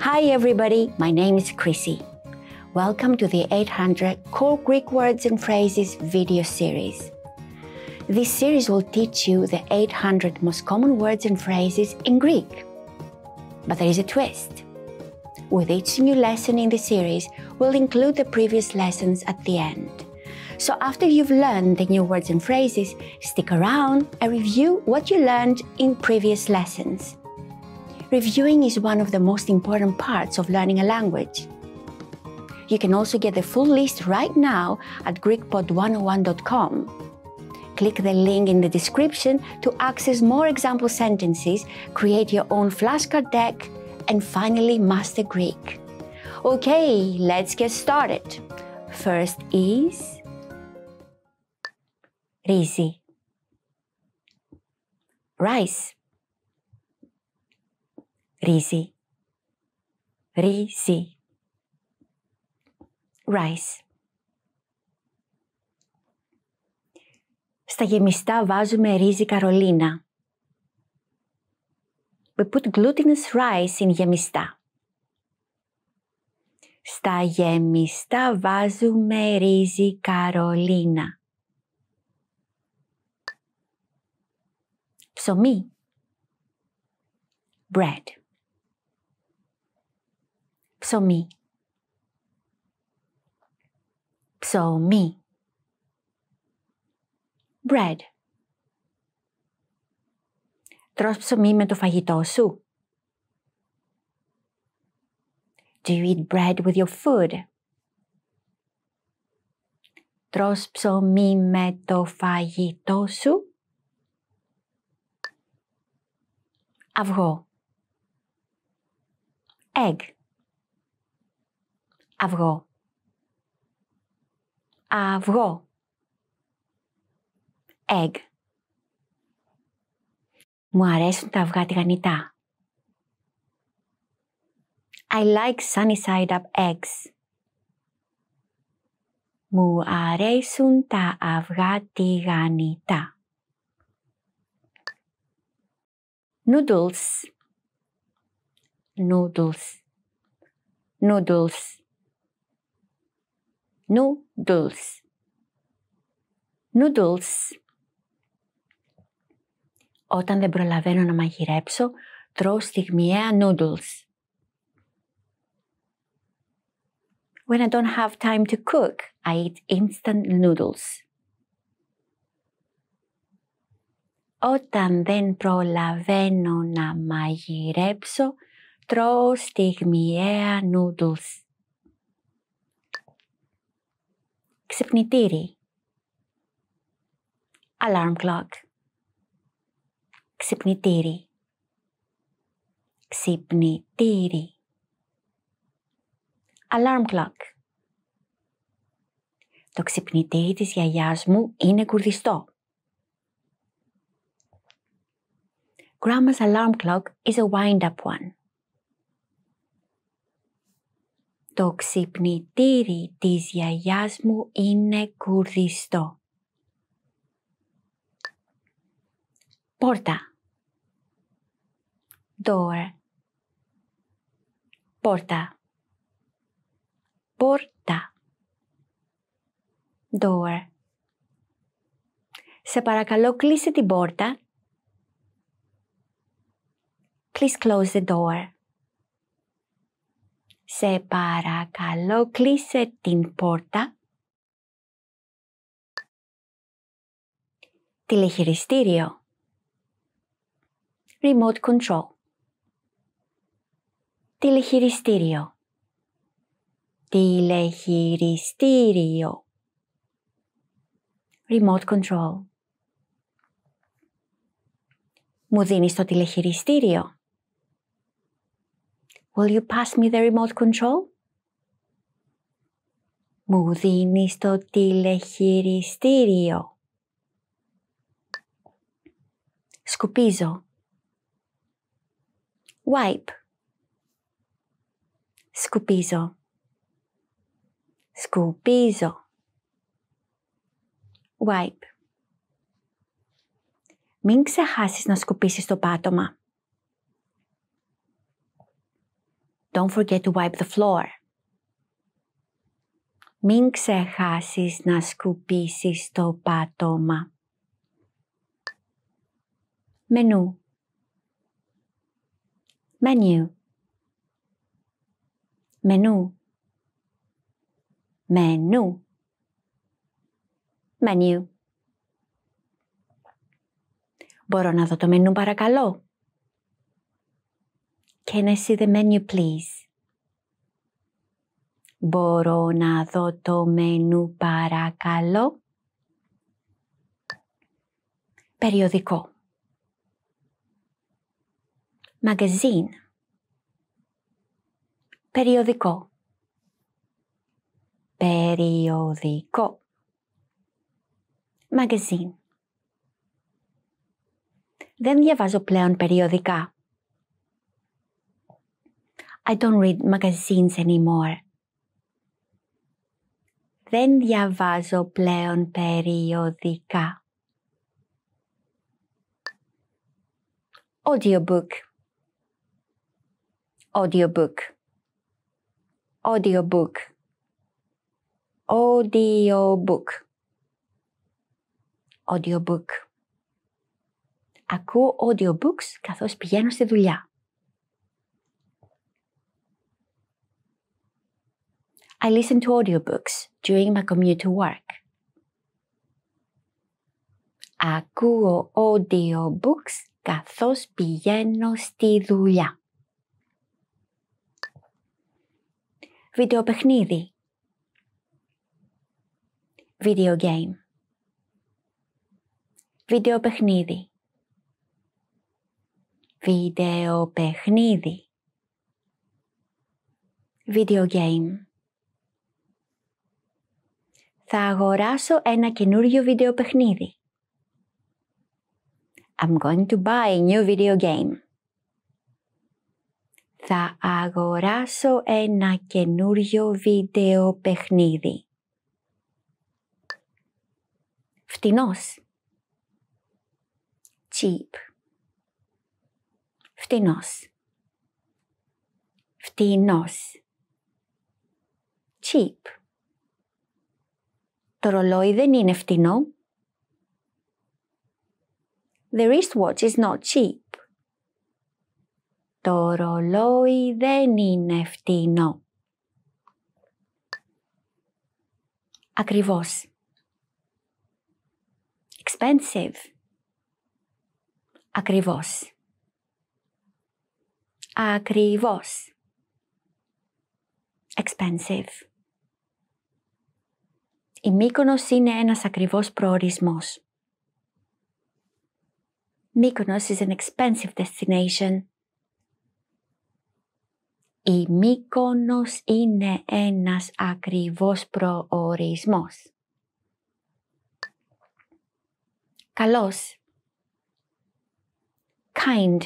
Hi, everybody. My name is Chrissy. Welcome to the 800 Core Greek Words and Phrases video series. This series will teach you the 800 most common words and phrases in Greek. But there is a twist. With each new lesson in the series, we'll include the previous lessons at the end. So after you've learned the new words and phrases, stick around and review what you learned in previous lessons. Reviewing is one of the most important parts of learning a language. You can also get the full list right now at GreekPod101.com. Click the link in the description to access more example sentences, create your own flashcard deck, and finally master Greek. Okay, let's get started. First is Risi. Rice. ρύζι, ρύζι, rice. Στα γεμιστά βάζουμε ρύζι καρολίνα. We put glutinous rice in γεμιστά. Στα γεμιστά βάζουμε ρύζι καρολίνα. Ψωμί. Bread. So me. So me. Bread. Τρώψομι με το φαγητό σου. Do you eat bread with your food? Τρως ψωμί με το φαγητό σου. Αυγό. Egg. αυγό. Αυγό. Egg. Μου αρέσουν τα αυγά τηγανιτά. I like sunny side up eggs. Μου αρέσουν τα αυγά τηγανιτά. Noodles. Noodles. Noodles noodles noodles Όταν δεν προλαβαίνω να μαγειρέψω, τρώω στιγμιαία noodles. When I don't have time to cook, I eat instant noodles. Όταν δεν προλαβαίνω να μαγειρέψω, τρώω στιγμιαία noodles. Ξυπνητήρι. Alarm clock. Ξυπνητήρι. Ξυπνητήρι. Alarm clock. Το ξυπνητήρι της γιαγιάς μου είναι κουρδιστό. Grandma's alarm clock is a wind-up one. Το ξυπνητήρι της γιαγιάς μου είναι κουρδιστό. Πόρτα. Door. Πόρτα. Πόρτα. Door. Σε παρακαλώ κλείσε την πόρτα. Please close the door. Σε παρακαλώ κλείσε την πόρτα. Τηλεχειριστήριο. Remote control. Τηλεχειριστήριο. Τηλεχειριστήριο. Remote control. Μου δίνεις το τηλεχειριστήριο. Will you pass me the remote control? Μου δίνεις το τηλεχειριστήριο. Σκουπίζω. Wipe. Σκουπίζω. Σκουπίζω. Wipe. Μην ξεχάσεις να σκουπίσεις το πάτωμα. Don't forget to wipe the floor. Μην ξεχάσεις να σκουπίσεις το πάτωμα. Μενού. Menu. Μενού. Μενού. Μενού. Μπορώ να δω το μενού παρακαλώ. Can I see the menu, please? Μπορώ να δω το μενού παρακαλώ. Περιοδικό. Magazine. Περιοδικό. Περιοδικό. Magazine. Δεν διαβάζω πλέον περιοδικά. I don't read magazines anymore. Δεν διαβάζω πλέον περιοδικά. Audiobook. Audiobook. Audiobook. Audiobook. Audiobook. Ακούω audiobooks καθώς πηγαίνω στη δουλειά. I listen to audiobooks during my commute to work. Ακούω audiobooks καθώς πηγαίνω στη δουλειά. Βιντεοπαιχνίδι. Video game. Βιντεοπαιχνίδι. Βιντεοπαιχνίδι. Video game. θα αγοράσω ένα καινούριο βίντεο παιχνίδι. I'm going to buy a new video game. Θα αγοράσω ένα καινούριο βίντεο παιχνίδι. Φτηνός. Cheap. Φτηνός. Φτηνός. Cheap. Το ρολόι δεν είναι φτηνό. The wristwatch is not cheap. Το ρολόι δεν είναι φτηνό. Ακριβώς. Expensive. Ακριβώς. Ακριβώς. Expensive. Η Μύκονος είναι ένας ακριβώς προορισμός. Μύκονος is an expensive destination. Η Μύκονος είναι ένας ακριβώς προορισμός. Καλός. Kind.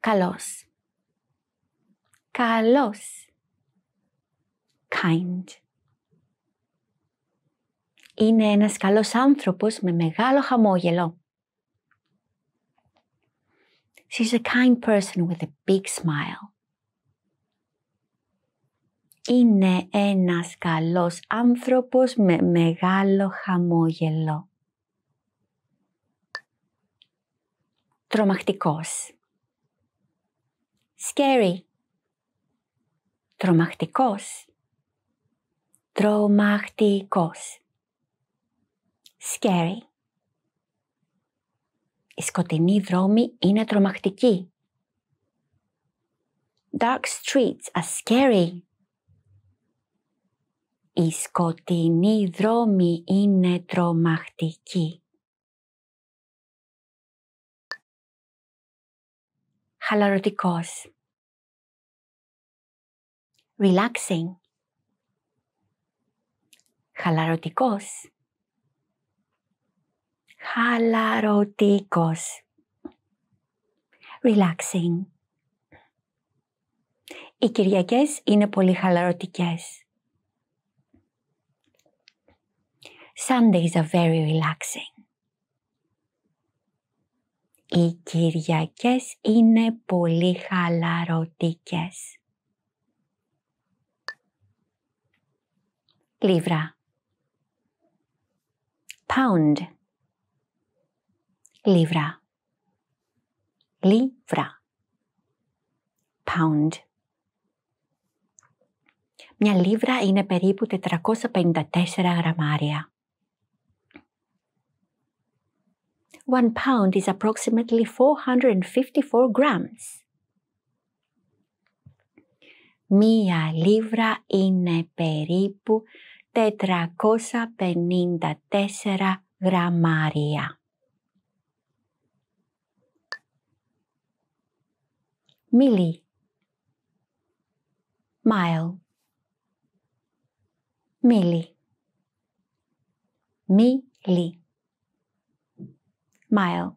Καλός. Καλός. Kind είναι ένας καλός άνθρωπος με μεγάλο χαμόγελο. She's a kind person with a big smile. Είναι ένας καλός άνθρωπος με μεγάλο χαμόγελο. Τρομακτικός. Scary. Τρομακτικός. Τρομακτικός. Scary. Η σκοτεινοί δρόμοι είναι τρομακτικοί. Dark streets are scary. Η σκοτεινοί δρόμοι είναι τρομακτικοί. Χαλαρωτικός. Relaxing. Χαλαρωτικός χαλαρωτικός. Relaxing. Οι Κυριακές είναι πολύ χαλαρωτικές. Sundays are very relaxing. Οι Κυριακές είναι πολύ χαλαρωτικές. Λίβρα. Pound. Λίβρα, λίβρα, Pound. Μια λίβρα είναι περίπου 454 γραμμάρια. One pound is approximately 454 grams. Μία λίβρα είναι περίπου 454 γραμμάρια. milli, mile, milli, milli, mile.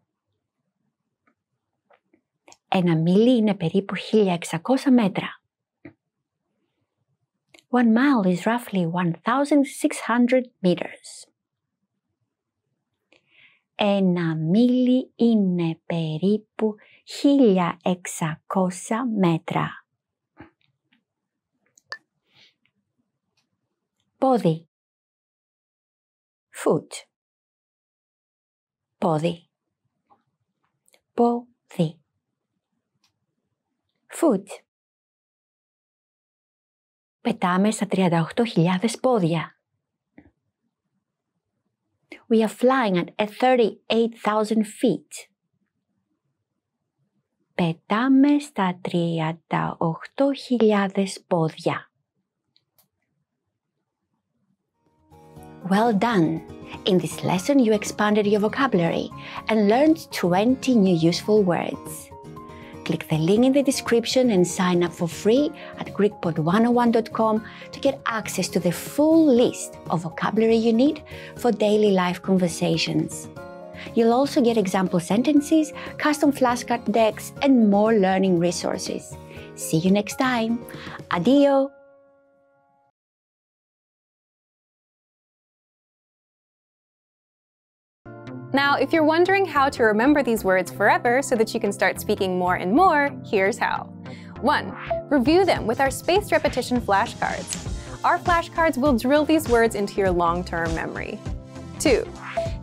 Ένα μίλι είναι περίπου 1600 μέτρα. One mile is roughly 1,600 meters. Ένα μίλι είναι περίπου 1600 μέτρα. Πόδι. Foot. Πόδι. Πόδι. Foot. Πετάμε στα 38.000 πόδια. We are flying at 38,000 feet. πετάμε στα 38.000 πόδια. Well done! In this lesson, you expanded your vocabulary and learned 20 new useful words. Click the link in the description and sign up for free at GreekPod101.com to get access to the full list of vocabulary you need for daily life conversations. You'll also get example sentences, custom flashcard decks, and more learning resources. See you next time. Adio! Now, if you're wondering how to remember these words forever so that you can start speaking more and more, here's how. 1. Review them with our spaced repetition flashcards. Our flashcards will drill these words into your long-term memory. 2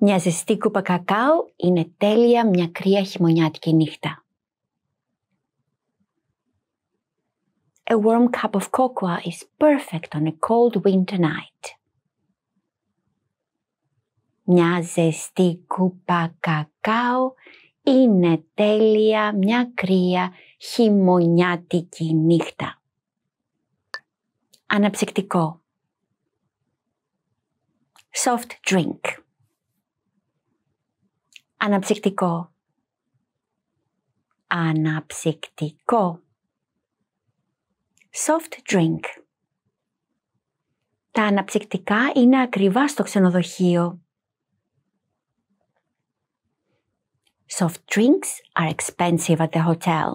Μια ζεστή κούπα κακάο είναι τέλεια μια κρύα χειμωνιάτικη νύχτα. A warm cup of cocoa is perfect on a cold winter night. Μια ζεστή κούπα κακάο είναι τέλεια μια κρύα χειμωνιάτικη νύχτα. Αναψυκτικό. Soft drink. Αναψυκτικό. Αναψυκτικό. Soft drink. Τα αναψυκτικά είναι ακριβά στο ξενοδοχείο. Soft drinks are expensive at the hotel.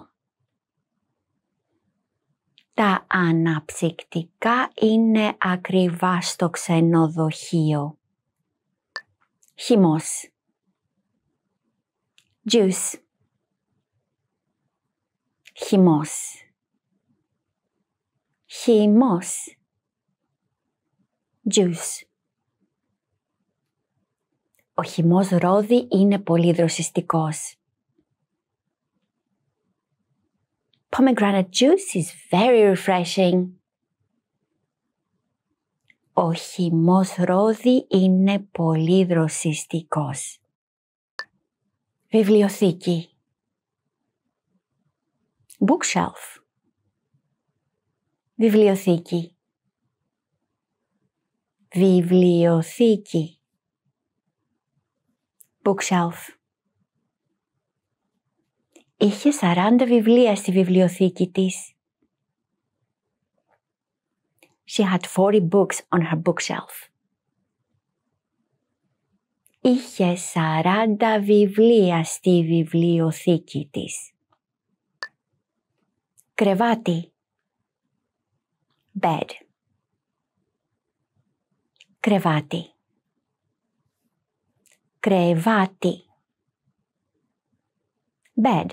Τα αναψυκτικά είναι ακριβά στο ξενοδοχείο. Χυμός. juice, χυμός, χυμός, juice. Ο χυμός ρόδι είναι πολύ δροσιστικός. Pomegranate juice is very refreshing. Ο χυμός ρόδι είναι πολύ δροσιστικός. βιβλιοθήκη bookshelf βιβλιοθήκη βιβλιοθήκη bookshelf Είχε 40 βιβλία στη βιβλιοθήκη της. She had 40 books on her bookshelf είχε 40 βιβλία στη βιβλιοθήκη της. Κρεβάτι. Bed. Κρεβάτι. Κρεβάτι. Bed.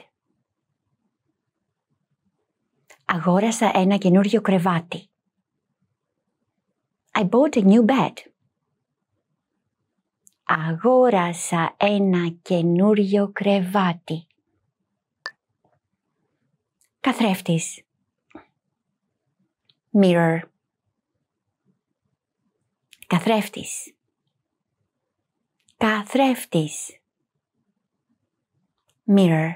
Αγόρασα ένα καινούριο κρεβάτι. I bought a new bed αγόρασα ένα καινούριο κρεβάτι. Καθρέφτης. Mirror. Καθρέφτης. Καθρέφτης. Mirror.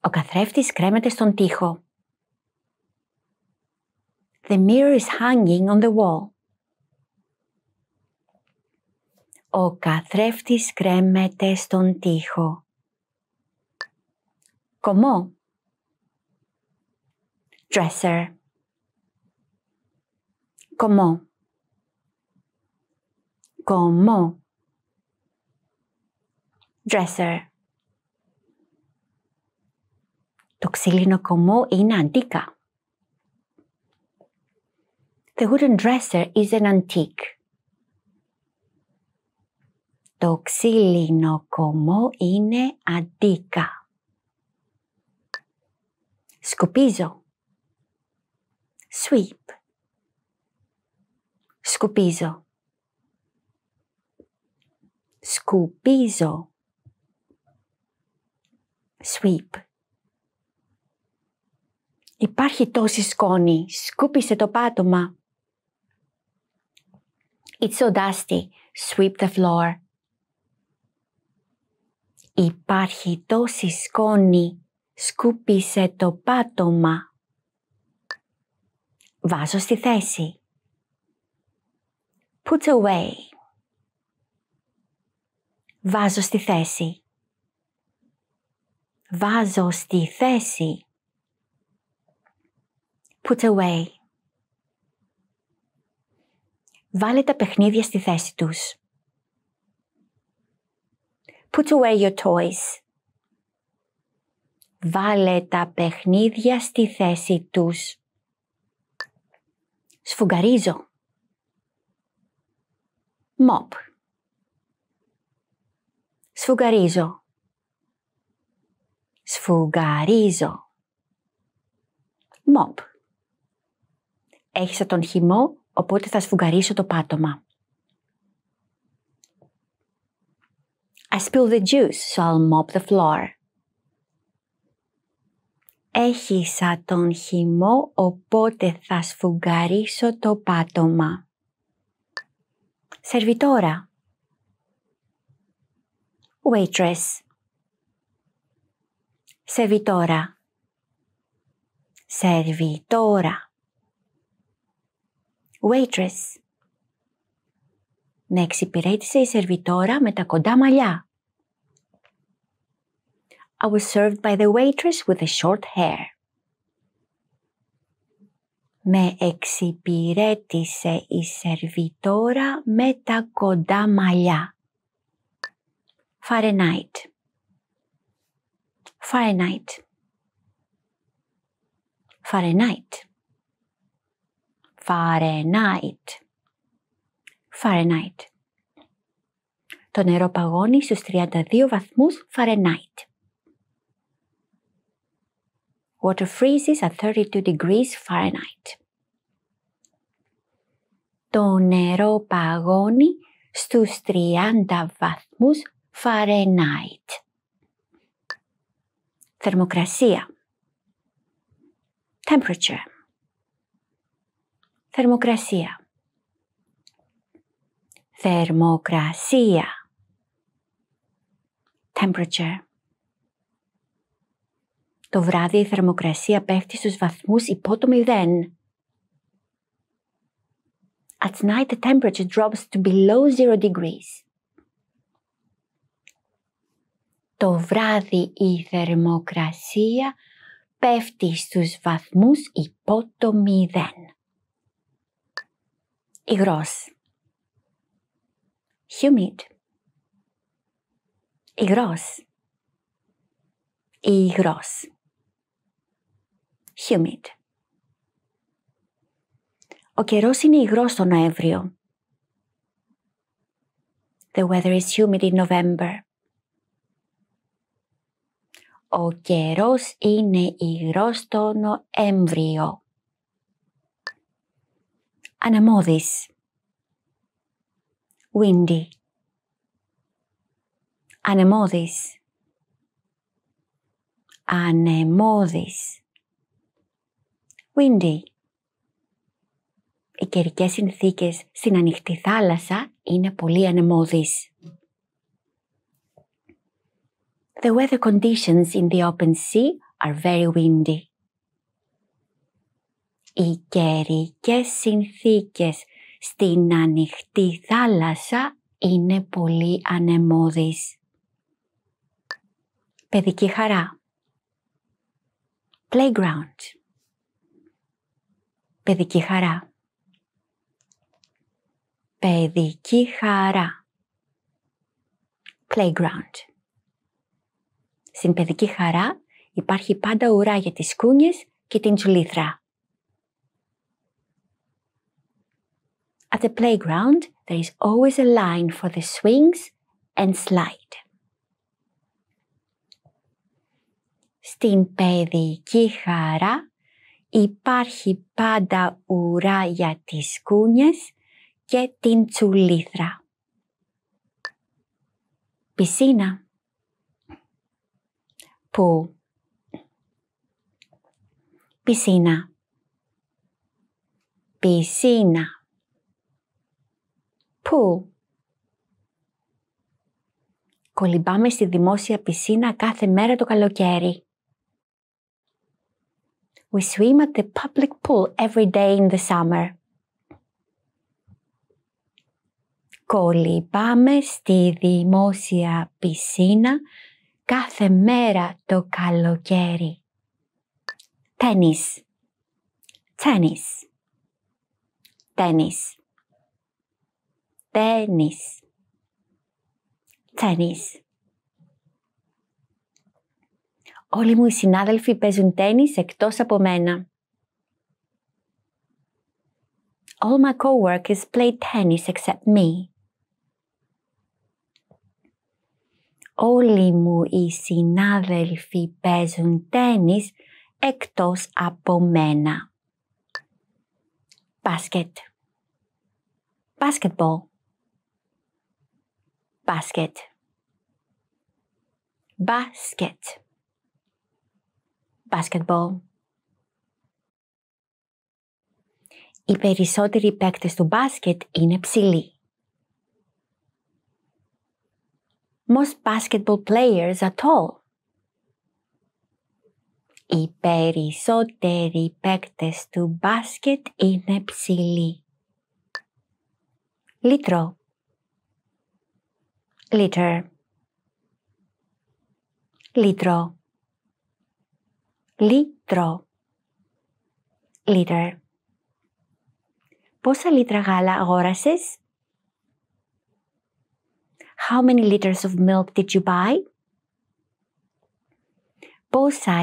Ο καθρέφτης κρέμεται στον τοίχο. The mirror is hanging on the wall. ο καθρέφτης κρέμεται στον τοίχο. Κομμό Dresser Κομμό Κομμό Dresser Το ξύλινο κομμό είναι αντίκα. The wooden dresser is an antique. Το ξύλινο κομμό είναι αντίκα. Σκουπίζω. Sweep. Σκουπίζω. Σκουπίζω. Sweep. Υπάρχει τόση σκόνη. Σκούπισε το πάτωμα. It's so dusty. Sweep the floor υπάρχει τόση σκόνη, σκούπισε το πάτωμα. Βάζω στη θέση. Put away. Βάζω στη θέση. Βάζω στη θέση. Put away. Βάλε τα παιχνίδια στη θέση τους. Put away your toys. Βάλε τα παιχνίδια στη θέση τους. Σφουγγαρίζω. Mop. Σφουγγαρίζω. Σφουγγαρίζω. Mop. Έχισα τον χυμό, οπότε θα σφουγγαρίσω το πάτωμα. I spill the juice, so I'll mop the floor. Έχει σαν τον χυμό, οπότε θα σφουγγαρίσω το πάτωμα. Σερβιτόρα. Waitress. Σερβιτόρα. Σερβιτόρα. Waitress. να εξυπηρέτησε η σερβιτόρα με τα κοντά μαλλιά. I was served by the waitress with the short hair. Με εξυπηρέτησε η σερβιτόρα με τα κοντά μαλλιά. Fahrenheit. Fahrenheit. Fahrenheit. Fahrenheit. Fahrenheit. Το νερό παγώνει στους 32 βαθμούς Fahrenheit. Water freezes at 32 degrees Fahrenheit. Το νερό παγώνει στους 30 βαθμούς Fahrenheit. Θερμοκρασία. Temperature. Θερμοκρασία. Θερμοκρασία. Temperature. Το βράδυ η θερμοκρασία πέφτει στους βαθμούς υπό το μηδέν. At night the temperature drops to below zero degrees. Το βράδυ η θερμοκρασία πέφτει στους βαθμούς υπό το μηδέν. Υγρός humid, υγρός, υγρός, humid. Ο καιρός είναι υγρός τον Νοέμβριο. The weather is humid in November. Ο καιρός είναι υγρός τον Νοέμβριο. Αναμόδης windy. Ανεμόδης. Ανεμόδης. Windy. Οι καιρικές συνθήκες στην ανοιχτή θάλασσα είναι πολύ ανεμόδεις. The weather conditions in the open sea are very windy. Οι καιρικές συνθήκες στην ανοιχτή θάλασσα είναι πολύ ανεμόδης. Παιδική χαρά. Playground. Παιδική χαρά. Παιδική χαρά. Playground. Στην παιδική χαρά υπάρχει πάντα ουρά για τις σκούνιες και την τσουλήθρα. At the playground, there is always a line for the swings and slide. Στην παιδική χαρά υπάρχει πάντα ουρά για τις κούνιες και την τσουλήθρα. Πισίνα Πού Πισίνα Πισίνα Πού? Κολυμπάμε στη δημόσια πισίνα κάθε μέρα το καλοκαίρι. We swim at the public pool every day in the summer. Κολυμπάμε στη δημόσια πισίνα κάθε μέρα το καλοκαίρι. Tennis. Tennis. Tennis. Tennis. Tennis. Όλοι μου οι συνάδελφοι παίζουν τένις εκτός από μένα. All my coworkers play tennis except me. Όλοι μου οι συνάδελφοι παίζουν τένις εκτός από μένα. Basket. Basketball basket. Basket. Basketball. Οι περισσότεροι παίκτες του μπάσκετ είναι ψηλοί. Most basketball players are tall. Οι περισσότεροι παίκτες του μπάσκετ είναι ψηλοί. Λίτρο. liter litro litro liter Πόσα λίτρα γάλα αγόρασες? How many liters of milk did you buy? Πόσα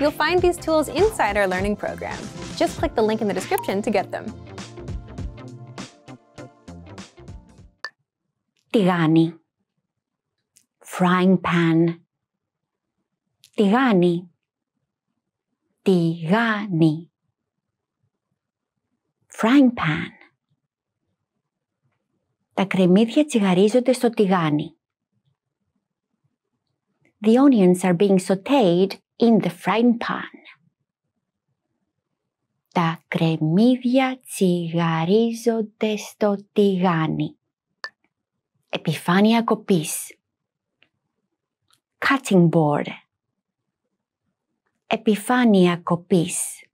You'll find these tools inside our learning program. Just click the link in the description to get them. Tigani Frying pan Tigani Tigani Frying pan Τα κρεμμύδια τσιγαρίζονται στο τηγάνι. The onions are being sautéed in the frying pan. Τα κρεμμύδια τσιγαρίζονται στο τηγάνι. Επιφάνεια κοπής. Cutting board. Επιφάνεια κοπής.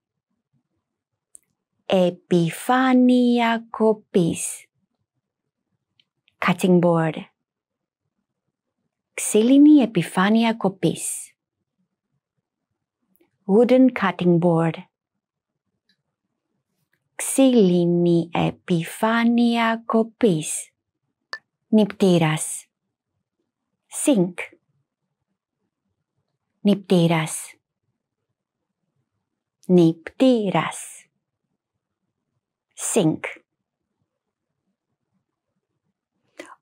Επιφάνεια κοπής. Cutting board. Ξύλινη επιφάνεια κοπής wooden cutting board. Ξύλινη επιφάνεια κοπής. Νηπτήρας. Sink. Νηπτήρας. Νηπτήρας. Sink.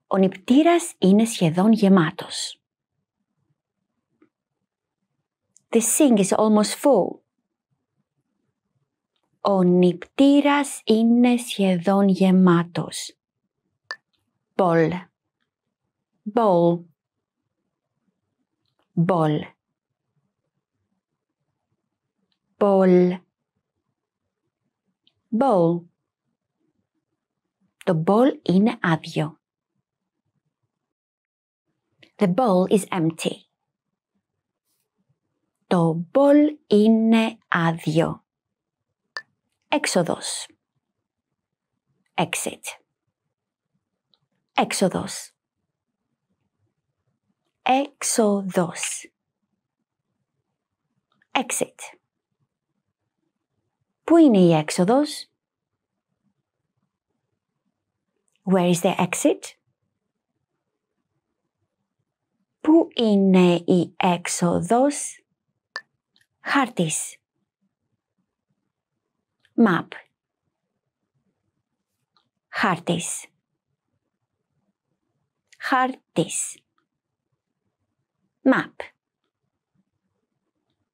Ο νηπτήρας είναι σχεδόν γεμάτος. The sink is almost full. Ο νηπτήρας είναι σχεδόν γεμάτος. Bowl. Bowl. Bowl. Bowl. Bowl. Το bowl είναι άδειο. The bowl is empty. Το μπολ είναι άδειο. Έξοδος. Exit. Έξοδος. Έξοδος. Exit. Πού είναι η έξοδος? Where is the exit? Πού είναι η έξοδος? Hartis. Map. Hartis. Hartis. Map.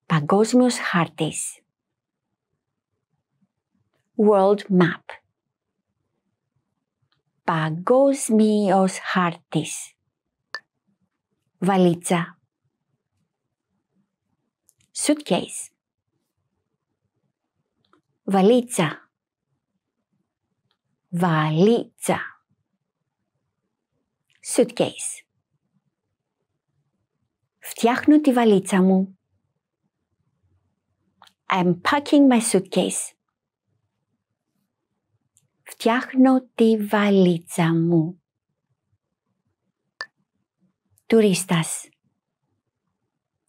pagosmios Hartis. World Map. Pagosmios Hartis. Valitza suitcase. Βαλίτσα. Βαλίτσα. Suitcase. Φτιάχνω τη βαλίτσα μου. I'm packing my suitcase. Φτιάχνω τη βαλίτσα μου. Τουρίστας.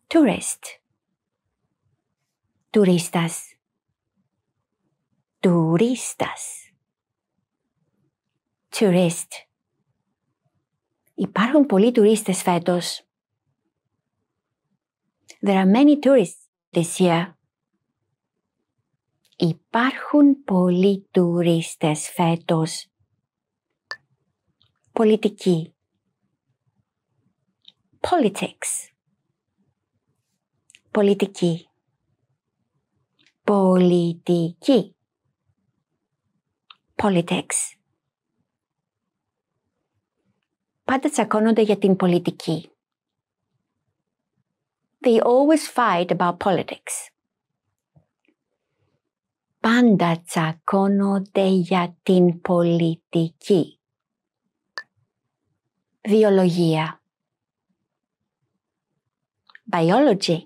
Tourist turistas, turistas, tourist. Υπάρχουν πολλοί τουρίστες φέτος. There are many tourists this year. Υπάρχουν πολλοί τουρίστες φέτος. Πολιτική. Politics. Πολιτική. Πολιτική. Politics. Πάντα τσακώνονται για την πολιτική. They always fight about politics. Πάντα τσακώνονται για την πολιτική. Βιολογία. Biology.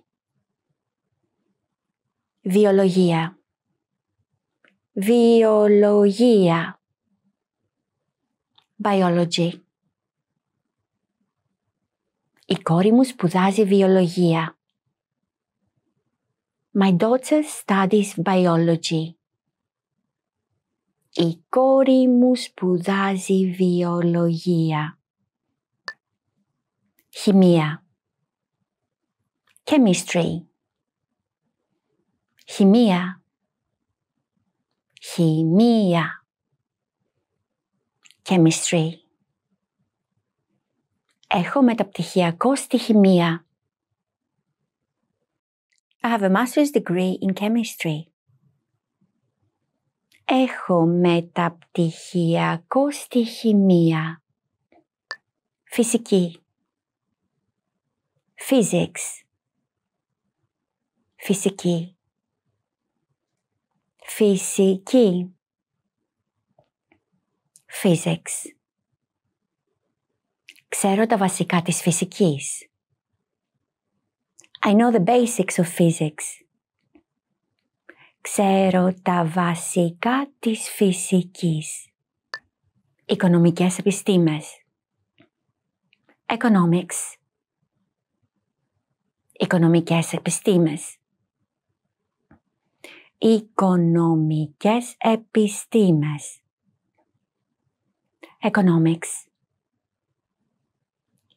Βιολογία. Βιολογία. Biology. Η κόρη μου σπουδάζει βιολογία. My daughter studies biology. Η κόρη μου σπουδάζει βιολογία. Χημεία. Chemistry χημεία, χημεία, chemistry. Έχω μεταπτυχιακό στη χημεία. I have a master's degree in chemistry. Έχω μεταπτυχιακό στη χημεία. Φυσική. Physics. Φυσική. Φυσική. Physics. Ξέρω τα βασικά της φυσικής. I know the basics of physics. Ξέρω τα βασικά της φυσικής. Οικονομικές επιστήμες. Economics. Οικονομικές επιστήμες. Οικονομικές επιστήμες. Economics.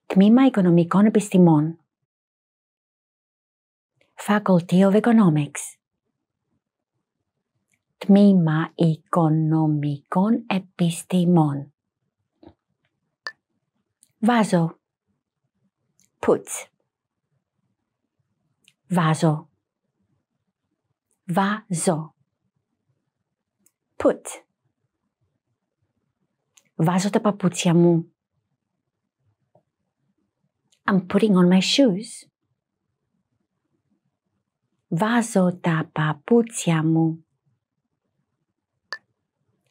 Τμήμα Οικονομικών Επιστημών. Faculty of Economics. Τμήμα Οικονομικών Επιστημών. Βάζω. Put. Βάζω. vaso. Put. Βάζω τα παπούτσια μου. I'm putting on my shoes. Βάζω τα παπούτσια μου.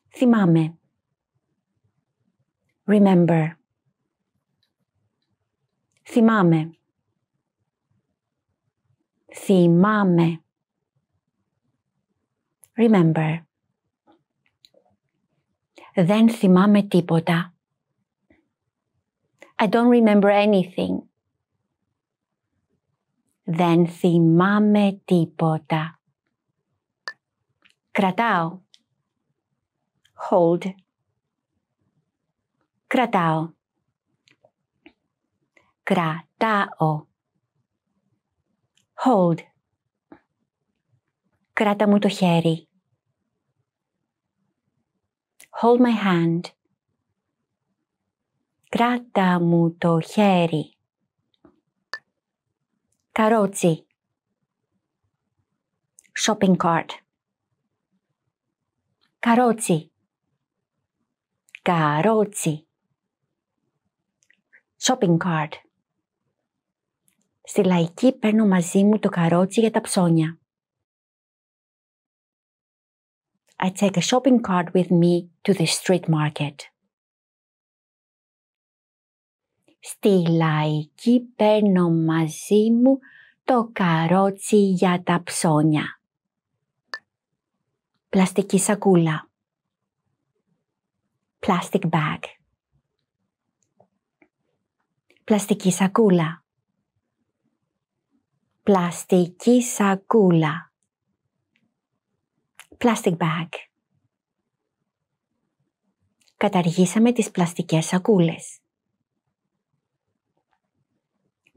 Θυμάμαι. Remember. Θυμάμαι. Θυμάμαι. Remember. Δεν θυμάμαι τίποτα. I don't remember anything. Δεν θυμάμαι τίποτα. Κρατάω. Hold. Κρατάω. Κρατάω. Hold. Κράτα μου το χέρι. Hold my hand. Κράτα μου το χέρι. Καρότσι. Shopping cart. Καρότσι. Καρότσι. Shopping cart. Στη λαϊκή παίρνω μαζί μου το καρότσι για τα ψώνια. I take a shopping cart with me to the street market. Στη λαϊκή παίρνω μαζί μου το καρότσι για τα ψώνια. Πλαστική σακούλα. Plastic bag. Πλαστική σακούλα. Πλαστική σακούλα plastic bag. Καταργήσαμε τις πλαστικές σακούλες.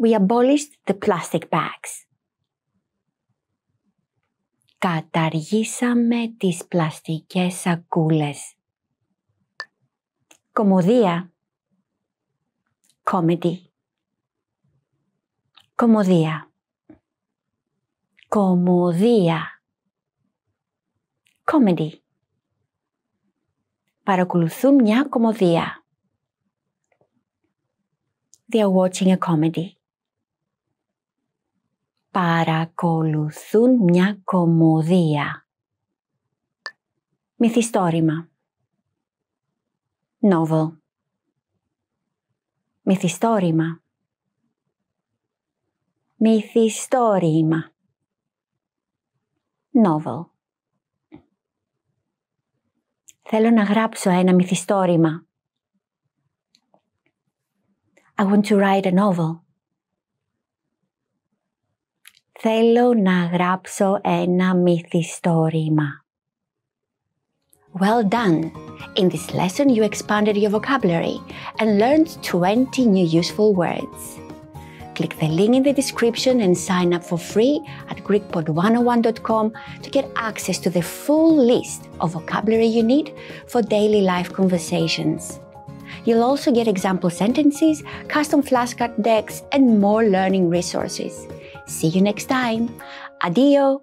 We abolished the plastic bags. Καταργήσαμε τις πλαστικές σακούλες. Κομμωδία. Comedy. Κομμωδία. Κομμωδία. comedy. Παρακολουθούν μια κομμωδία. They are watching a comedy. Παρακολουθούν μια κομμωδία. Μυθιστόρημα. Novel. Μυθιστόρημα. Μυθιστόρημα. Novel. Θέλω να γράψω ένα μυθιστόρημα. I want to write a novel. Θέλω να γράψω ένα μυθιστόρημα. Well done! In this lesson you expanded your vocabulary and learned 20 new useful words. Click the link in the description and sign up for free at GreekPod101.com to get access to the full list of vocabulary you need for daily life conversations. You'll also get example sentences, custom flashcard decks, and more learning resources. See you next time. Adio!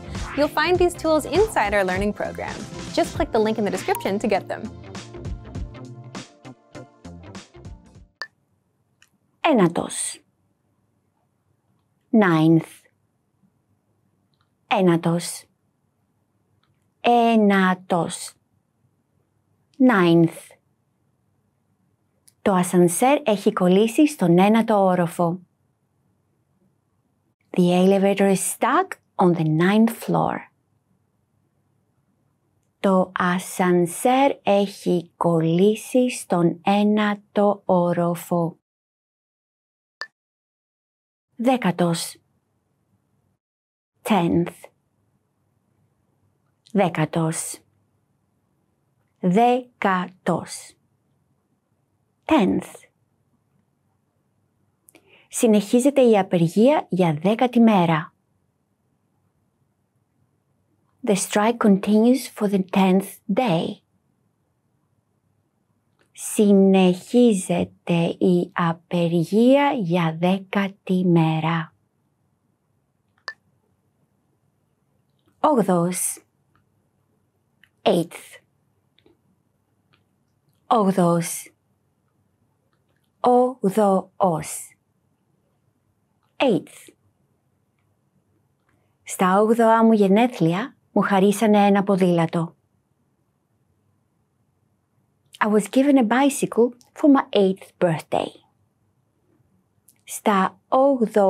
You'll find these tools inside our learning program. Just click the link in the description to get them. Ένατος Ninth Ένατος Ένατος Ninth Το ασανσέρ έχει κολλήσει στον ένατο όροφο. The elevator is stuck on the ninth floor. Το ασανσέρ έχει κολλήσει στον ένατο όροφο. Δέκατος. Tenth. Δέκατος. Δέκατος. Tenth. Συνεχίζεται η απεργία για δέκατη μέρα. The strike continues for the tenth day. Συνεχίζεται η απεργία για δέκατη μέρα. Όγδος. Eighth. Όγδος. Όγδοος. Eighth. Στα όγδοα μου γενέθλια μου χαρίσανε ένα ποδήλατο. I was given a bicycle for my 8 birthday. Στα 8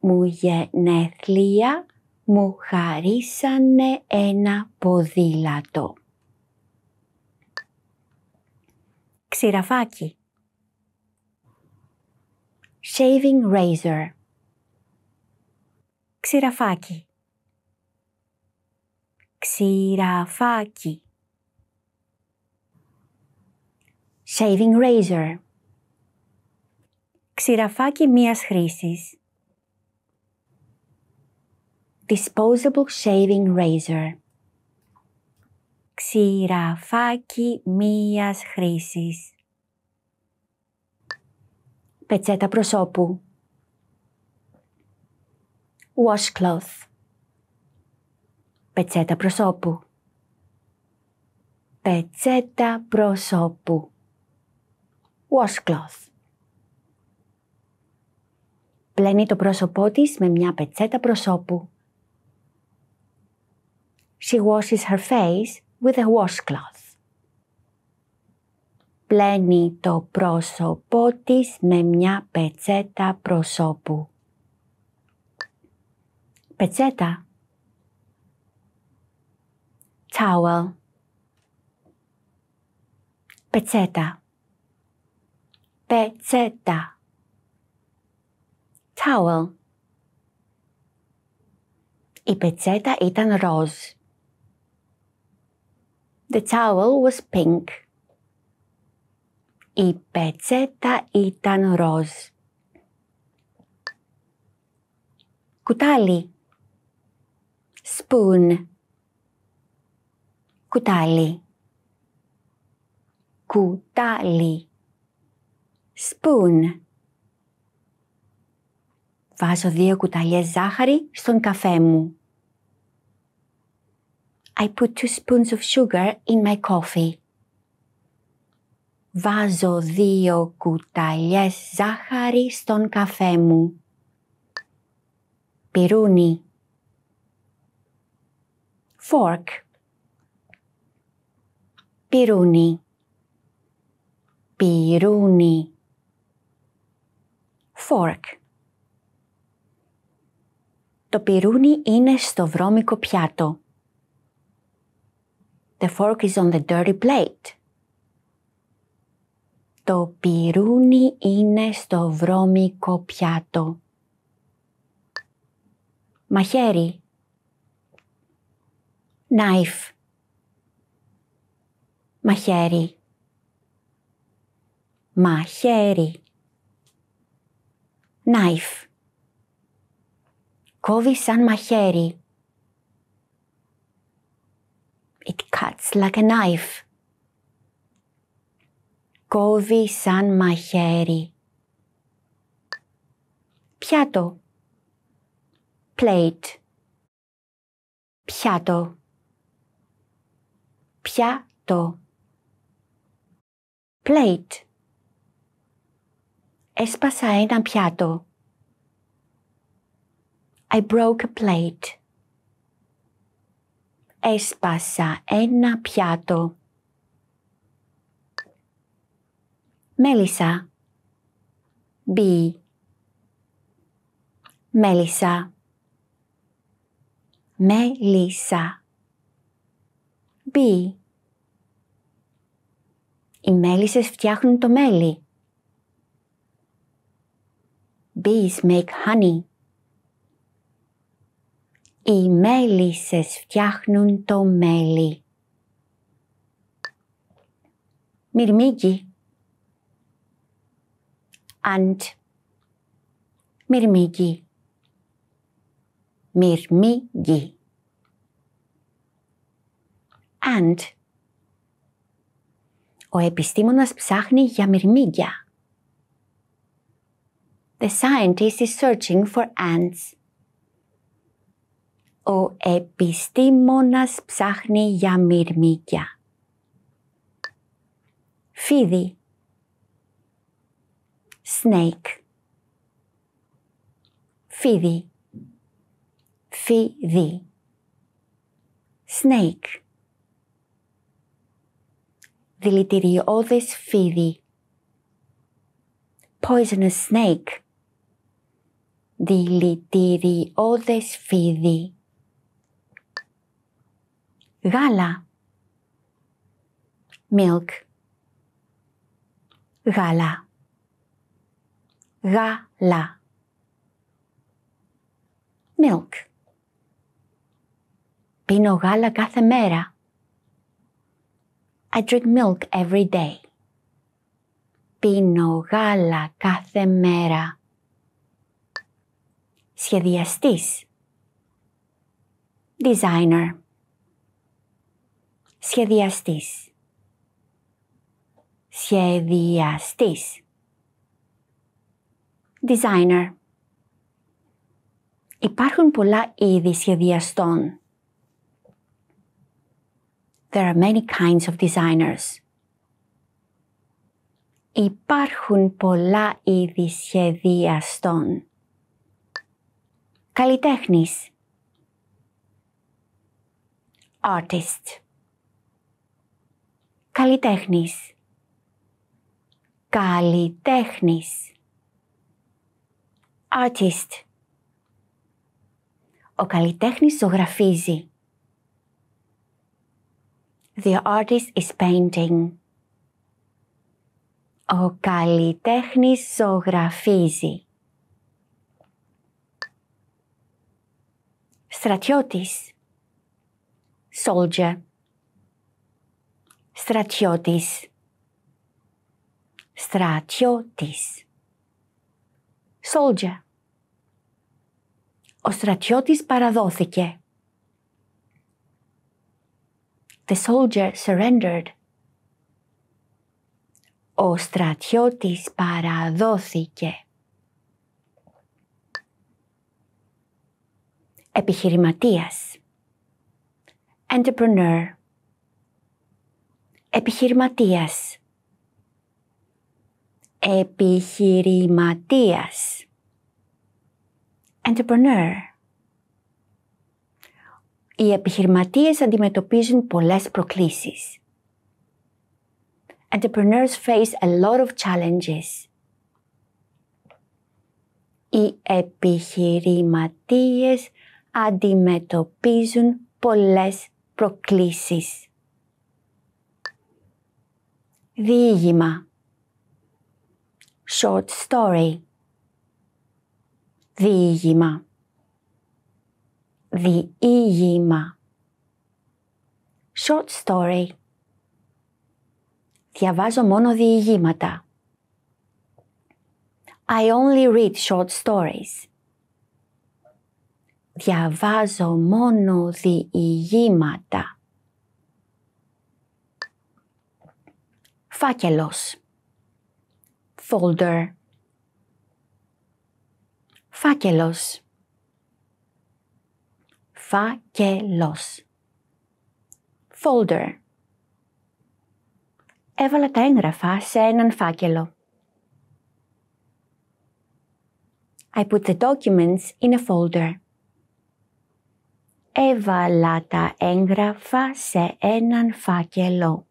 μου γενέθλια μου χαρίσανε ένα ποδήλατο. Ξηραφάκι. Shaving razor. Ξηραφάκι. Ξηραφάκι. Shaving razor. Ξηραφάκι μίας χρήσης. Disposable shaving razor. Ξηραφάκι μίας χρήσης. Πετσέτα προσώπου. Washcloth πετσέτα προσώπου. Πετσέτα προσώπου. Washcloth. Πλένει το πρόσωπό της με μια πετσέτα προσώπου. She washes her face with a washcloth. Πλένει το πρόσωπό της με μια πετσέτα προσώπου. Πετσέτα towel, peceta, peceta, towel. Η πετσέτα ήταν ροζ. The towel was pink. Η πετσέτα ήταν ροζ. Κουτάλι. Spoon. κουτάλι κουτάλι spoon Βάζω δύο κουταλιές ζάχαρη στον καφέ μου. I put two spoons of sugar in my coffee. Βάζω δύο κουταλιές ζάχαρη στον καφέ μου. Πυρούνι. Fork πιρούνι πυρούνι. Fork. Το πιρούνι είναι στο βρώμικο πιάτο. The fork is on the dirty plate. Το πυρούνι είναι στο βρώμικο πιάτο. Μαχαίρι. Knife μαχαίρι, μαχαίρι, knife, κόβει σαν μαχαίρι. It cuts like a knife. Κόβει σαν μαχαίρι. Πιάτο. Plate. Πιάτο. Πιάτο. plate. Σπάσα ένα πιάτο. I broke a plate. Έσπασα ένα πιάτο. Μέλισσα. B. Μέλισσα. Μέλισσα. B. Οι μέλισσες φτιάχνουν το μέλι. Bees make honey. Οι μέλισσες φτιάχνουν το μέλι. Μυρμήγκι. Αντ. Μυρμήγκι. Μυρμήγκι. And. Ο επιστήμονας ψάχνει για μυρμήγκια. The scientist is searching for ants. Ο επιστήμονας ψάχνει για μυρμήγκια. Φίδι. Snake. Φίδι. Φίδι. Snake δηλητηριώδες φίδι. Poisonous snake. Δηλητηριώδες φίδι. Γάλα. Milk. Γάλα. Γάλα. Milk. Πίνω γάλα κάθε μέρα. I drink milk every day. Πίνω γάλα κάθε μέρα. Σχεδιαστής. Designer. Σχεδιαστής. Σχεδιαστής. Designer. Υπάρχουν πολλά είδη σχεδιαστών. There are many kinds of designers. Υπάρχουν πολλά είδη σχεδίαστων. Καλλιτέχνης. Artist. Καλλιτέχνης. Καλλιτέχνης. Artist. Ο καλλιτέχνης ζωγραφίζει. The artist is painting. Ο καλλιτέχνης ζωγραφίζει. Στρατιώτης. Soldier. Στρατιώτης. Στρατιώτης. Soldier. Ο στρατιώτης παραδόθηκε. the soldier surrendered. Ο στρατιώτης παραδόθηκε. Επιχειρηματίας. Entrepreneur. Επιχειρηματίας. Επιχειρηματίας. Entrepreneur. οι επιχειρηματίες αντιμετωπίζουν πολλές προκλήσεις. Entrepreneurs face a lot of challenges. Οι επιχειρηματίες αντιμετωπίζουν πολλές προκλήσεις. Διήγημα Short story Διήγημα The Short story Διαβάζω μόνο διηγήματα. I only read short stories. Διαβάζω μόνο διηγήματα. Φάκελος Folder Φάκελος φάκελος. Folder. Έβαλα τα έγγραφα σε έναν φάκελο. I put the documents in a folder. Έβαλα τα έγγραφα σε έναν φάκελο.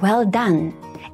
Well done!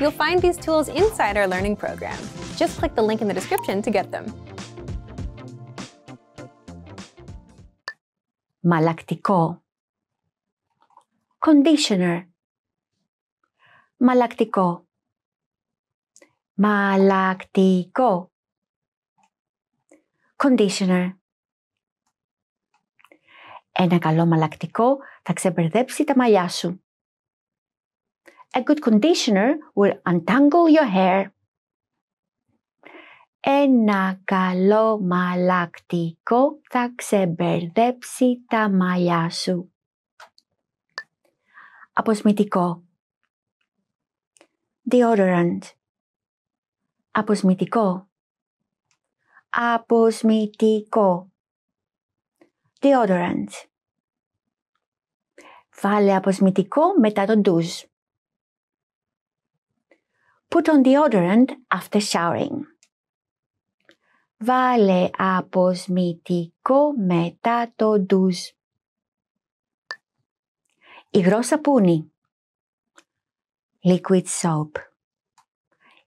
You'll find these tools inside our learning program. Just click the link in the description to get them. Malactico Conditioner Malactico Malactico Conditioner Ένα καλό μαλακτικό θα ξεμπερδέψει τα μαλλιά σου. a good conditioner will untangle your hair. Ένα καλό μαλακτικό θα ξεμπερδέψει τα μαλλιά σου. Αποσμητικό. Deodorant. Αποσμητικό. Αποσμητικό. Deodorant. Βάλε αποσμητικό μετά τον ντουζ. put on the other end after showering. Vale aposmitico metà metato dus. Igro sapuni. Liquid soap.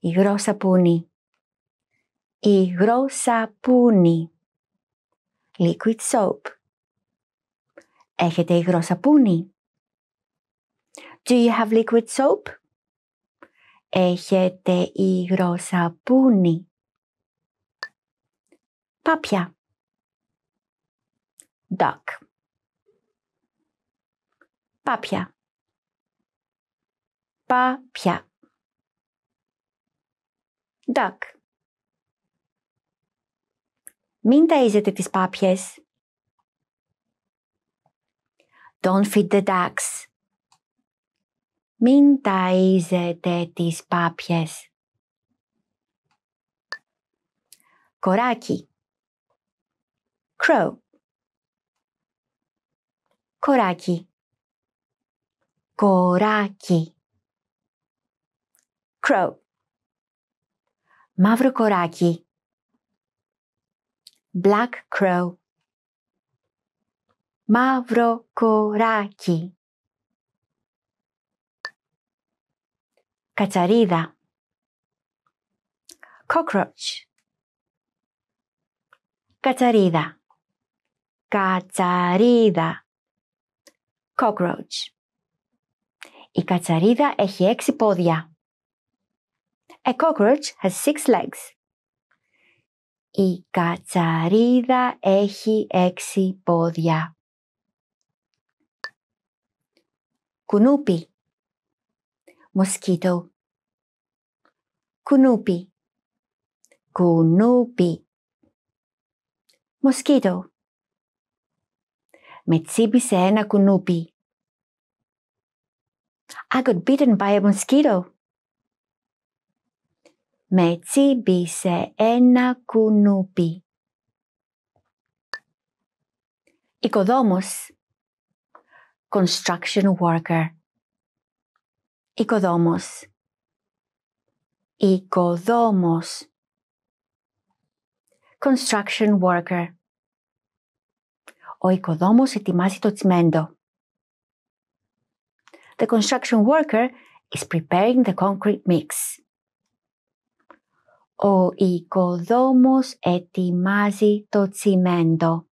Igro sapuni. Igro sapuni. Liquid soap. Έχετε υγρό σαπούνι? Do you have liquid soap? Έχετε σαπούνι. Πάπια. Duck. Πάπια. Πάπια. Duck. Μην ταΐζετε τις πάπιες. Don't feed the ducks. Μην ταΐζετε τις πάπιες. Κοράκι Crow Κοράκι Κοράκι Crow Μαύρο κοράκι Black crow Μαύρο κοράκι κατσαρίδα cockroach κατσαρίδα κατσαρίδα cockroach η κατσαρίδα έχει έξι πόδια. A cockroach has six legs. Η κατσαρίδα έχει έξι πόδια. Κουνούπι. Mosquito. Kunupi. Kunupi. Mosquito. Metsi bise ena kunupi. I got bitten by a mosquito. Metsi bise ena kunupi. Ikodomos. Construction worker. Ikodomos. Οικοδόμος. Construction worker. Ο οικοδόμος ετοιμάζει το τσιμέντο. The construction worker is preparing the concrete mix. Ο οικοδόμος ετοιμάζει το τσιμέντο.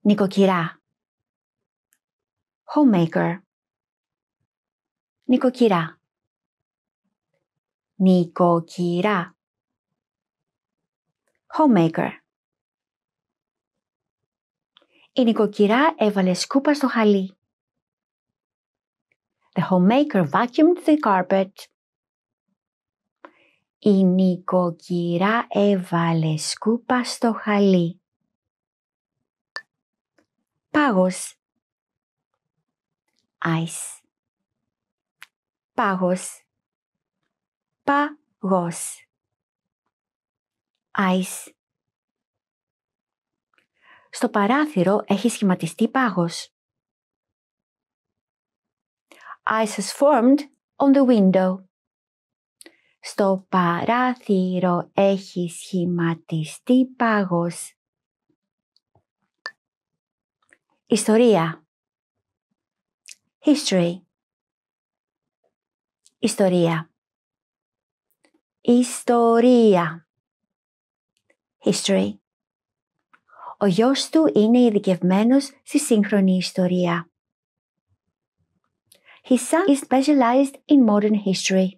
Νοικοκυρά. Homemaker. νοικοκυρά. Νοικοκυρά. Homemaker. Η νοικοκυρά έβαλε σκούπα στο χαλί. The homemaker vacuumed the carpet. Η νοικοκυρά έβαλε σκούπα στο χαλί. Πάγος. Ice πάγος. Πάγος. Ice. Στο παράθυρο έχει σχηματιστεί πάγος. Ice has formed on the window. Στο παράθυρο έχει σχηματιστεί πάγος. Ιστορία. History. Ιστορία. Ιστορία. History. Ο γιος του είναι ειδικευμένος στη σύγχρονη ιστορία. His son is specialized in modern history.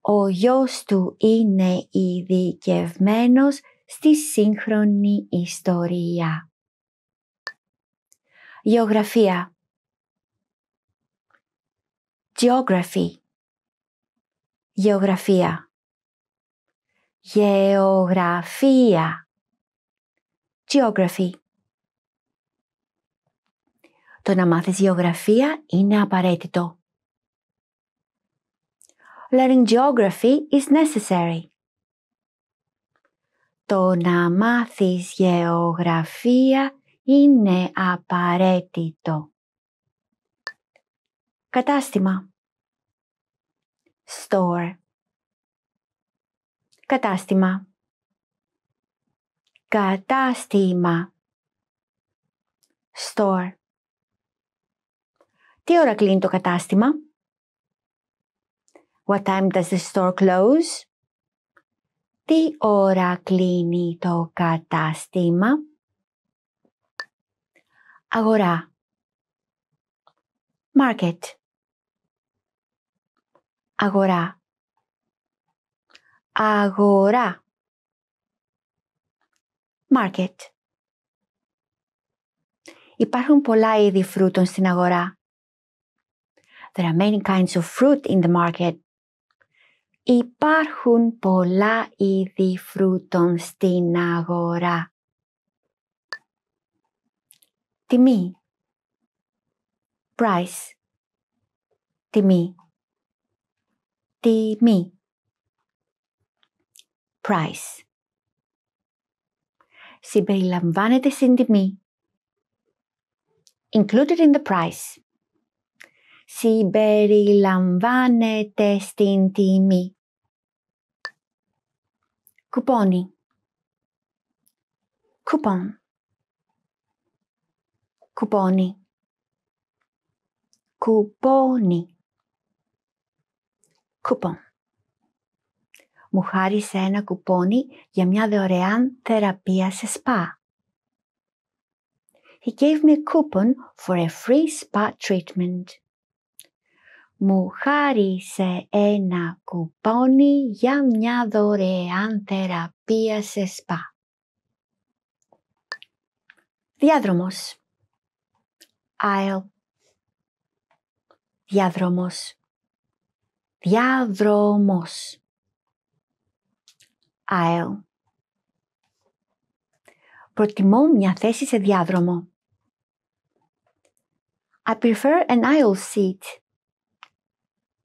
Ο γιος του είναι ειδικευμένος στη σύγχρονη ιστορία. Γεωγραφία. Geography. Γεωγραφία. Geography. Το να μάθεις γεωγραφία είναι απαραίτητο. Learning geography is necessary. Το να μάθεις γεωγραφία είναι απαραίτητο. Κατάστημα. Store. Κατάστημα. Κατάστημα. Store. Τι ώρα κλείνει το κατάστημα? What time does the store close? Τι ώρα κλείνει το κατάστημα? Αγορά. Market αγορά, αγορά, market. Υπάρχουν πολλά είδη φρούτων στην αγορά. There are many kinds of fruit in the market. Υπάρχουν πολλά είδη φρούτων στην αγορά. Τιμή. Price. Τιμή. temi. Price. Sie brillen vanity di me. Included in the price. Si berilanvane testintimi. Cuponi. Coupon. Cuponi. Cuponi. Κουπόν. Μου χάρισε ένα κουπόνι για μια δωρεάν θεραπεία σε σπα. He gave me a coupon for a free spa treatment. Μου χάρισε ένα κουπόνι για μια δωρεάν θεραπεία σε σπα. Διάδρομος. Aisle. Διάδρομος διάδρομος, aisle. Προτιμώ μια θέση σε διάδρομο. I prefer an aisle seat.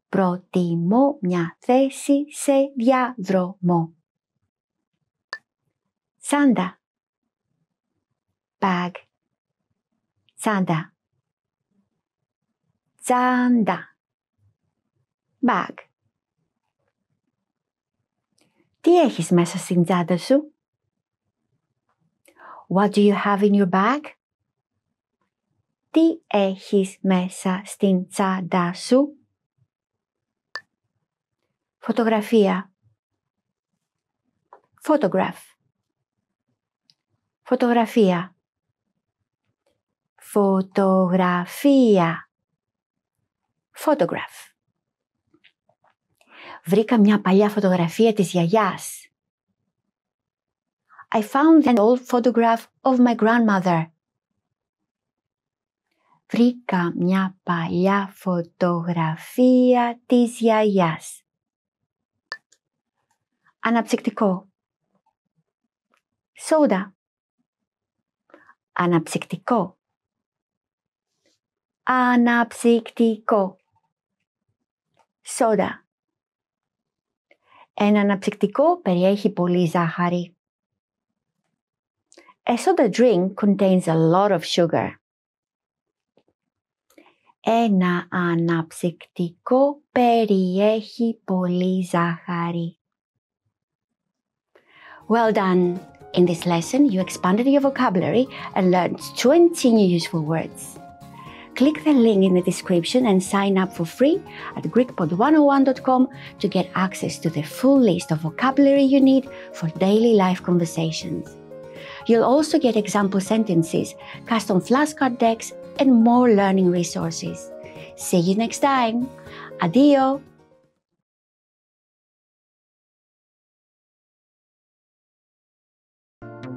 Προτιμώ μια θέση σε διάδρομο. Σάντα. Bag. Σάντα. σαντά bag. Τι έχεις μέσα στην τσάντα σου? What do you have in your bag? Τι έχεις μέσα στην τσάντα σου? Φωτογραφία. Photograph. Φωτογραφία. Φωτογραφία. Photograph. βρήκα μια παλιά φωτογραφία της γιαγιάς. I found an old photograph of my grandmother. Βρήκα μια παλιά φωτογραφία της γιαγιάς. Αναψυκτικό. Σόδα. Αναψυκτικό. Αναψυκτικό. Σόδα. Ένα αναψυκτικό περιέχει πολύ ζάχαρη. A soda drink contains a lot of sugar. Ένα αναψυκτικό περιέχει πολύ ζάχαρη. Well done! In this lesson, you expanded your vocabulary and learned 20 new useful words. Click the link in the description and sign up for free at GreekPod101.com to get access to the full list of vocabulary you need for daily life conversations. You'll also get example sentences, custom flashcard decks, and more learning resources. See you next time. Adio!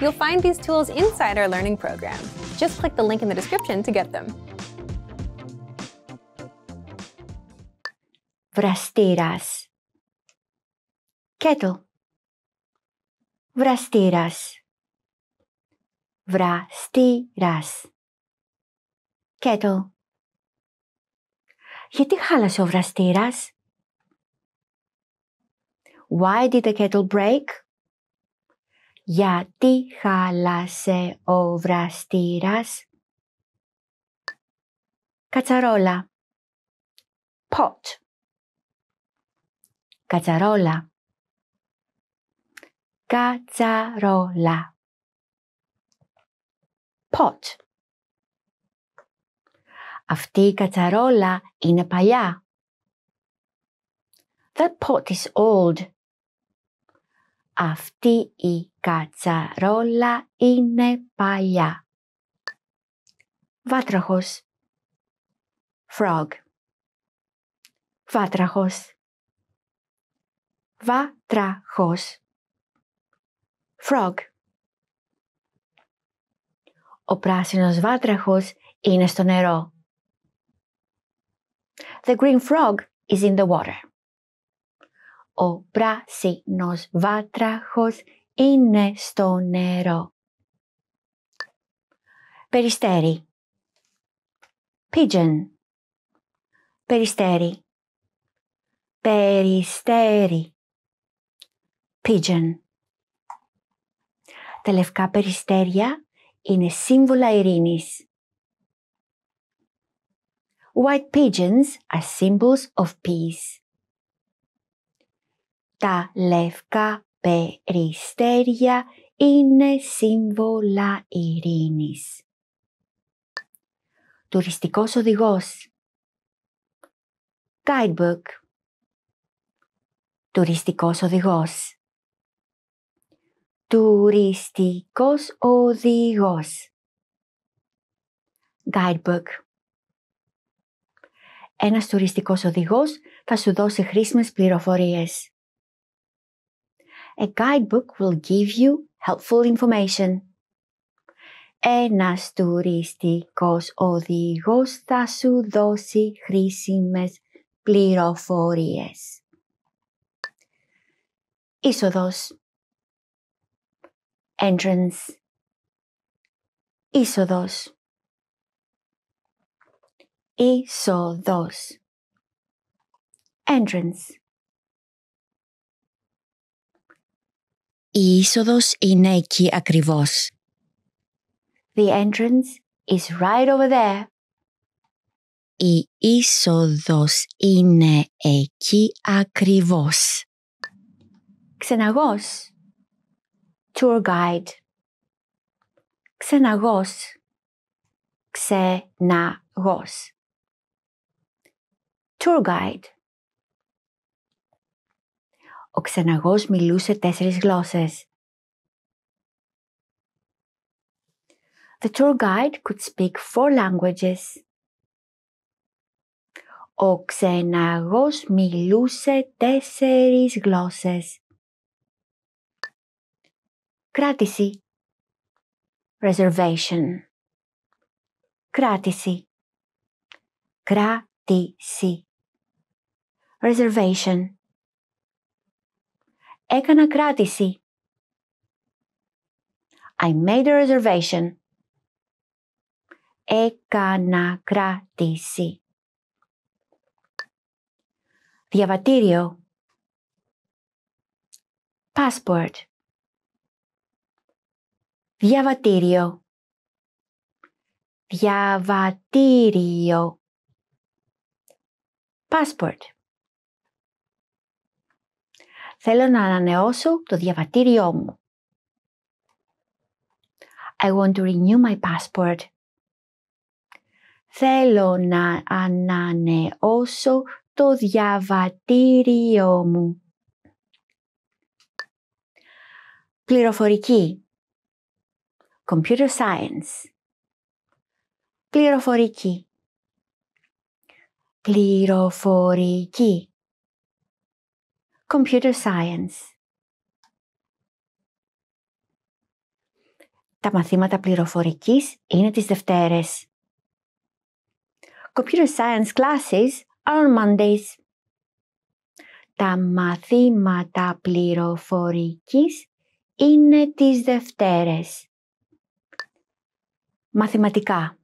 You'll find these tools inside our learning program. Just click the link in the description to get them. Vrasteras. Kettle. Vrasteras. Vrasteras. Kettle. Γιατί χάλασε ο βραστήρας? Why did the kettle break? Γιατί χάλασε ο βραστήρας. Κατσαρόλα. Pot. Κατσαρόλα. Κατσαρόλα. Pot. Αυτή η κατσαρόλα είναι παλιά. That pot is old. Αυτή η κατσαρόλα είναι παλιά. Βάτραχος Frog Βάτραχος Βάτραχος Frog Ο πράσινος βάτραχος είναι στο νερό. The green frog is in the water. Ο πράσινος βάτραχος είναι στο νερό. Περιστέρι. Pigeon. Περιστέρι. Περιστέρι. Pigeon. Τα λευκά περιστέρια είναι σύμβολα ειρήνης. White pigeons are symbols of peace τα λευκά περιστέρια είναι σύμβολα ειρήνης. Τουριστικός οδηγός Guidebook Τουριστικός οδηγός Τουριστικός οδηγός Guidebook Ένας τουριστικός οδηγός θα σου δώσει χρήσιμες πληροφορίες. A guidebook will give you helpful information. Ένας τουριστικός οδηγός θα σου δώσει χρήσιμες πληροφορίες. Είσοδος Entrance Είσοδος Είσοδος Entrance Η είσοδος είναι εκεί ακριβώς. The entrance is right over there. Η είσοδος είναι εκεί ακριβώς. Ξεναγός. Tour guide. Ξεναγός. Ξεναγός. Tour guide. Ο ξεναγός μιλούσε τέσσερις γλώσσες. The tour guide could speak four languages. Ο ξεναγός μιλούσε τέσσερις γλώσσες. Κράτηση. Reservation. Κράτηση. Κράτηση. Reservation. Έκανα κράτηση. I made a reservation. Έκανα κράτηση. Διαβατήριο. Passport. Διαβατήριο. Διαβατήριο. Passport. Θέλω να ανανεώσω το διαβατήριό μου. I want to renew my passport. Θέλω να ανανεώσω το διαβατήριό μου. Πληροφορική. Computer science. Πληροφορική. Πληροφορική. Computer Science. Τα μαθήματα πληροφορικής είναι τις Δευτέρες. Computer Science classes are on Mondays. Τα μαθήματα πληροφορικής είναι τις Δευτέρες. Μαθηματικά.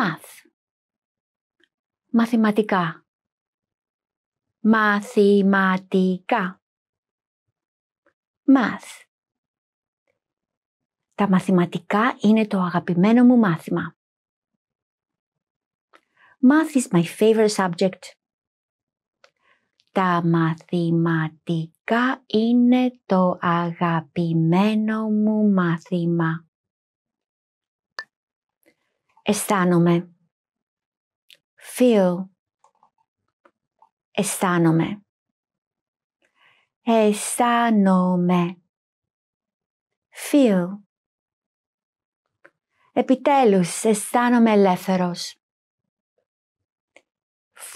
Math. Μαθηματικά. Μαθηματικά. Math. Τα μαθηματικά είναι το αγαπημένο μου μάθημα. Math is my favorite subject. Τα μαθηματικά είναι το αγαπημένο μου μάθημα. Αισθάνομαι. Feel αισθάνομαι. Αισθάνομαι. Feel. Επιτέλους αισθάνομαι ελεύθερος.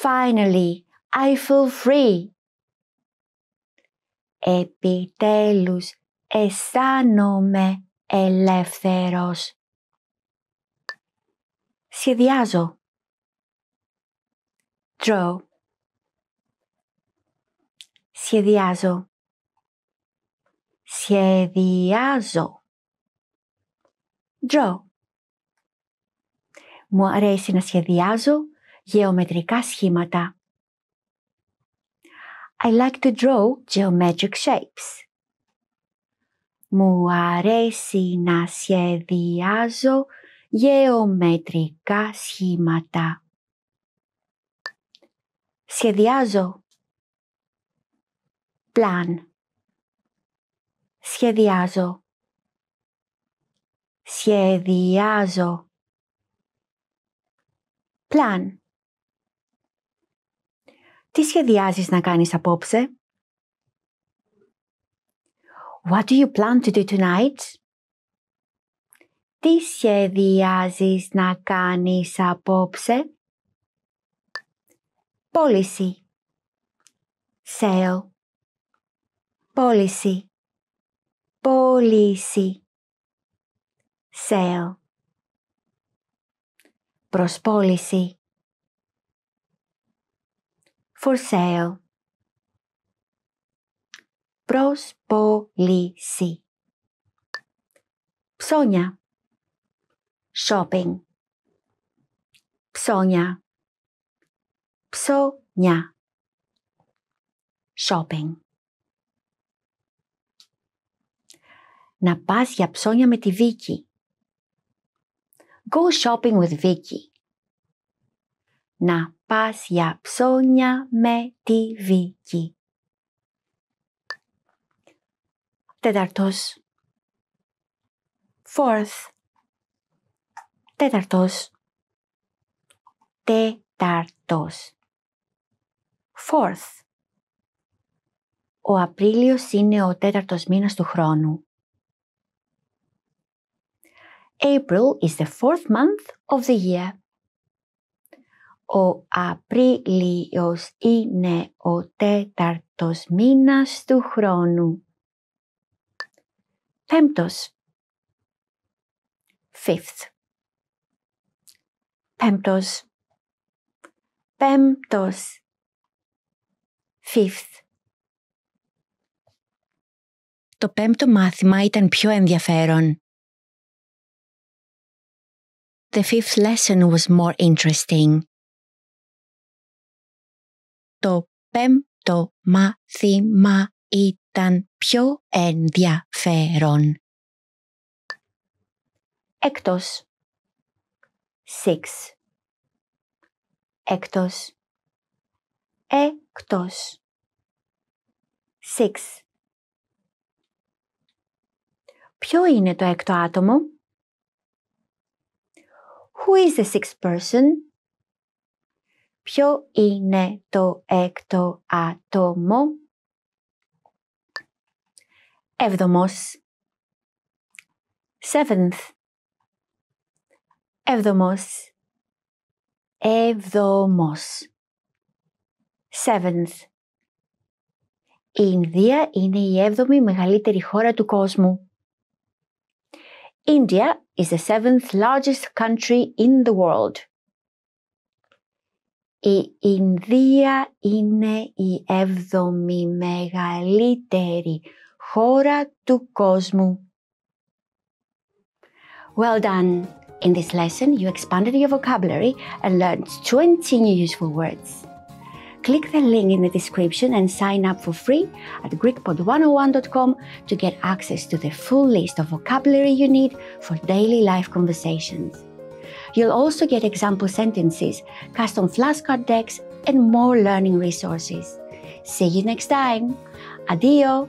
Finally, I feel free. Επιτέλους αισθάνομαι ελεύθερος. Σχεδιάζω. Draw. Σχεδιάζω. Σχεδιάζω. Draw. Μου αρέσει να σχεδιάζω γεωμετρικά σχήματα. I like to draw geometric shapes. Μου αρέσει να σχεδιάζω γεωμετρικά σχήματα. Σχεδιάζω. Plan. Σχεδιάζω. Σχεδιάζω. Plan. Τι σχεδιάζεις να κάνεις απόψε? What do you plan to do tonight? Τι σχεδιάζεις να κάνεις απόψε? Πώληση. Sale. policy, policy, sale, Pros policy, for sale, προς policy, Sonya shopping, ψώνια, ψώνια, shopping. να πας για ψώνια με τη Βίκη. Go shopping with Vicky. Να πας για ψώνια με τη Βίκη. Τέταρτος. Fourth. Τέταρτος. Τέταρτος. Fourth. Ο Απρίλιος είναι ο τέταρτος μήνας του χρόνου. April is the fourth month of the year. Ο Απρίλιος είναι ο τέταρτος μήνας του χρόνου. Πέμπτος. Fifth. Πέμπτος. Πέμπτος. Fifth. Το πέμπτο μάθημα ήταν πιο ενδιαφέρον. The fifth lesson was more interesting. Το πέμπτο μάθημα ήταν πιο ενδιαφέρον. Έκτος. Six. Έκτος. Έκτος. Six. Ποιο είναι το έκτο άτομο? Who is the sixth person? Ποιο είναι το έκτο άτομο? Εβδομός. Seventh. Εβδομός. Εβδομός. Seventh. Η Ινδία είναι η έβδομη μεγαλύτερη χώρα του κόσμου. India is the seventh largest country in the world. Η Ινδία είναι η έβδομη μεγαλύτερη χώρα του κόσμου. Well done! In this lesson, you expanded your vocabulary and learned 20 new useful words. Click the link in the description and sign up for free at GreekPod101.com to get access to the full list of vocabulary you need for daily life conversations. You'll also get example sentences, custom flashcard decks, and more learning resources. See you next time. Adio!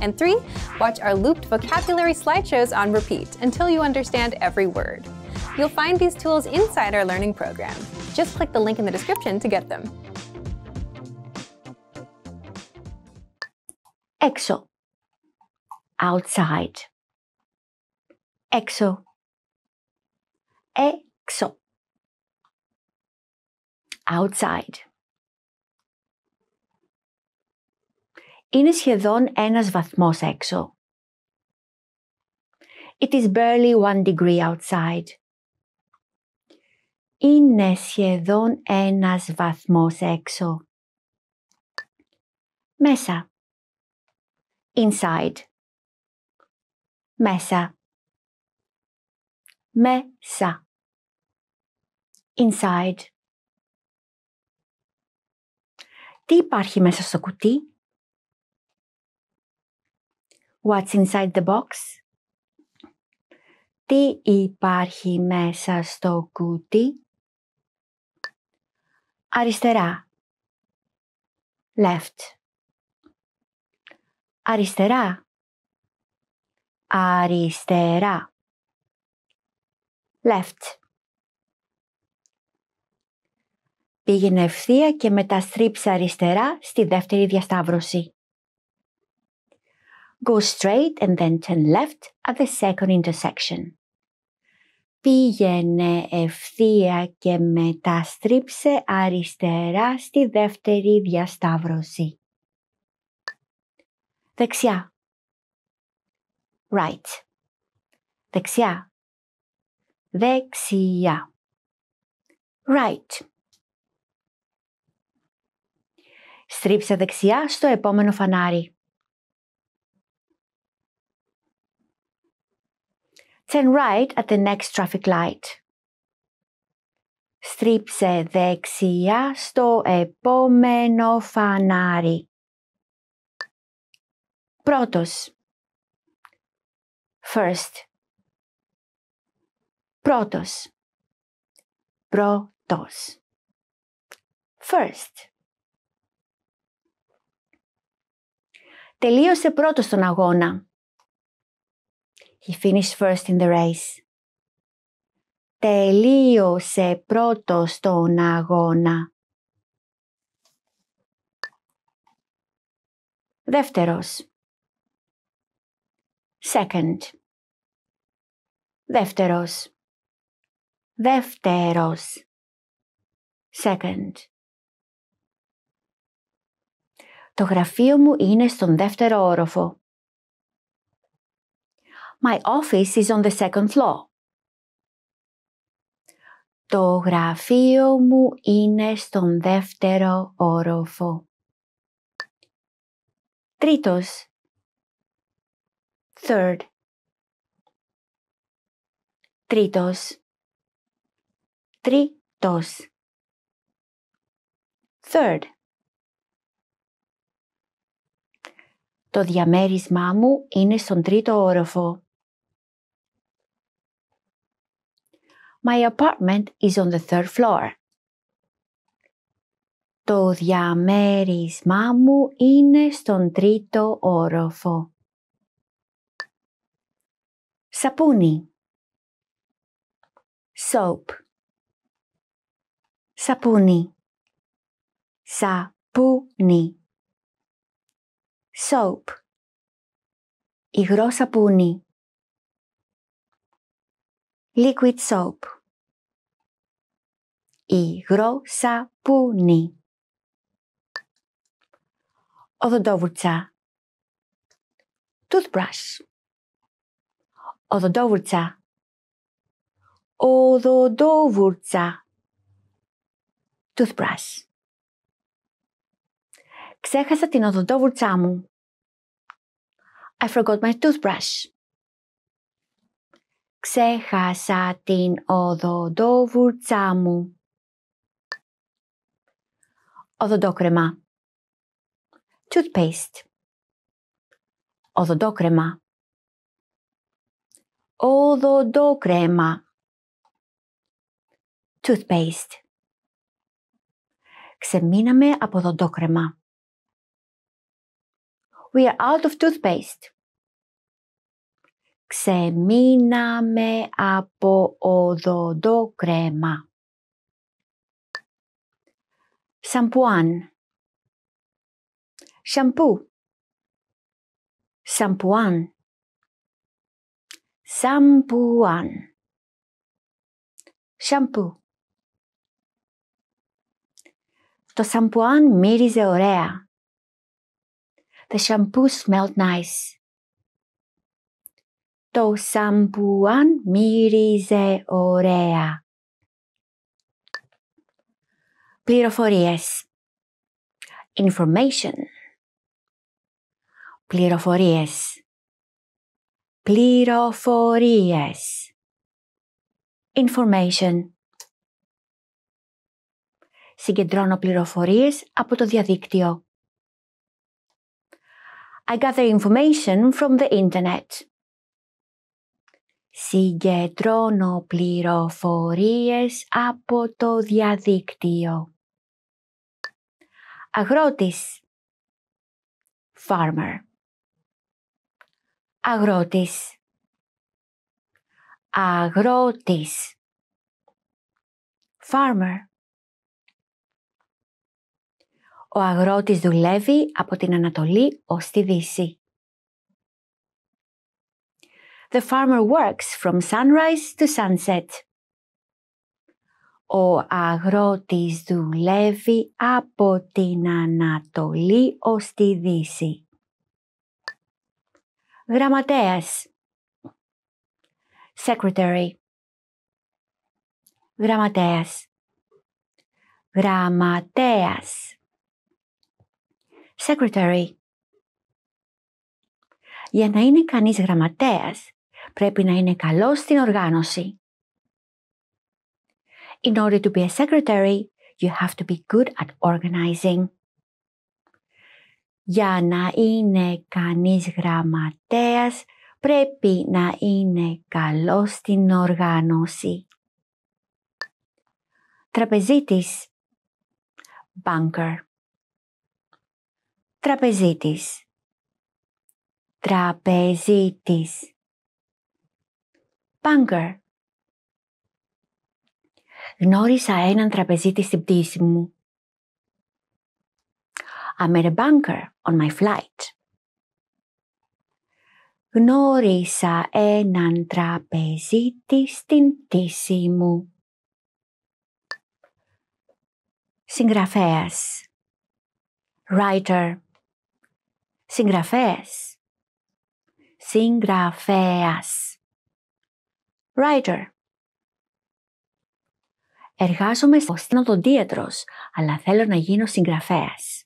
And three, watch our looped vocabulary slideshows on repeat until you understand every word. You'll find these tools inside our learning program. Just click the link in the description to get them. Exo. Outside. Exo. Exo. Outside. είναι σχεδόν ένας βαθμός έξω. It is barely one degree outside. Είναι σχεδόν ένας βαθμός έξω. Μέσα. Inside. Μέσα. Μέσα. Inside. Τι υπάρχει μέσα στο κουτί? What's inside the box? Τι υπάρχει μέσα στο κούτι? Αριστερά. Left. Αριστερά. Αριστερά. Left. Πήγαινε ευθεία και μεταστρίψε αριστερά στη δεύτερη διασταύρωση. Go straight and then turn left at the second intersection. Πήγαινε ευθεία και μετά στρίψε αριστερά στη δεύτερη διασταύρωση. Δεξιά. Right. Δεξιά. Δεξιά. Right. Στρίψε δεξιά στο επόμενο φανάρι. turn right at the next traffic light. Στρίψε δεξιά στο επόμενο φανάρι. Πρώτος. First. Πρώτος. Πρώτος. First. Τελείωσε πρώτος τον αγώνα. He finished first in the race. Τελείωσε πρώτος στον αγώνα. Δεύτερος. Second. Δεύτερος. Δεύτερος. Second. Το γραφείο μου είναι στον δεύτερο όροφο. My office is on the second floor. Το γραφείο μου είναι στον δεύτερο όροφο. Τρίτος. Third. Τρίτος. Τρίτος. Third. Το διαμέρισμά μου είναι στον τρίτο όροφο. My apartment is on the third floor. Το διαμέρισμά μου είναι στον τρίτο όροφο. Σαπούνι. Soap. Σαπούνι. Σαπούνι. Soap. Υγρό σαπούνι liquid soap. Υγρό σαπούνι. Οδοντόβουρτσα. Toothbrush. Οδοντόβουρτσα. Οδοντόβουρτσα. Toothbrush. Ξέχασα την οδοντόβουρτσά μου. I forgot my toothbrush. Ξέχασα την οδοντόβουρτσά μου. Οδοντόκρεμα. Toothpaste. Οδοντόκρεμα. Οδοντόκρεμα. Toothpaste. Ξεμείναμε από οδοντόκρεμα. We are out of toothpaste. Ξεμίναμε από κρέμα. Σαμπουάν. Σαμπού. Σαμπουάν. Σαμπουάν. Σαμπού. Το σαμπουάν μύριζε ωραία. The shampoo smelled nice. Το σαμπουάν μύριζε ωραία. Πληροφορίες. Information. Πληροφορίες. Πληροφορίες. Information. Συγκεντρώνω πληροφορίες από το διαδίκτυο. I gather information from the internet. Συγκεντρώνω πληροφορίες από το διαδίκτυο. Αγρότης Farmer Αγρότης Αγρότης Farmer Ο αγρότης δουλεύει από την Ανατολή ως τη Δύση the farmer works from sunrise to sunset. Ο αγρότης δουλεύει από την Ανατολή ως τη Δύση. Γραμματέας Secretary Γραμματέας Γραμματέας Secretary Για να είναι κανείς γραμματέας πρέπει να είναι καλός στην οργάνωση. In order to be a secretary, you have to be good at organizing. Για να είναι κανείς γραμματέας, πρέπει να είναι καλός στην οργάνωση. Τραπεζίτης Banker Τραπεζίτης Τραπεζίτης Γνώρισα έναν τραπεζίτη στην πτήση μου. I met a banker on my flight. Γνώρισα έναν τραπεζίτη στην πτήση μου. Συγγραφέας Writer Συγγραφέας Συγγραφέας Writer. Εργάζομαι ως οδοντίατρος, αλλά θέλω να γίνω συγγραφέας.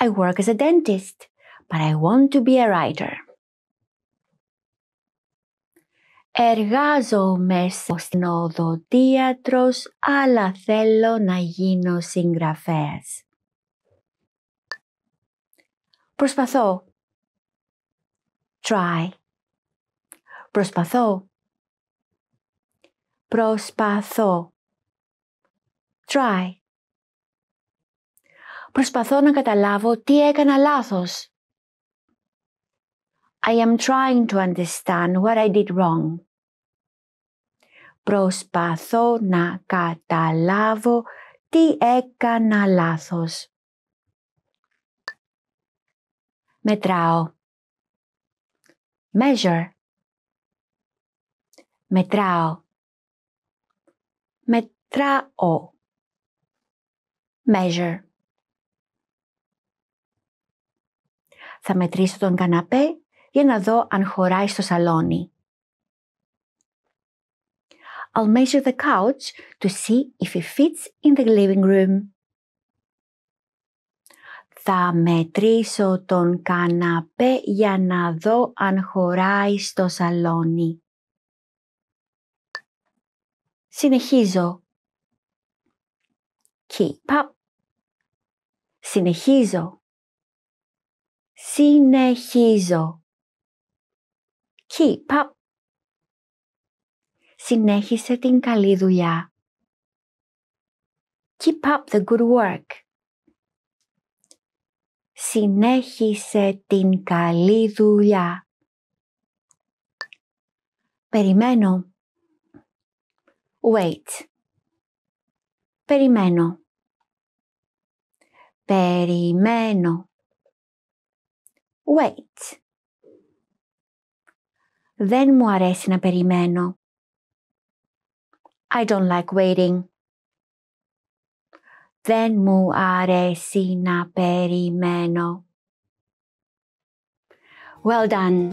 I work as a dentist, but I want to be a writer. Εργάζομαι ως νοδοτίατρος, αλλά θέλω να γίνω συγγραφέας. Προσπαθώ. Try. Προσπαθώ. Προσπαθώ. Try. Προσπαθώ να καταλάβω τι έκανα λάθος. I am trying to understand what I did wrong. Προσπαθώ να καταλάβω τι έκανα λάθος. Μετράω. Measure. Μετράω. Μετράω. Measure. Θα μετρήσω τον καναπέ για να δω αν χωράει στο σαλόνι. I'll measure the couch to see if it fits in the living room. Θα μετρήσω τον καναπέ για να δω αν χωράει στο σαλόνι. Συνεχίζω. Keep up. Συνεχίζω. Συνεχίζω. Keep up. Συνέχισε την καλή δουλειά. Keep up the good work. Συνέχισε την καλή δουλειά. Περιμένω. wait. Perimeno. Perimeno. Wait. Then μου αρέσει να περιμένω. I don't like waiting. Then μου αρέσει να περιμένω. Well done.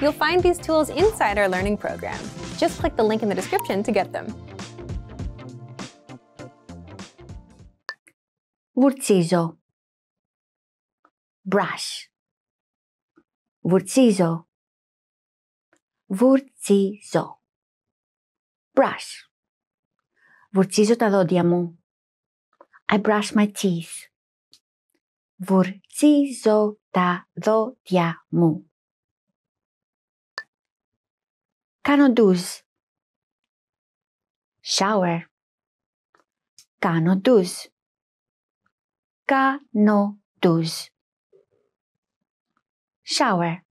You'll find these tools inside our learning program. Just click the link in the description to get them. Vurciso Brush Vurciso Vurciso Brush Vurciso τα δόντια μου. I brush my teeth. Vurciso τα δόντια μου. Canoduz. Shower. Canoduz. Canoduz. Shower.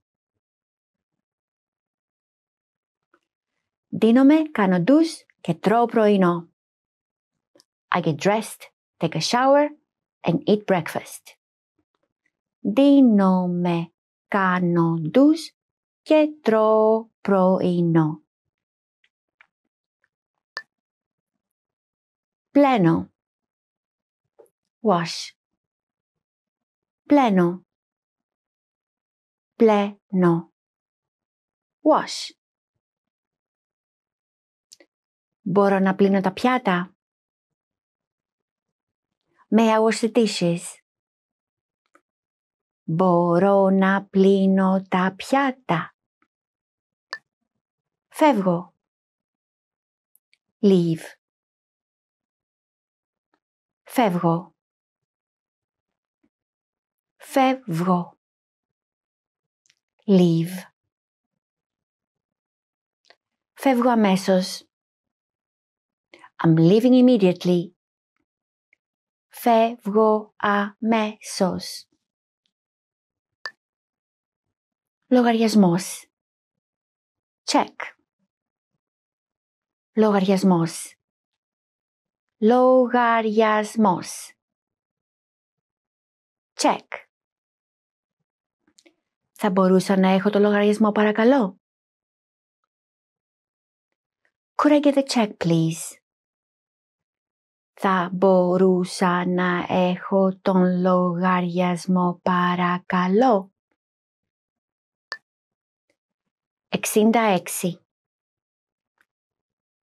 Dinome canoduz και tro proino. I get dressed, take a shower, and eat breakfast. Δίνομαι κάνω ντους και τρώω πρωινό. Πλένω. E wash. Πλένω. Πλένω. Wash. Μπορώ να πλύνω τα πιάτα. May I wash the dishes? Μπορώ να πλύνω τα πιάτα. Φεύγω. Leave. Φεύγω. Φεύγω. Leave. Φεύγω αμέσως. I'm leaving immediately. Φεύγω αμέσως. Λογαριασμός. Check. Λογαριασμός. Λογαριασμός. Check. Θα μπορούσα να έχω το λογαριασμό παρακαλώ. Could I get a check, please? Θα μπορούσα να έχω τον λογαριασμό παρακαλώ. 66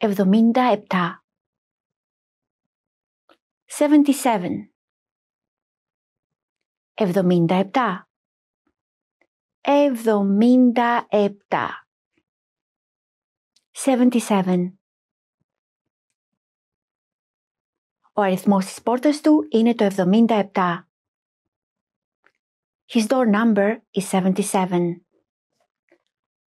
77 Επτά Εβδομήντα Επτά 77 Ο αριθμός της πόρτας του είναι το Εβδομήντα Επτά. His door number is 77.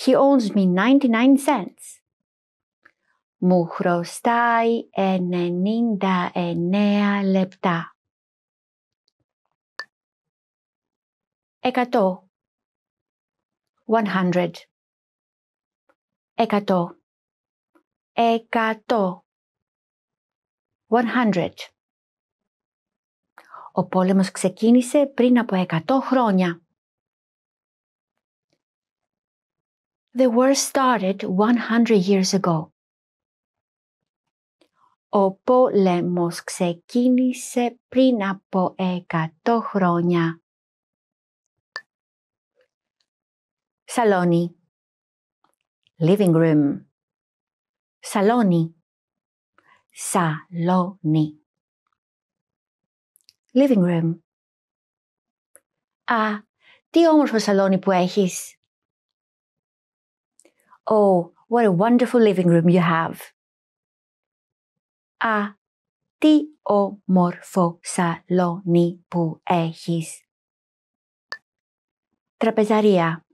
He owes me 99 cents. Μου χρωστάει 99 λεπτά. 100 100 100 100 100 Ο πόλεμος ξεκίνησε πριν από 100 χρόνια. The were started 100 years ago. Ο πόλεμος ξεκίνησε πριν από 100 χρόνια. Σαλόνι Living room Σαλόνι Σαλόνι Living room Α, τι όμορφο σαλόνι που έχεις! Oh, what a wonderful living room you have. Α, τι όμορφο σαλόνι που έχεις. Τραπεζαρία.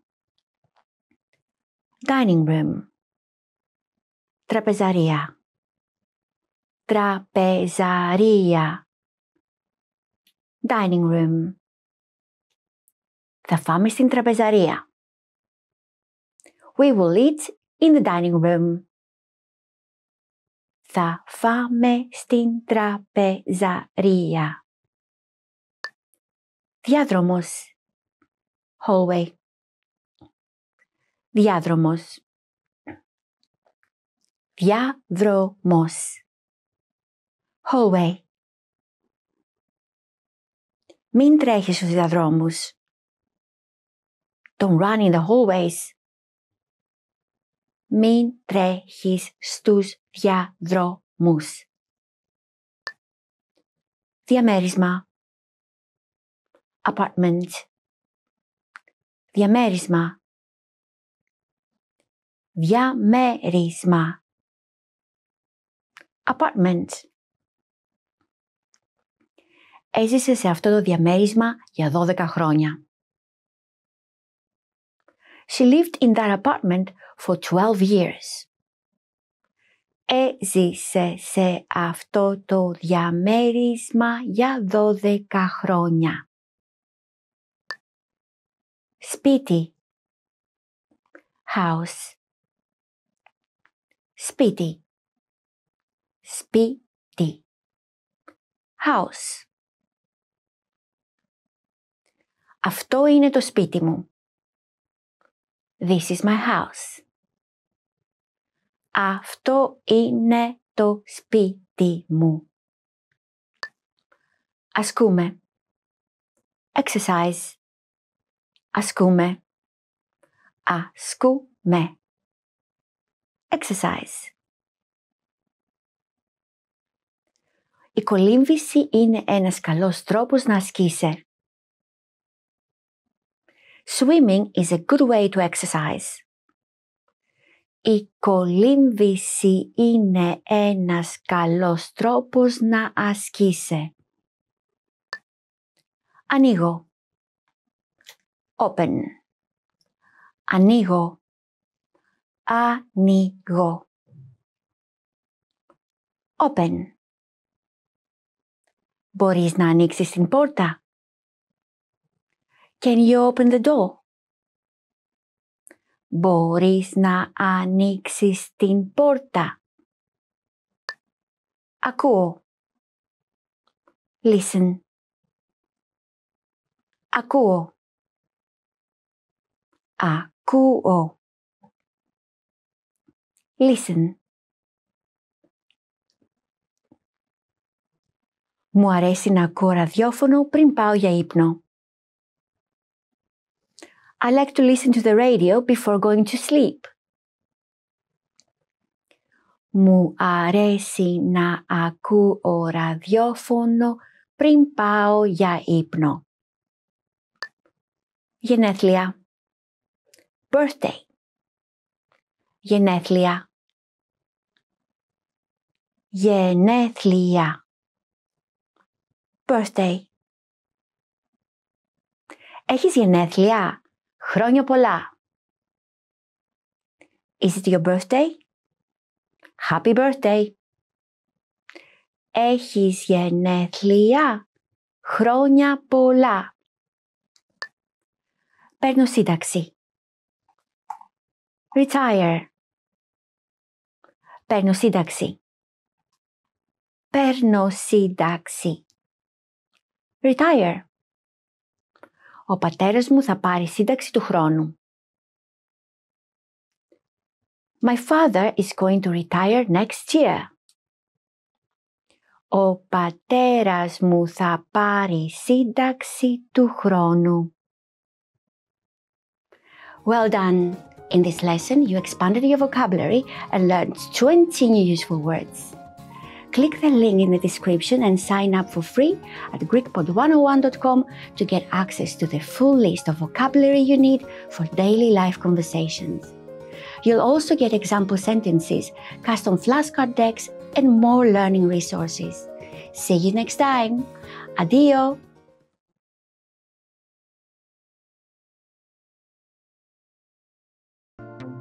Dining room. Τραπεζαρία. Τραπεζαρία. Dining room. Θα φάμε στην τραπεζαρία. We will eat in the dining room. Θα φάμε στην τραπεζαρία. Διάδρομος. Hallway. Διάδρομος. Διάδρομος. Hallway. Μην τρέχεις στους διαδρόμους. Don't run in the hallways. Μην τρέχεις στους διαδρόμους. Διαμέρισμα. Apartment. Διαμέρισμα. Διαμέρισμα. Apartment. Έζησε σε αυτό το διαμέρισμα για 12 χρόνια. She lived in that apartment for 12 years. Έζησε ε, σε αυτό το διαμέρισμα για 12 χρόνια. Σπίτι House Σπίτι Σπίτι House Αυτό είναι το σπίτι μου. This is my house. Αυτό είναι το σπίτι μου. Ασκούμε. Exercise. Ασκούμε. Ασκούμε. Exercise. Η κολύμβηση είναι ένας καλός τρόπος να ασκήσει. Swimming is a good way to exercise. Η κολύμβηση είναι ένας καλός τρόπος να ασκήσε. Ανοίγω. Open. Ανοίγω. Ανοίγω. Open. Μπορείς να ανοίξεις την πόρτα. Can you open the door? Μπορείς να ανοίξεις την πόρτα. Ακούω. Listen. Ακούω. Ακούω. Listen. Μου αρέσει να ακούω ραδιόφωνο πριν πάω για ύπνο. I like to listen to the radio before going to sleep. Μου αρέσει να ακούω ραδιόφωνο πριν πάω για ύπνο. Γενέθλια. Birthday. Γενέθλια. Γενέθλια. Birthday. Έχεις γενέθλια? Χρόνια πολλά. Is it your birthday? Happy birthday. Έχεις γενέθλια. Χρόνια πολλά. Παίρνω σύνταξη. Retire. Παίρνω σύνταξη. Παίρνω σύνταξη. Retire. Ο πατέρας μου θα πάρει σύνταξη του χρόνου. My father is going to retire next year. Ο πατέρας μου θα πάρει σύνταξη του χρόνου. Well done! In this lesson, you expanded your vocabulary and learned 20 new useful words. Click the link in the description and sign up for free at GreekPod101.com to get access to the full list of vocabulary you need for daily life conversations. You'll also get example sentences, custom flashcard decks, and more learning resources. See you next time. Adio!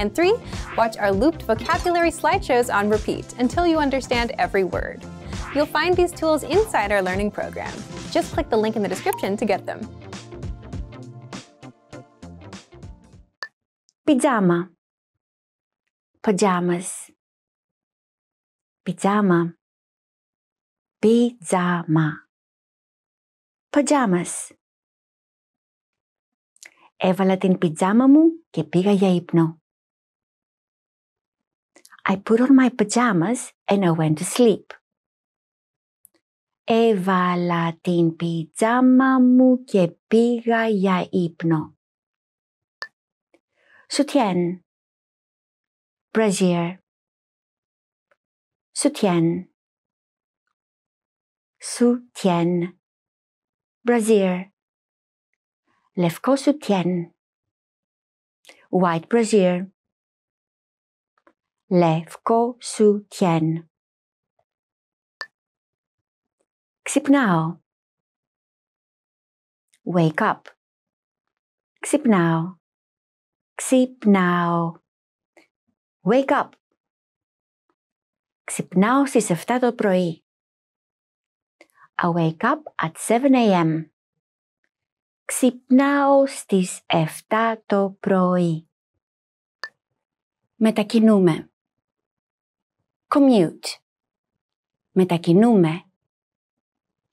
And three, watch our looped vocabulary slideshows on repeat until you understand every word. You'll find these tools inside our learning program. Just click the link in the description to get them. Pajama. Pajamas. Pajama. Pajama. Pajamas. Έβαλα την πιτζάμα μου και πήγα για ύπνο. I put on my pajamas and I went to sleep. Έβαλα την πιτζάμα μου και πήγα για ύπνο. Soutien Brazier Soutien Soutien Brazier Λευκό soutien White brazier λευκό σου τιέν. Ξυπνάω. Wake up. Ξυπνάω. Ξυπνάω. Wake up. Ξυπνάω στις 7 το πρωί. I wake up at 7 a.m. Ξυπνάω στις 7 το πρωί. Μετακινούμε commute. Μετακινούμε.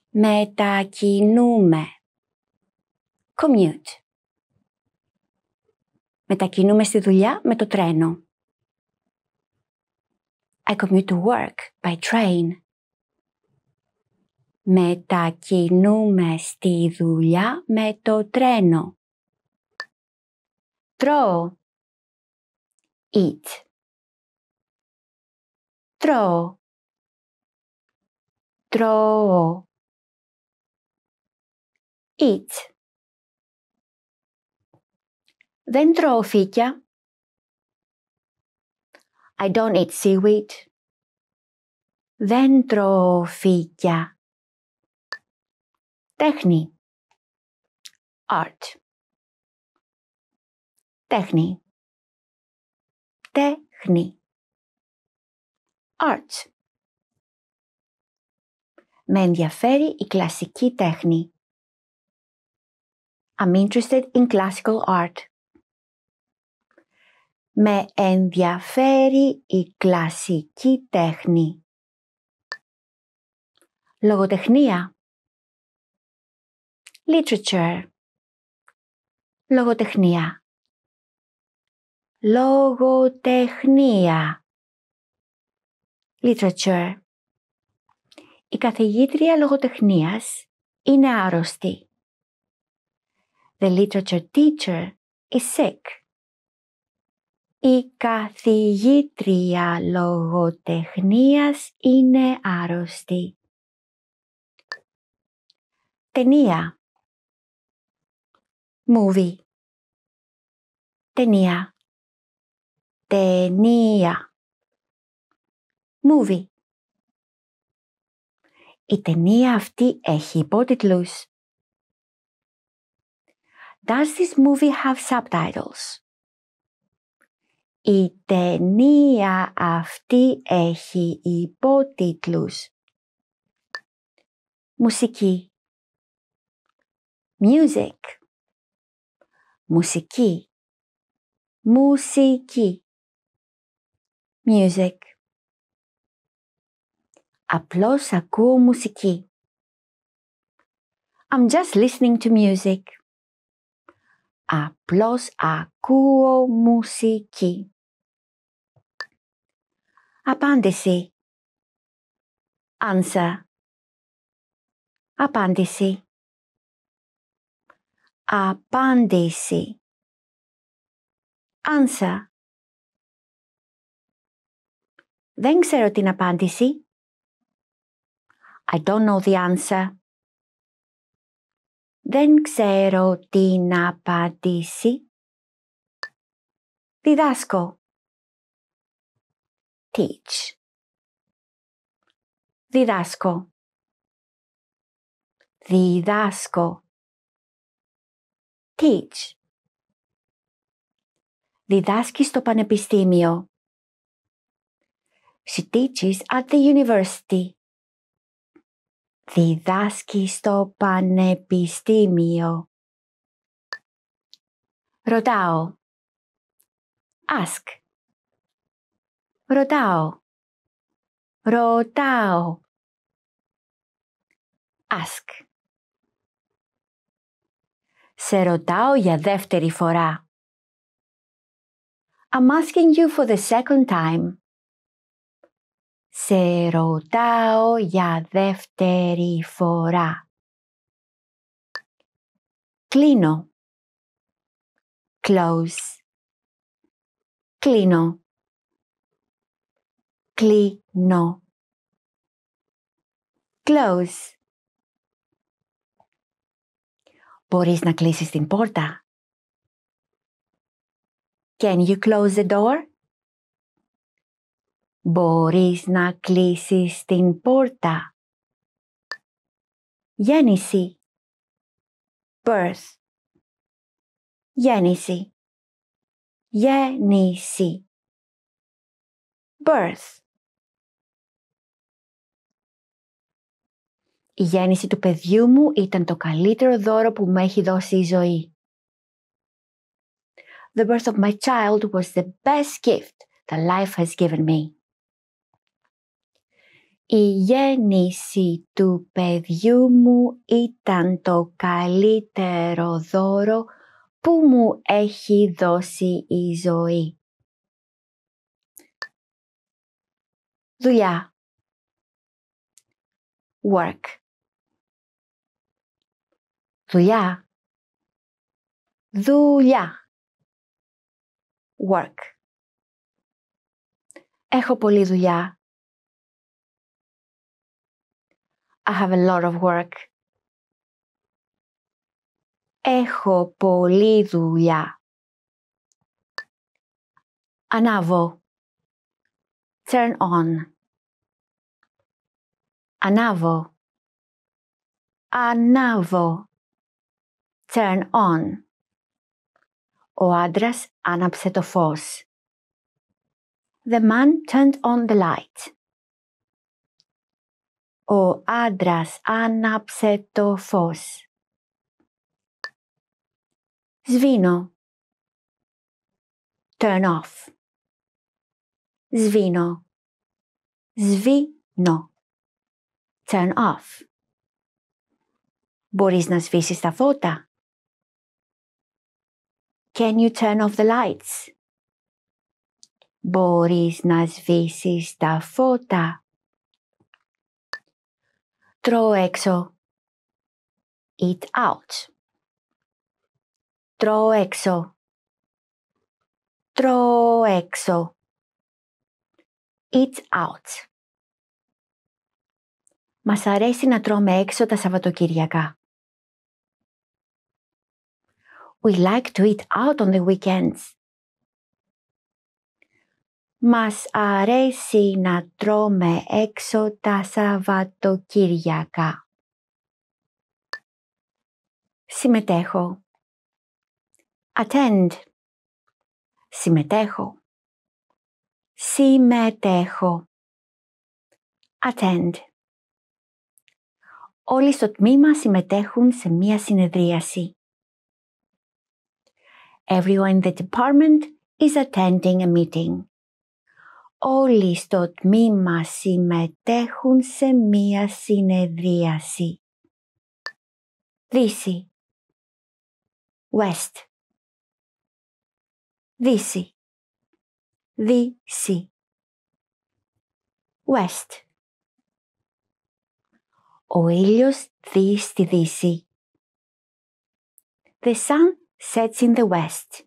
Μετακινούμε. Commute. Μετακινούμε στη δουλειά με το τρένο. I commute to work by train. Μετακινούμε στη δουλειά με το τρένο. Τρώω. Eat. throw, throw. Eat. Then throw ficha. I don't eat seaweed. Then throw ficha. Techni. Art. Techni. Techni. art. Με ενδιαφέρει η κλασική τέχνη. I'm interested in classical art. Με ενδιαφέρει η κλασική τέχνη. Λογοτεχνία. Literature. Λογοτεχνία. Λογοτεχνία literature. Η καθηγήτρια λογοτεχνίας είναι άρρωστη. The literature teacher is sick. Η καθηγήτρια λογοτεχνίας είναι άρρωστη. Ταινία Movie Ταινία Ταινία movie. Η ταινία αυτή έχει υπότιτλους. Does this movie have subtitles? Η ταινία αυτή έχει υπότιτλους. Μουσική. Music. Μουσική. Μουσική. Music. Απλώς ακούω μουσική. I'm just listening to music. Απλώς ακούω μουσική. Απάντηση. Answer. Απάντηση. Απάντηση. Answer. Δεν ξέρω την απάντηση. I don't know the answer. Δεν ξέρω τι να απαντήσει. Διδάσκω. Teach. Διδάσκω. Διδάσκω. Teach. Διδάσκει στο πανεπιστήμιο. She teaches at the university. Διδάσκει στο πανεπιστήμιο. Ρωτάω. Ask. Ρωτάω. Ρωτάω. Ask. Σε ρωτάω για δεύτερη φορά. I'm asking you for the second time. Σε ρωτάω για δεύτερη φορά. Κλείνω. Close. Κλείνω. Κλείνω. Close. Μπορείς να κλείσεις την πόρτα. Can you close the door? Μπορείς να κλείσεις την πόρτα. Γέννηση. Birth. Γέννηση. Γέννηση. Birth. Η γέννηση του παιδιού μου ήταν το καλύτερο δώρο που μου έχει δώσει η ζωή. The birth of my child was the best gift that life has given me. Η γέννηση του παιδιού μου ήταν το καλύτερο δώρο που μου έχει δώσει η ζωή. Δουλειά. Work. Δουλειά. Δουλειά. Work. Έχω πολλή δουλειά I have a lot of work. Έχω πολλή δουλειά. Ανάβω. Turn on. Ανάβω. Ανάβω. Turn on. Ο άντρας άναψε το φως. The man turned on the light. Ο άντρας άναψε το φως. Σβήνω. Turn off. Σβήνω. Σβήνω. Turn off. Μπορείς να σβήσεις τα φώτα. Can you turn off the lights? Μπορείς να σβήσεις τα φώτα τρώω έξω. Eat out. Τρώω έξω. Τρώω έξω. Eat out. Μας αρέσει να τρώμε έξω τα Σαββατοκυριακά. We like to eat out on the weekends. Μας αρέσει να τρώμε έξω τα Σαββατοκύριακα. Συμμετέχω. Attend. Συμμετέχω. Συμμετέχω. Attend. Όλοι στο τμήμα συμμετέχουν σε μία συνεδρίαση. Everyone in the department is attending a meeting όλοι στο τμήμα συμμετέχουν σε μία συνεδρίαση. Δύση West Δύση Δύση West Ο ήλιος δει στη δύση. The sun sets in the west.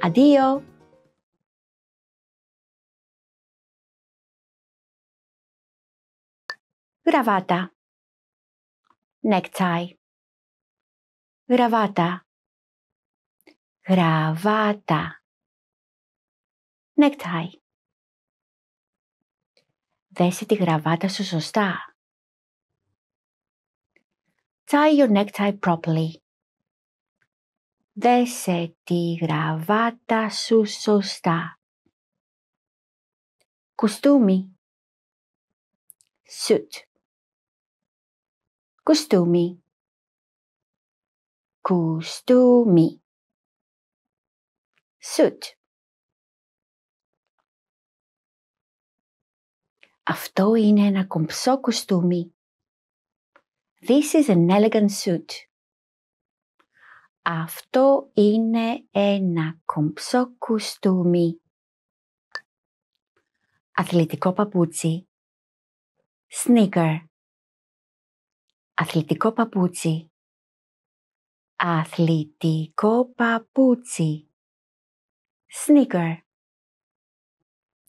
Αντίο! Γραβάτα Necktie. Γραβάτα. Gravata. Necktie. Δέσε τη γραβάτα σου σωστά. Tie your necktie properly δέσε τη γραβάτα σου σωστά. Κουστούμι Σουτ Κουστούμι Κουστούμι Σουτ Αυτό είναι ένα κομψό κουστούμι. This is an elegant suit. Αυτό είναι ένα κομψό κουστούμι. Αθλητικό παπούτσι. Sneaker. Αθλητικό παπούτσι. Αθλητικό παπούτσι. Sneaker.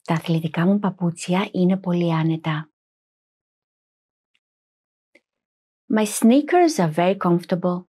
Τα αθλητικά μου παπούτσια είναι πολύ άνετα. My sneakers are very comfortable.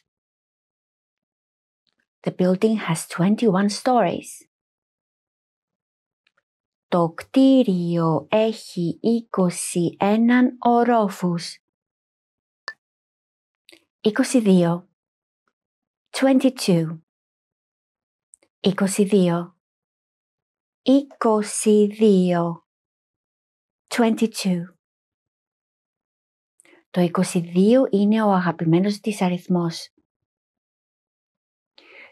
The building has 21 stories. Το κτίριο έχει 21 ορόφους. 22 22 22 22 22 Το 22 είναι ο αγαπημένος της αριθμός.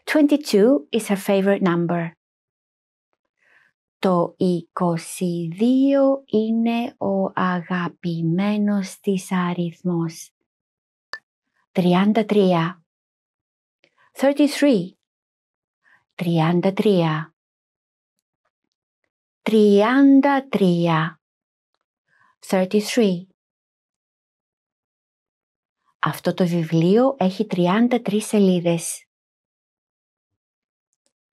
22 is her favorite number. Το 22 είναι ο αγαπημένος της αριθμός. 33 33 33 33 33 Αυτό το βιβλίο έχει 33 σελίδες.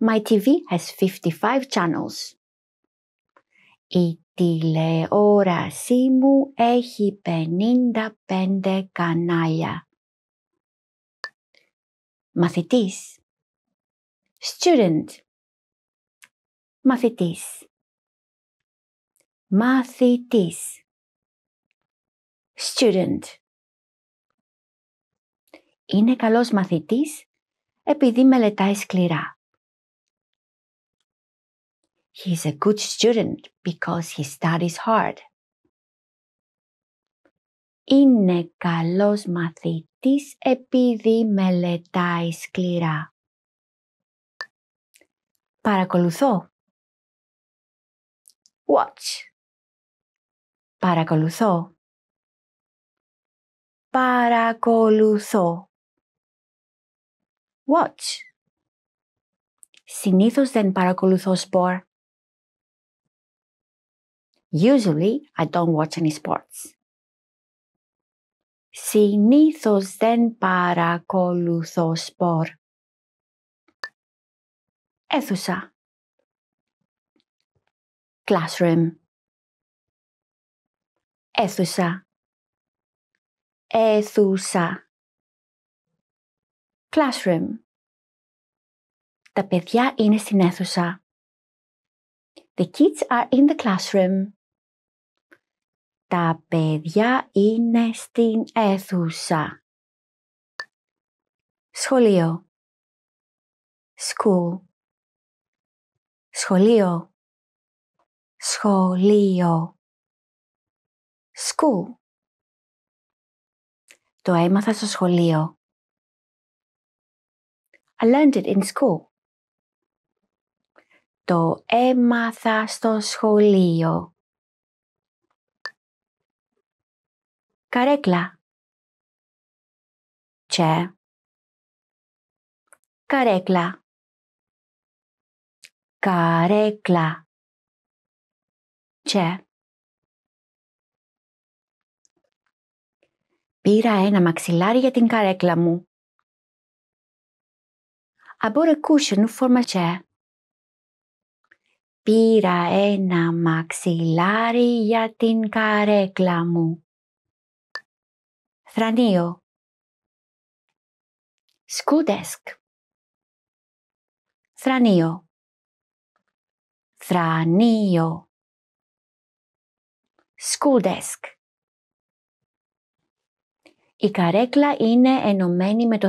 My TV has 55 channels. Η τηλεόρασή μου έχει 55 κανάλια. Μαθητής Student Μαθητής Μαθητής Student Είναι καλός μαθητής επειδή μελετάει σκληρά. He's a good student because he studies hard. Είναι καλός μαθητής επειδή μελετάει σκληρά. Παρακολουθώ. Watch. Παρακολουθώ. Παρακολουθώ. Watch. Συνήθως δεν παρακολουθώ σπορ. Usually, I don't watch any sports. Συνήθως δεν παρακολουθώ σπορ. Αίθουσα. Classroom. Αίθουσα. Αίθουσα. Classroom. Τα παιδιά είναι στην αίθουσα. The kids are in the classroom. Τα παιδιά είναι στην αίθουσα. Σχολείο. School. Σχολείο. Σχολείο. School. Το έμαθα στο σχολείο. I learned it in school. Το έμαθα στο σχολείο. Καρέκλα. Τσε. Καρέκλα. Καρέκλα. Τσε. Πήρα ένα μαξιλάρι για την καρέκλα μου. Αμπόρε κούσενου φόρμα Πήρα ένα μαξιλάρι για την καρέκλα μου. θρανείο school desk θρανείο θρανείο school desk η καρέκλα είναι ενωμένη με το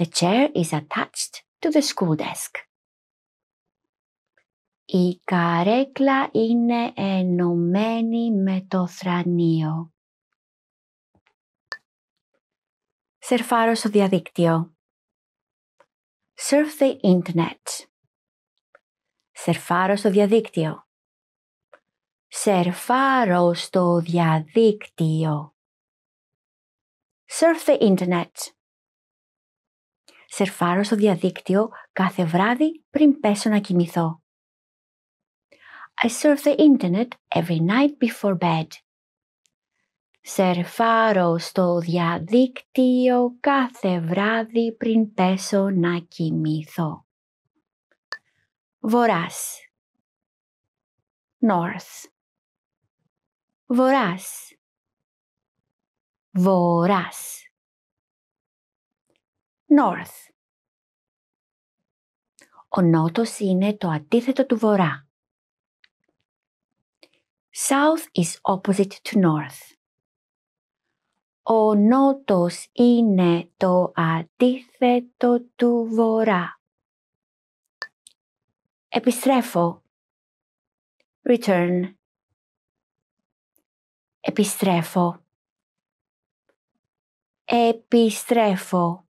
The chair is attached to the school desk. Η καρέκλα είναι ενωμένη με το θρανίο. Σερφάρω στο διαδίκτυο. Surf the internet. Σερφάρω στο διαδίκτυο. Σερφάρω στο διαδίκτυο. Surf the internet. Σερφάρω στο διαδίκτυο κάθε βράδυ πριν πέσω να κοιμηθώ. I surf the internet every night before bed. Σερφάρω στο διαδίκτυο κάθε βράδυ πριν πέσω να κοιμηθώ. Βοράς North Βοράς Βοράς North Ο νότος είναι το αντίθετο του βορρά. South is opposite to north. Ο νότος είναι το αντίθετο του βορρά. Επιστρέφω. Return. Επιστρέφω. Επιστρέφω.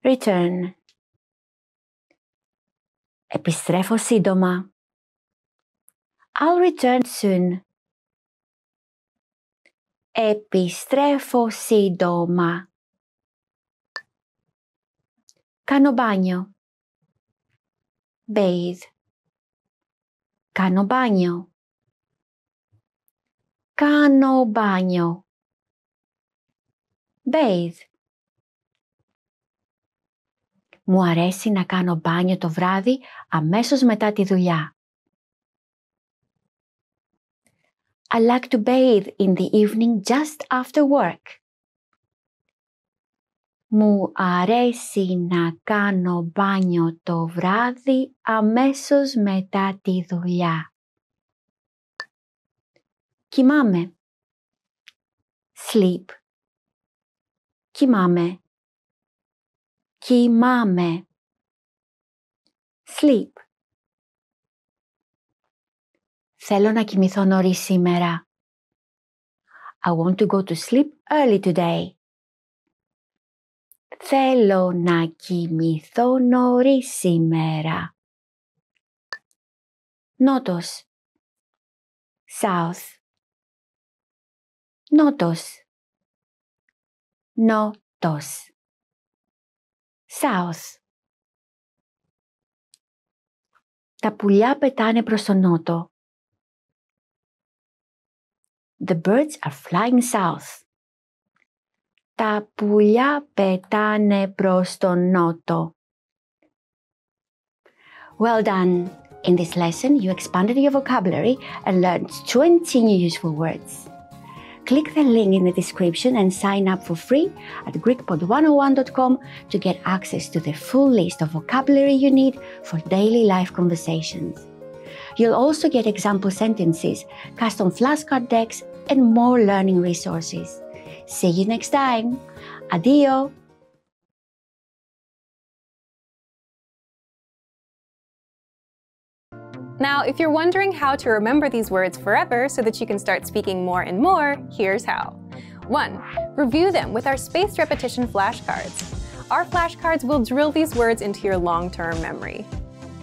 Return. Επιστρέφω σύντομα. I'll return soon. Επιστρέφω σύντομα. Κάνω μπάνιο. Bathe. Κάνω μπάνιο. Κάνω μπάνιο. Bathe. Μου αρέσει να κάνω μπάνιο το βράδυ αμέσως μετά τη δουλειά. I like to bathe in the evening just after work. Μου αρέσει να κάνω μπάνιο το βράδυ αμέσως μετά τη δουλειά. Κοιμάμαι. Sleep. Κοιμάμαι. Κοιμάμαι. Sleep. Θέλω να κοιμηθώ νωρίς σήμερα. I want to go to sleep early today. Θέλω να κοιμηθώ νωρίς σήμερα. Νότος South Νότος Νότος South Τα πουλιά πετάνε προς τον νότο. The birds are flying south. Τα πουλιά πετάνε προς τον νότο. Well done! In this lesson, you expanded your vocabulary and learned 20 new useful words. Click the link in the description and sign up for free at GreekPod101.com to get access to the full list of vocabulary you need for daily life conversations. You'll also get example sentences, custom flashcard decks, and more learning resources. See you next time. Adio! Now, if you're wondering how to remember these words forever so that you can start speaking more and more, here's how. 1. Review them with our spaced repetition flashcards. Our flashcards will drill these words into your long-term memory.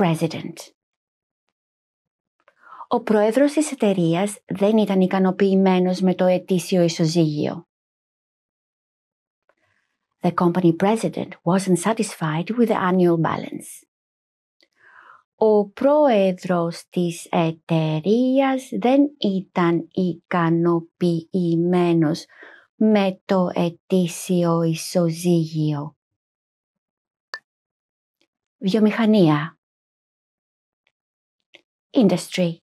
President. Ο πρόεδρος της εταιρείας δεν ήταν ικανοποιημένος με το ετήσιο ισοζύγιο. The company president wasn't satisfied with the annual balance. Ο πρόεδρος της εταιρείας δεν ήταν ικανοποιημένος με το ετήσιο ισοζύγιο. Βιομηχανία industry.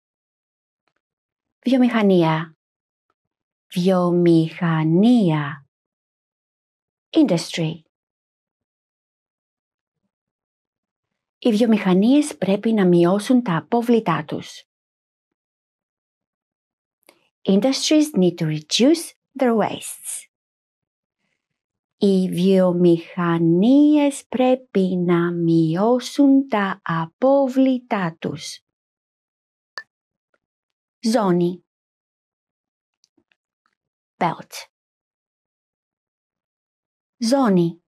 Βιομηχανία. Βιομηχανία. Industry. Οι βιομηχανίες πρέπει να μειώσουν τα απόβλητά τους. Industries need to reduce their wastes. Οι βιομηχανίες πρέπει να μειώσουν τα απόβλητά τους. Zoni Belt Zoni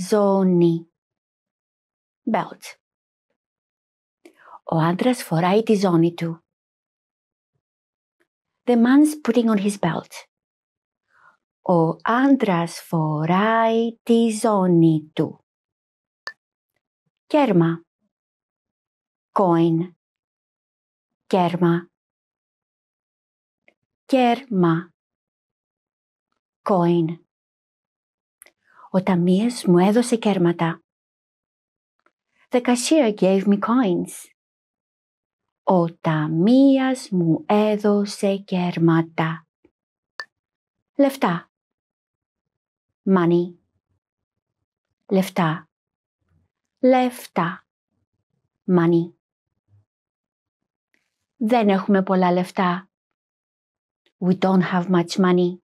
Zoni Belt O andras forai di zoni tu. The man's putting on his belt. O andras forai di zoni tu. Kerma. Coin. κέρμα, κέρμα, κόιν, Ο ταμείας μου έδωσε κέρματα. The cashier gave me coins. Ο ταμείας μου έδωσε κέρματα. Λεφτά. Money. Λεφτά. Λεφτά. Money. Δεν έχουμε πολλά λεφτά. We don't have much money.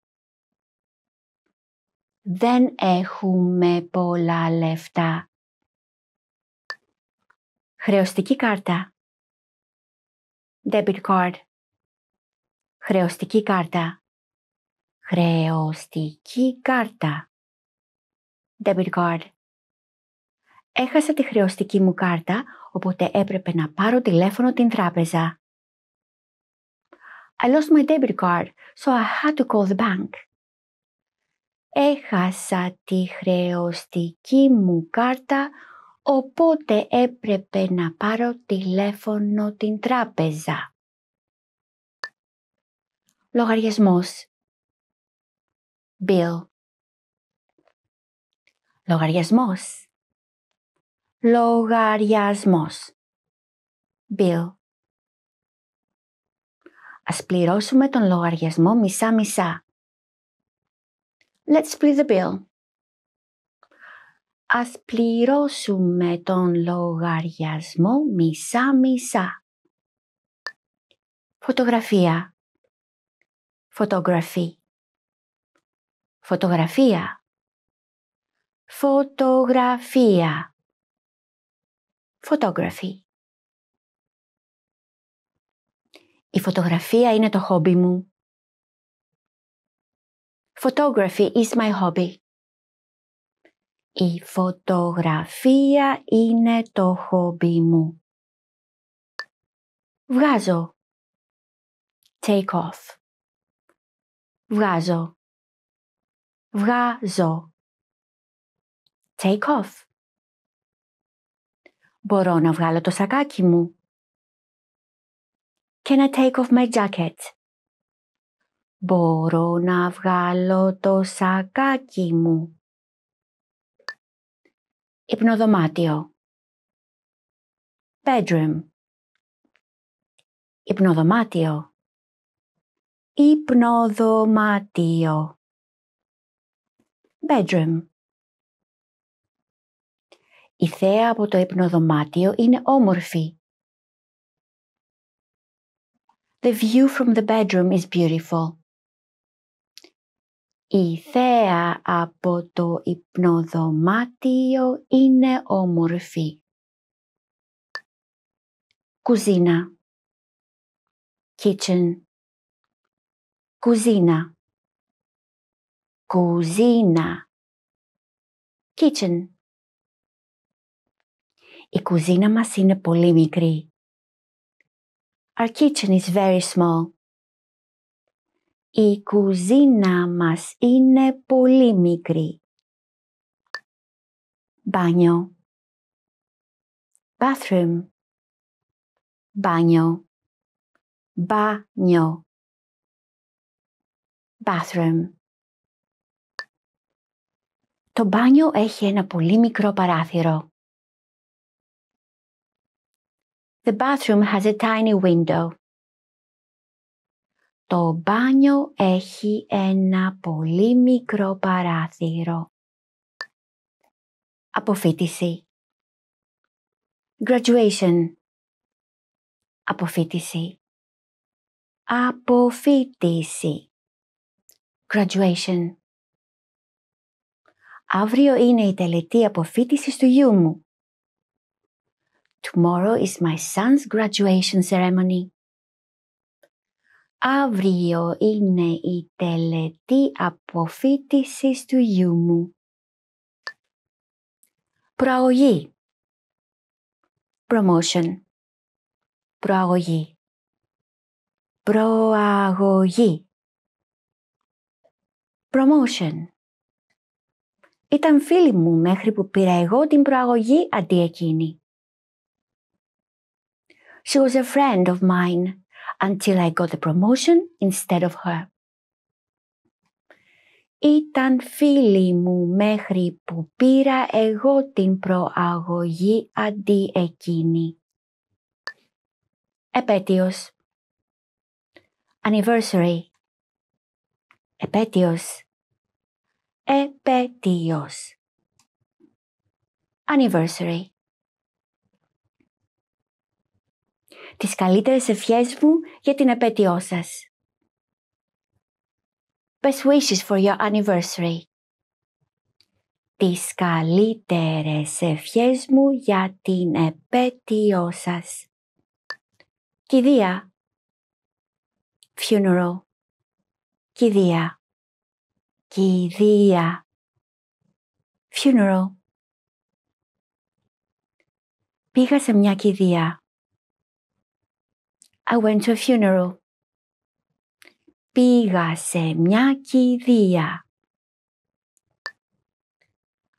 Δεν έχουμε πολλά λεφτά. Χρεωστική κάρτα. Debit card. Χρεωστική κάρτα. Χρεωστική κάρτα. Debit card. Έχασα τη χρεωστική μου κάρτα, οπότε έπρεπε να πάρω τηλέφωνο την τράπεζα. I lost my debit card, so I had to call the bank. Έχασα τη χρεωστική μου κάρτα, οπότε έπρεπε να πάρω τηλέφωνο την τράπεζα. Λογαριασμός Bill Λογαριασμός Λογαριασμός Bill Ας πληρώσουμε τον λογαριασμό μισά-μισά. Let's split the bill. Ας πληρώσουμε τον λογαριασμό μισά-μισά. Φωτογραφία. Φωτογραφή. Φωτογραφία. Φωτογραφία. Photography. Η φωτογραφία είναι το χόμπι μου. Photography is my hobby. Η φωτογραφία είναι το χόμπι μου. Βγάζω. Take off. Βγάζω. Βγάζω. Take off. Μπορώ να βγάλω το σακάκι μου. Can I take off my jacket. Μπορώ να βγάλω το σακάκι μου. Υπνοδωμάτιο. Bedroom. Υπνοδωμάτιο. Υπνοδωμάτιο. Bedroom. Η θέα από το υπνοδωμάτιο είναι όμορφη The view from the bedroom is beautiful. Η θέα από το υπνοδωμάτιο είναι όμορφη. Κουζίνα Kitchen Κουζίνα Κουζίνα Kitchen Η κουζίνα μας είναι πολύ μικρή. Our kitchen is very small. Η κουζίνα μας είναι πολύ μικρή. Μπάνιο. Bathroom. Μπάνιο. Μπάνιο. Bathroom. Το μπάνιο έχει ένα πολύ μικρό παράθυρο. The bathroom has a tiny window. Το μπάνιο έχει ένα πολύ μικρό παράθυρο. Αποφίτηση Graduation. Αποφίτηση Αποφύτηση. Graduation. Αύριο είναι η τελετή αποφύτησης του γιού μου. Tomorrow is my son's graduation ceremony. Αύριο είναι η τελετή αποφύτησης του γιού μου. Προαγωγή. Promotion. Προαγωγή. Προαγωγή. Promotion. Ήταν φίλη μου μέχρι που πήρα εγώ την προαγωγή αντί εκείνη. She was a friend of mine until I got the promotion instead of her. Ήταν φίλη μου μέχρι που πήρα εγώ την προαγωγή αντί εκείνη. Επέτειος Anniversary Επέτειος Επέτειος Anniversary τις καλύτερες ευχές μου για την επέτειό σας. Best wishes for your anniversary. Τις καλύτερες ευχές μου για την επέτειό σας. Κηδεία. Funeral. Κηδεία. Κηδεία. Funeral. Πήγα σε μια κηδεία. I went to a funeral. Πήγα σε μια κηδεία.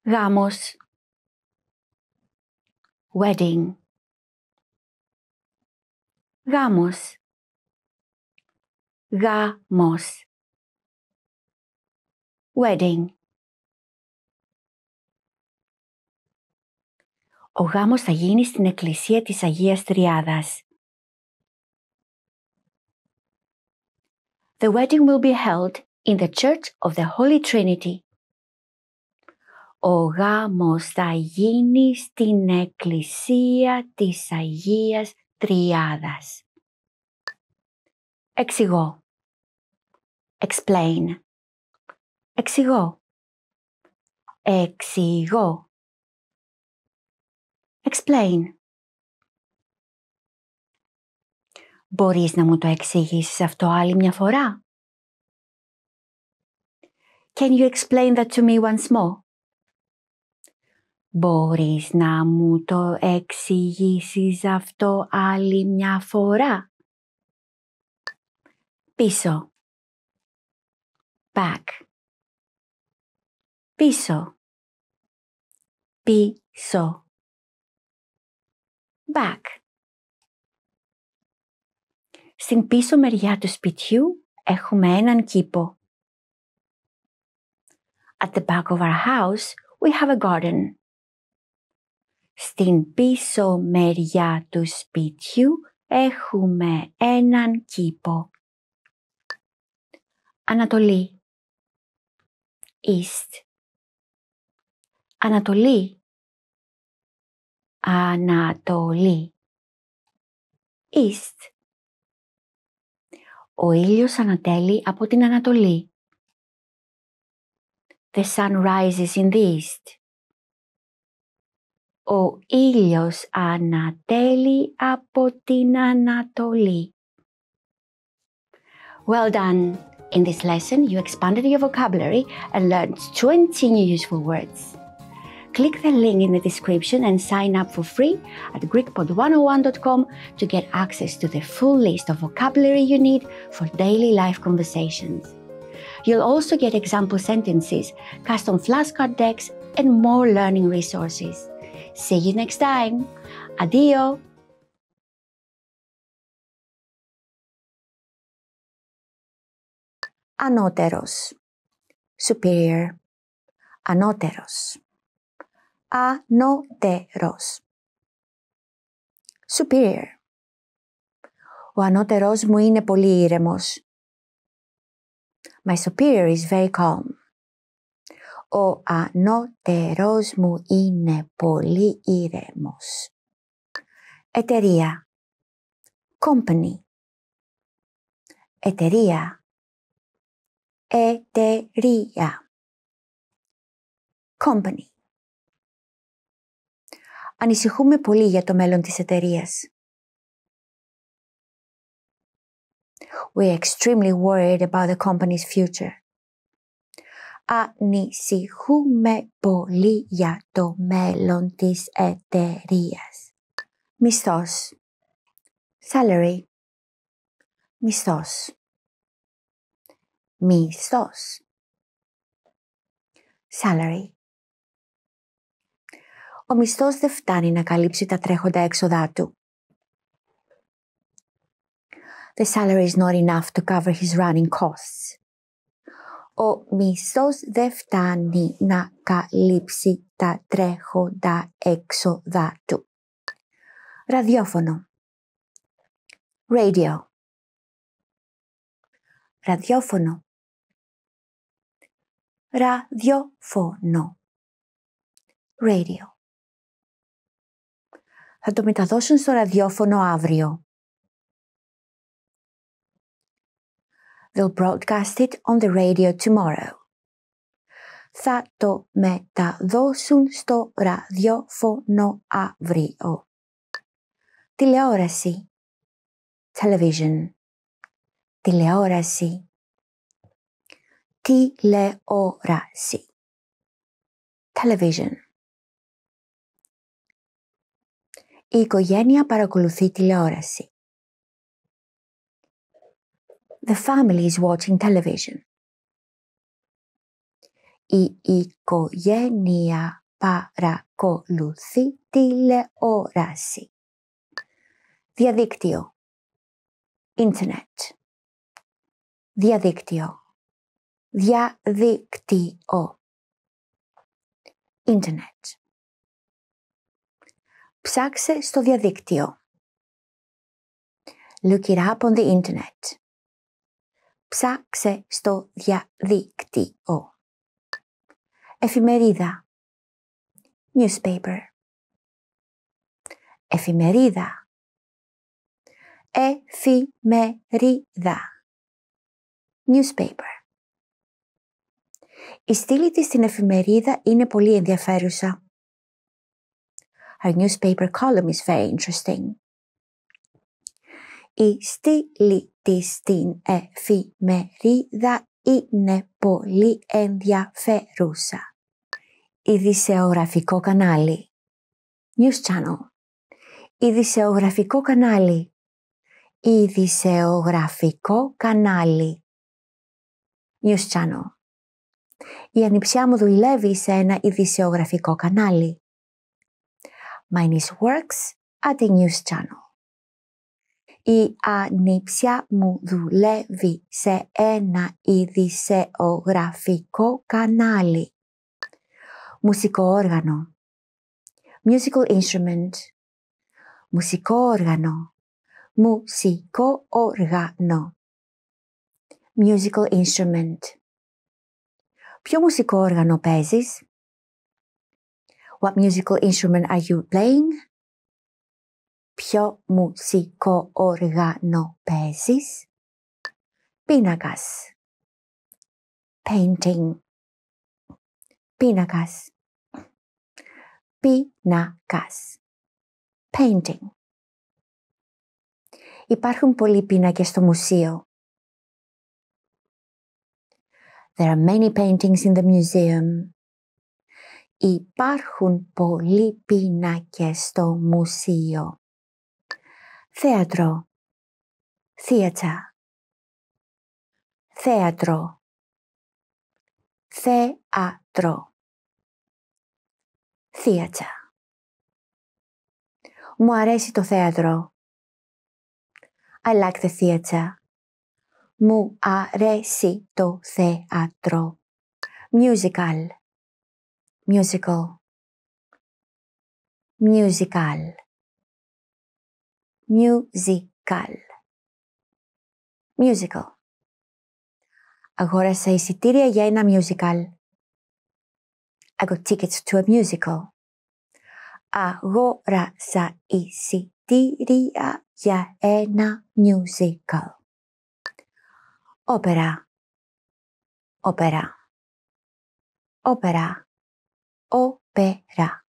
Γάμος. Wedding. Γάμος. Γάμος. Wedding. Ο γάμος θα γίνει στην εκκλησία της Αγίας Τριάδας. the wedding will be held in the Church of the Holy Trinity. Ο γάμος θα γίνει στην Εκκλησία της Αγίας Τριάδας. Εξηγώ. Explain. Εξηγώ. Εξηγώ. Explain. Μπορείς να μου το εξηγήσεις αυτό άλλη μια φορά? Can you explain that to me once more? Μπορείς να μου το εξηγήσεις αυτό άλλη μια φορά? Πίσω. Back. Πίσω. Πίσω. Back. Στην πίσω μεριά του σπιτιού έχουμε έναν κήπο. At the back of our house we have a garden. Στην πίσω μεριά του σπιτιού έχουμε έναν κήπο. Ανατολή East Ανατολή Ανατολή East ο ήλιος ανατέλει από την Ανατολή. The sun rises in the east. Ο ήλιος ανατέλει από την Ανατολή. Well done! In this lesson, you expanded your vocabulary and learned 20 new useful words. Click the link in the description and sign up for free at GreekPod101.com to get access to the full list of vocabulary you need for daily life conversations. You'll also get example sentences, custom flashcard decks, and more learning resources. See you next time. Adio! ανώτερος, superior, ανώτερος. ανώτερος. Superior. Ο ανώτερος μου είναι πολύ ήρεμος. My superior is very calm. Ο ανώτερος μου είναι πολύ ήρεμος. Εταιρεία. Company. Εταιρεία. Εταιρεία. Company. ανησυχούμε πολύ για το μέλλον της εταιρείας. We are extremely worried about the company's future. Ανησυχούμε πολύ για το μέλλον της εταιρείας. Μισθός. Salary. Μισθός. Μισθός. Salary. ο μισθός δεν φτάνει να καλύψει τα τρέχοντα έξοδά του. The salary is not enough to cover his running costs. Ο μισθός δεν φτάνει να καλύψει τα τρέχοντα έξοδά του. Ραδιόφωνο. Radio. Ραδιόφωνο. Ραδιόφωνο. Radio. Θα το μεταδώσουν στο ραδιόφωνο αύριο. They'll broadcast it on the radio tomorrow. Θα το μεταδώσουν στο ραδιόφωνο αύριο. Τηλεόραση. Television. Τηλεόραση. Τηλεόραση. Television. η οικογένεια παρακολουθεί τηλεόραση. The family is watching television. Η οικογένεια παρακολουθεί τηλεόραση. Διαδίκτυο. Internet. Διαδίκτυο. Διαδίκτυο. Internet. Ψάξε στο διαδίκτυο. Look it up on the internet. Ψάξε στο διαδίκτυο. Εφημερίδα. Newspaper. Εφημερίδα. Εφημερίδα. Newspaper. Η στήλη της στην εφημερίδα είναι πολύ ενδιαφέρουσα. Her newspaper column is very interesting. Η στήλη της στην εφημερίδα είναι πολύ ενδιαφέρουσα. Ειδησεογραφικό κανάλι. News Channel. Ειδησεογραφικό κανάλι. Ειδησεογραφικό κανάλι. News Channel. Η ανιψιά μου δουλεύει σε ένα ειδησεογραφικό κανάλι minus works at the news channel. Η ανήψια μου δουλεύει σε ένα ειδησεογραφικό κανάλι. Μουσικό όργανο. Musical instrument. Μουσικό όργανο. Μουσικό όργανο. Musical instrument. Ποιο μουσικό όργανο παίζεις? What musical instrument are you playing? Ποιο μουσικό όργανο παίζεις? Πίνακας. Painting. Πίνακας. Πίνακας. Painting. Υπάρχουν πολλοί πίνακες στο μουσείο. There are many paintings in the museum. Υπάρχουν πολλοί πίνακες στο μουσείο. Θέατρο. θέατρα, Θέατρο. Θέατρο. θέατρα. Μου αρέσει το θέατρο. I like the theater. Μου αρέσει το θέατρο. Musical musical musical musical musical Αγόρασα εισιτήρια για ένα musical. I got tickets to a musical. Αγόρασα εισιτήρια για ένα musical. Όπερα. Όπερα. Όπερα όπερα.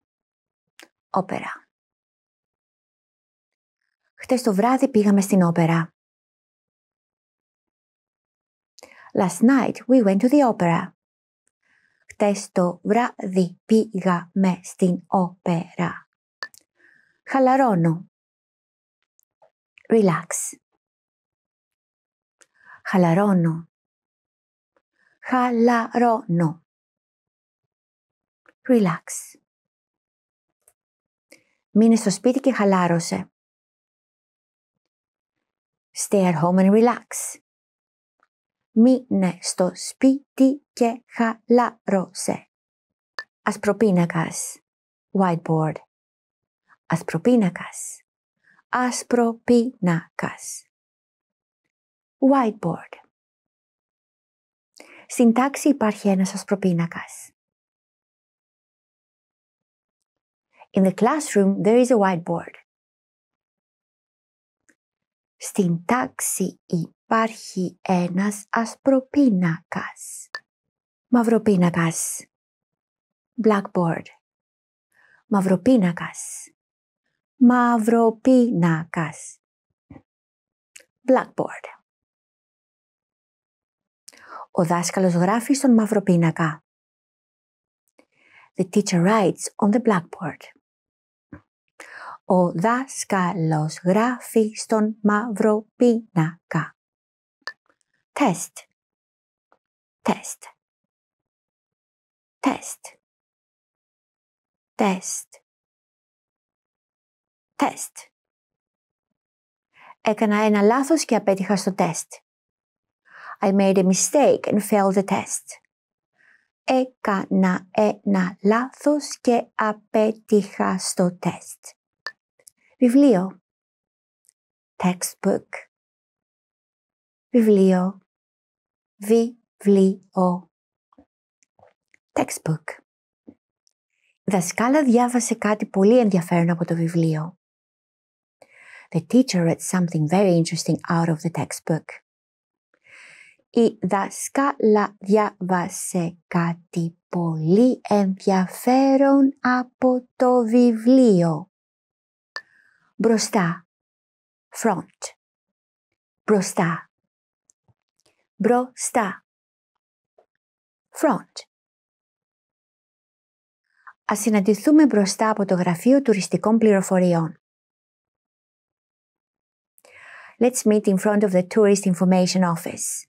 Όπερα. Χτες το βράδυ πήγαμε στην όπερα. Last night we went to the opera. Χτες το βράδυ πήγαμε στην όπερα. Χαλαρώνω. Relax. Χαλαρώνω. Χαλαρώνω relax. Μείνε στο σπίτι και χαλάρωσε. Stay at home and relax. Μείνε στο σπίτι και χαλάρωσε. Ασπροπίνακας. Whiteboard. Ασπροπίνακας. Ασπροπίνακας. Whiteboard. Στην τάξη υπάρχει ένας ασπροπίνακας. In the classroom there is a whiteboard. Στην τάξη υπάρχει ένας ασπροπίνακας. Μαυροπίνακας. Blackboard. Μαυροπίνακας. Μαυροπίνακας. Blackboard. Ο δάσκαλος γράφει στον μαυροπίνακα. The teacher writes on the blackboard. Ο δάσκαλος γράφει στον μαύρο πίνακα. Test Τεστ. Τεστ. Τεστ. Τεστ. Έκανα ένα λάθος και απέτυχα στο τεστ. I made a mistake and failed the test. Έκανα ένα λάθος και απέτυχα στο τεστ. Βιβλίο. Textbook. Βιβλίο. Βιβλίο. Textbook. Η δασκάλα διάβασε κάτι πολύ ενδιαφέρον από το βιβλίο. The teacher read something very interesting out of the textbook. Η δασκάλα διάβασε κάτι πολύ ενδιαφέρον από το βιβλίο. Μπροστά. Front. Μπροστά. Μπροστά. Front. Ας συναντηθούμε μπροστά από το Γραφείο Τουριστικών Πληροφοριών. Let's meet in front of the Tourist Information Office.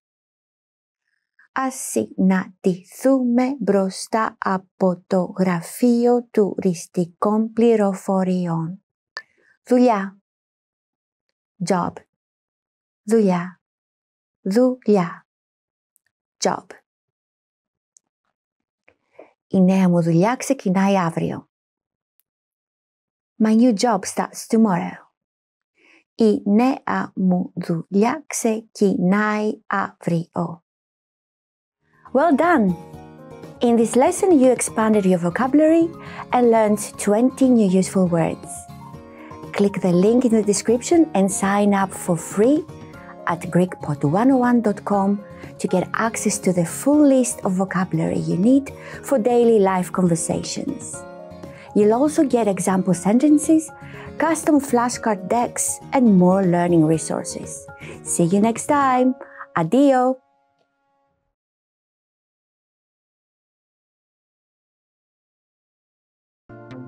Ας συναντηθούμε μπροστά από το Γραφείο Τουριστικών Πληροφοριών. Zuya. job Zuya. Zuya. job Η νέα μου δουλειά ξεκινάει αύριο. My new job starts tomorrow. Η νέα μου δουλειά ξεκινάει αύριο. Well done! In this lesson, you expanded your vocabulary and learned 20 new useful words click the link in the description and sign up for free at GreekPod101.com to get access to the full list of vocabulary you need for daily life conversations. You'll also get example sentences, custom flashcard decks, and more learning resources. See you next time. Adio!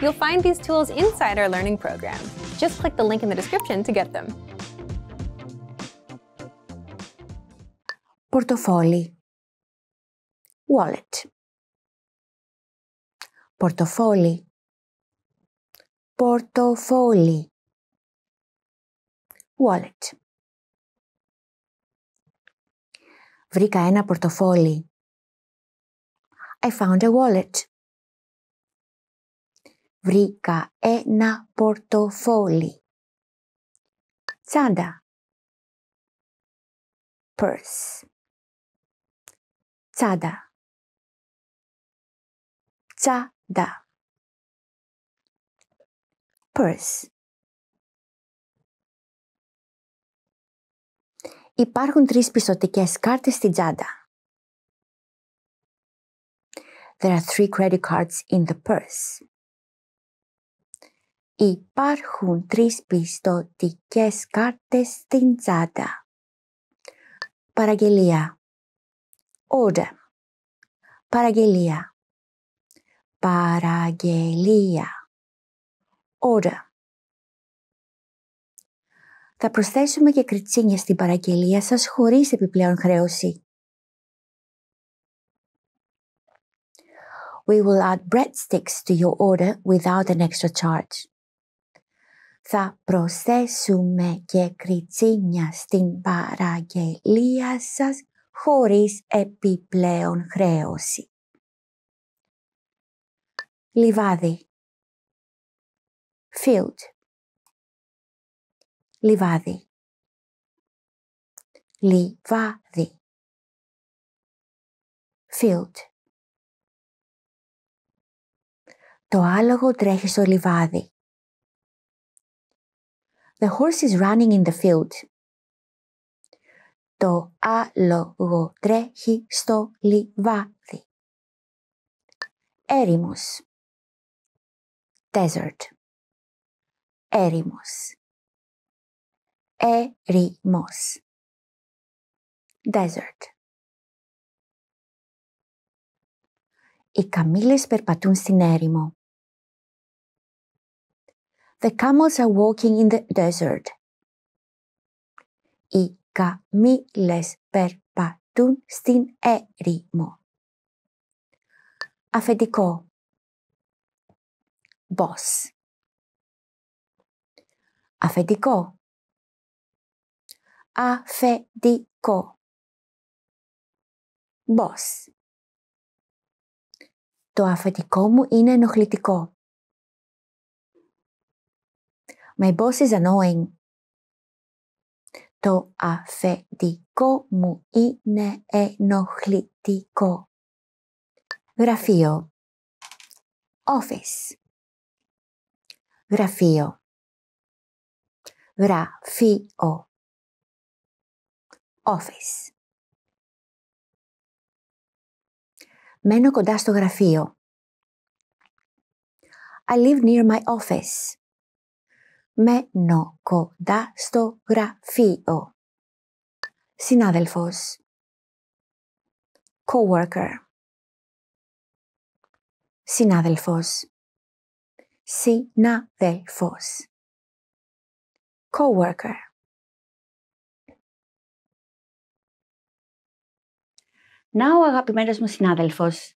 You'll find these tools inside our learning program. Just click the link in the description to get them. Portofoli Wallet Portofoli Portofoli Wallet Βρήκα ένα πορτοφόλι. I found a wallet. Βρήκα ένα πορτοφόλι. Τσάντα. Purse. Τσάντα. Τσάντα. Purse. Υπάρχουν τρεις πιστωτικές κάρτες στη τσάντα. There are three credit cards in the purse. Υπάρχουν τρεις πιστωτικές κάρτες στην τσάντα. Παραγγελία. Order. Παραγγελία. Παραγγελία. Order. Θα προσθέσουμε και κριτσίνια στην παραγγελία σας χωρίς επιπλέον χρέωση. We will add breadsticks to your order without an extra charge θα προσθέσουμε και κριτσίνια στην παραγγελία σας χωρίς επιπλέον χρέωση. Λιβάδι Field Λιβάδι Λιβάδι Field Το άλογο τρέχει στο λιβάδι. The horse is running in the field. Το άλογο τρέχει στο λιβάδι. Έρημος. Desert. Έρημος. Έρημος. Desert. Οι καμήλες περπατούν στην έρημο. The camels are walking in the desert. Οι καμήλες περπατούν στην έρημο. Αφεντικό. Boss. Αφεντικό. Αφεντικό. Boss. Το αφεντικό μου είναι ενοχλητικό. My boss is annoying. Το αφεντικό μου είναι ενοχλητικό. Γραφείο. Office. Γραφείο. Γραφείο. Office. Μένω κοντά στο γραφείο. I live near my office μένω κοντά στο γραφείο. Συνάδελφος. Coworker. Συνάδελφος. Συνάδελφος. Coworker. Να ο αγαπημένος μου συνάδελφος.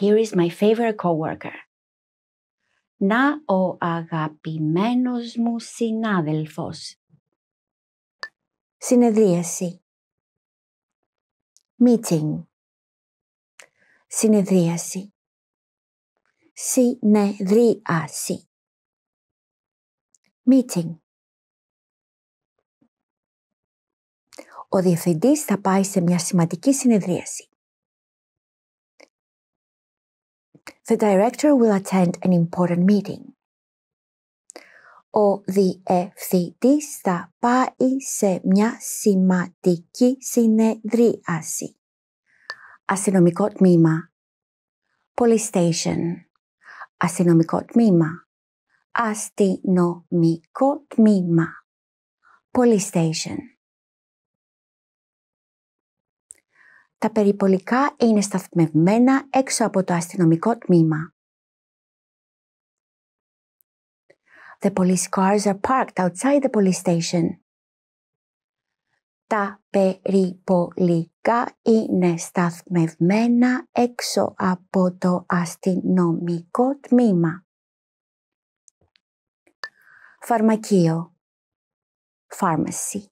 Here is my favorite coworker να ο αγαπημένος μου συνάδελφος. Συνεδρίαση Meeting Συνεδρίαση Συνεδρίαση Meeting Ο διευθυντής θα πάει σε μια σημαντική συνεδρίαση. the director will attend an important meeting. Ο διευθυντής θα πάει σε μια σημαντική συνεδρίαση. Αστυνομικό τμήμα. Police station. Αστυνομικό τμήμα. Αστυνομικό τμήμα. Police station. Τα περιπολικά είναι σταθμευμένα έξω από το αστυνομικό τμήμα. The police cars are parked outside the police station. Τα περιπολικά είναι σταθμευμένα έξω από το αστυνομικό τμήμα. Φαρμακείο. Pharmacy.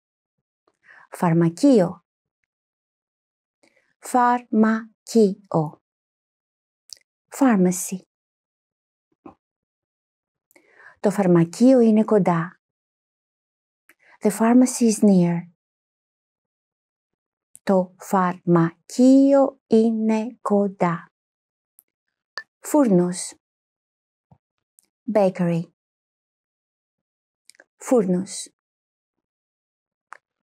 Φαρμακείο φαρμακείο. Φάρμαση. Το φαρμακείο είναι κοντά. The pharmacy is near. Το φαρμακείο είναι κοντά. Φούρνος. Bakery. Φούρνος.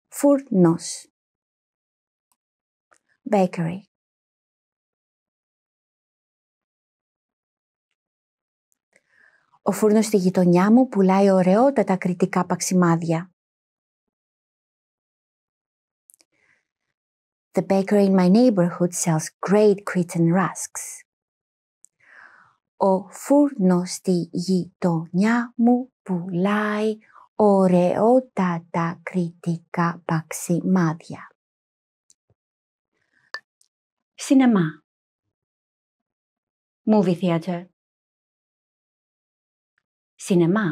Φούρνος bakery. Ο φούρνος στη γειτονιά μου πουλάει ωραιότατα κριτικά παξιμάδια. The bakery in my neighborhood sells great Cretan rusks. Ο φούρνος στη γειτονιά μου πουλάει ωραιότατα κριτικά παξιμάδια. Cinema. Movie theater. Cinema.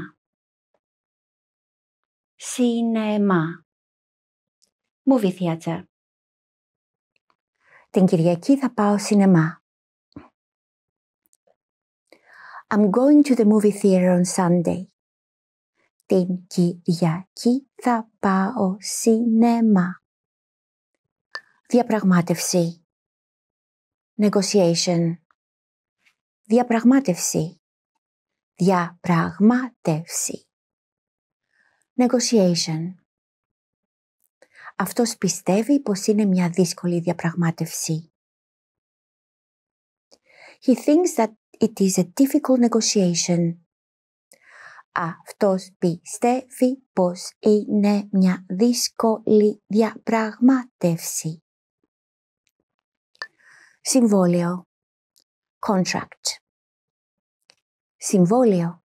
Cinema. Movie theater. Την Κυριακή θα πάω σινεμά. I'm going to the movie theater on Sunday. Την Κυριακή θα πάω σινεμά. Διαπραγμάτευση negotiation. Διαπραγμάτευση. Διαπραγμάτευση. Negotiation. Αυτός πιστεύει πως είναι μια δύσκολη διαπραγμάτευση. He thinks that it is a difficult negotiation. Αυτός πιστεύει πως είναι μια δύσκολη διαπραγμάτευση. Συμβόλαιο. Contract. Συμβόλαιο.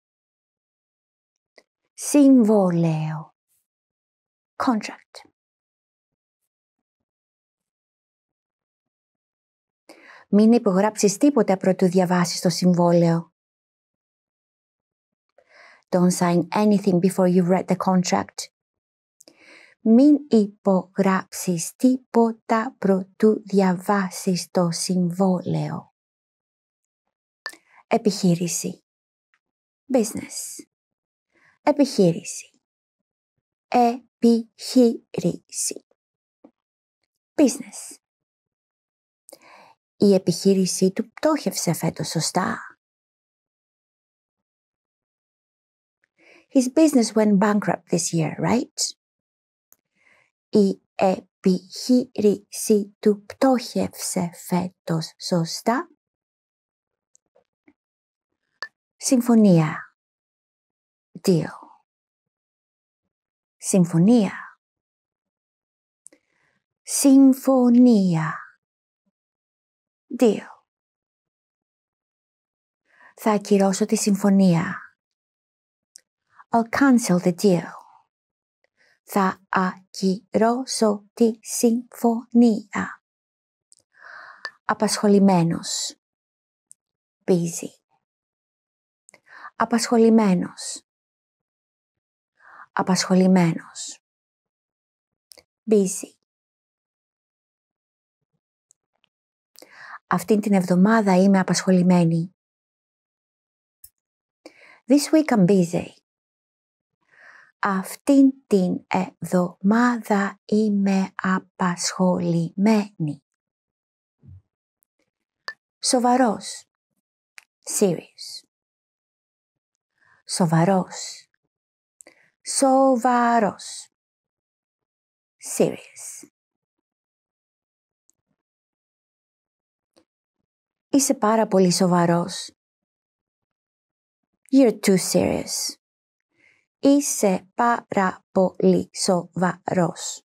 Συμβόλαιο. Contract. Μην υπογράψεις τίποτα πρωτού διαβάσεις το συμβόλαιο. Don't sign anything before you've read the contract μην υπογράψεις τίποτα προτού διαβάσεις το συμβόλαιο. Επιχείρηση. Business. Επιχείρηση. Επιχείρηση. Business. Η επιχείρησή του πτώχευσε φέτος σωστά. His business went bankrupt this year, right? Η επιχείρηση του πτώχευσε φέτος σωστά. Συμφωνία Δύο. Συμφωνία. Συμφωνία Δύο. Θα ακυρώσω τη συμφωνία. I'll cancel the deal θα ακυρώσω τη συμφωνία. Απασχολημένος. Busy. Απασχολημένος. Απασχολημένος. Busy. Αυτή την εβδομάδα είμαι απασχολημένη. This week I'm busy. Αυτήν την εβδομάδα είμαι απασχολημένη. Σοβαρός. Serious. Σοβαρός. Σοβαρός. Serious. Είσαι πάρα πολύ σοβαρός. You're too serious. Είσαι πάρα πολύ σοβαρός.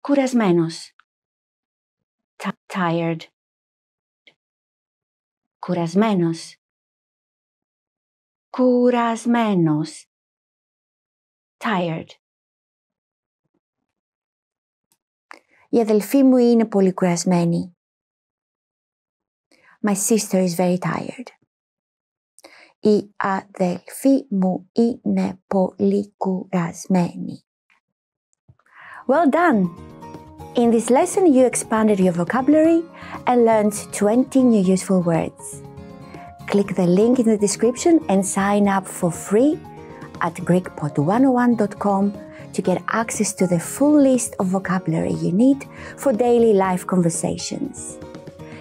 Κουρασμένος. Tired. Κουρασμένος. Κουρασμένος. Tired. Η αδελφή μου είναι πολύ κουρασμένη. My sister is very tired. οι αδελφοί μου είναι πολύ κουρασμένοι. Well done! In this lesson you expanded your vocabulary and learned 20 new useful words. Click the link in the description and sign up for free at greekpod101.com to get access to the full list of vocabulary you need for daily life conversations.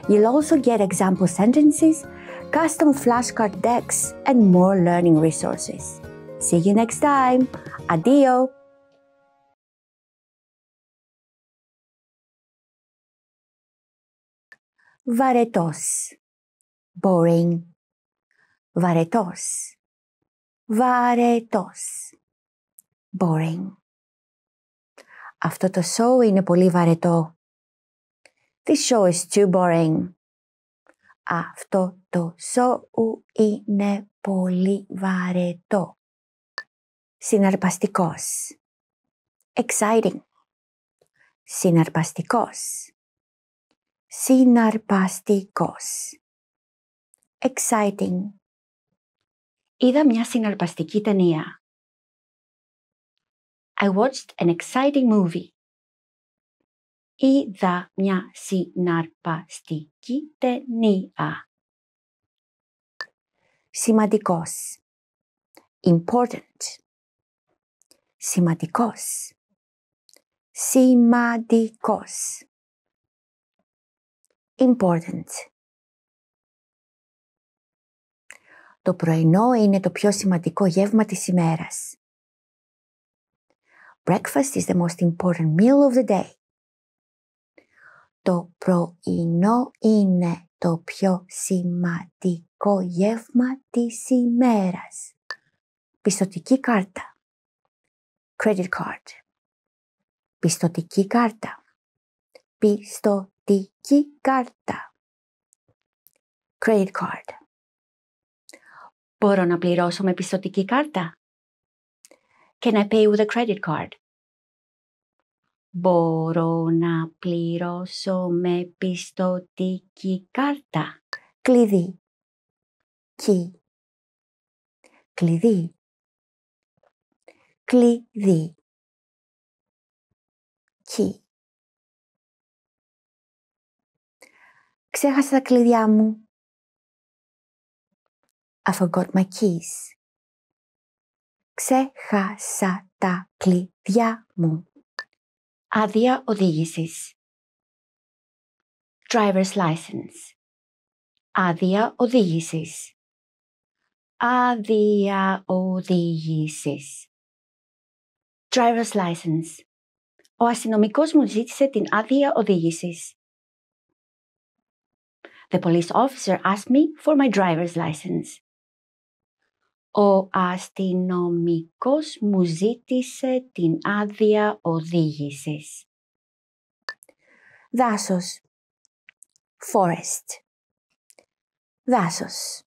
You'll also get example sentences custom flashcard decks, and more learning resources. See you next time. Adio! Varetos. Boring. Varetos. Boring. Αυτό το show είναι πολύ βαρετό. This show is too boring. Αυτό το σόου είναι πολύ βαρετό. Συναρπαστικός. Exciting. Συναρπαστικός. Συναρπαστικός. Exciting. Είδα μια συναρπαστική ταινία. I watched an exciting movie. Είδα μια συναρπαστική ταινία. Σημαντικός. Important. Σημαντικός. Σημαντικός. Important. Το πρωινό είναι το πιο σημαντικό γεύμα της ημέρας. Breakfast is the most important meal of the day. Το πρωινό είναι το πιο σημαντικό μαγικό γεύμα της ημέρας. Πιστοτική κάρτα. Credit card. Πιστοτική κάρτα. Πιστοτική κάρτα. Credit card. Μπορώ να πληρώσω με πιστοτική κάρτα. Can I pay with a credit card? Μπορώ να πληρώσω με πιστοτική κάρτα. Κλειδί. Κι. Κλειδί. Κλειδί. Κι. Ξέχασα τα κλειδιά μου. I forgot my keys. Ξέχασα τα κλειδιά μου. Άδεια οδήγησης. Driver's license. Άδεια οδήγησης άδεια οδήγησης. Driver's license. Ο αστυνομικός μου ζήτησε την άδεια οδήγησης. The police officer asked me for my driver's license. Ο αστυνομικός μου ζήτησε την άδεια οδήγησης. Δάσος. Forest. Δάσος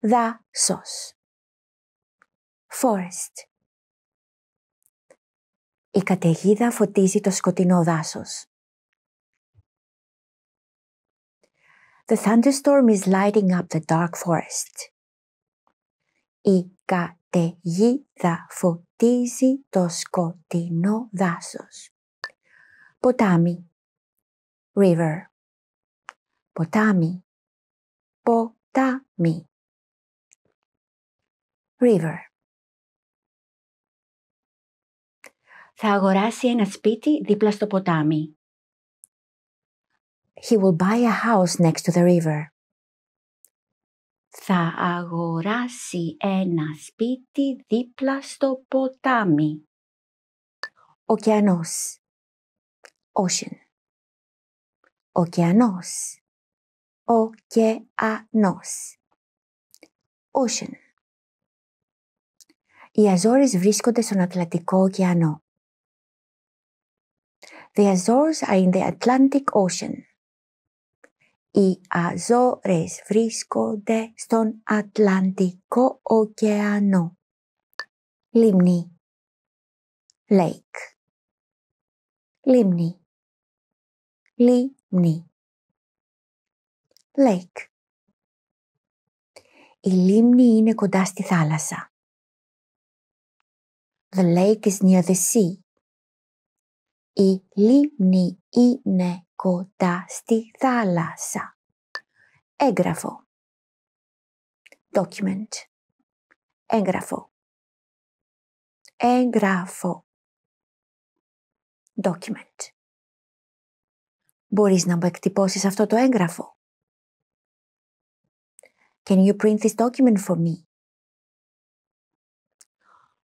δάσος. Forest. Η καταιγίδα φωτίζει το σκοτεινό δάσος. The thunderstorm is lighting up the dark forest. Η καταιγίδα φωτίζει το σκοτεινό δάσος. Ποτάμι. River. Ποτάμι. Ποτάμι. River. Θα αγοράσει ένα σπίτι δίπλα στο ποτάμι. He will buy a house next to the river. Θα αγοράσει ένα σπίτι δίπλα στο ποτάμι. Ωκεανός. Ocean. Ωκεανός. Ωκεανός. Ocean. Οι Αζόρες βρίσκονται στον Ατλαντικό ωκεανό. The Azores are in the Atlantic Ocean. Οι Αζόρες βρίσκονται στον Ατλαντικό ωκεανό. Λίμνη. Lake. Λίμνη. Λίμνη. Η λίμνη είναι κοντά στη θάλασσα. The lake is near the sea. Η λίμνη είναι κοντά στη θάλασσα. Έγγραφο. Document. Έγγραφο. Έγγραφο. Document. Μπορείς να μου εκτυπώσεις αυτό το έγγραφο. Can you print this document for me?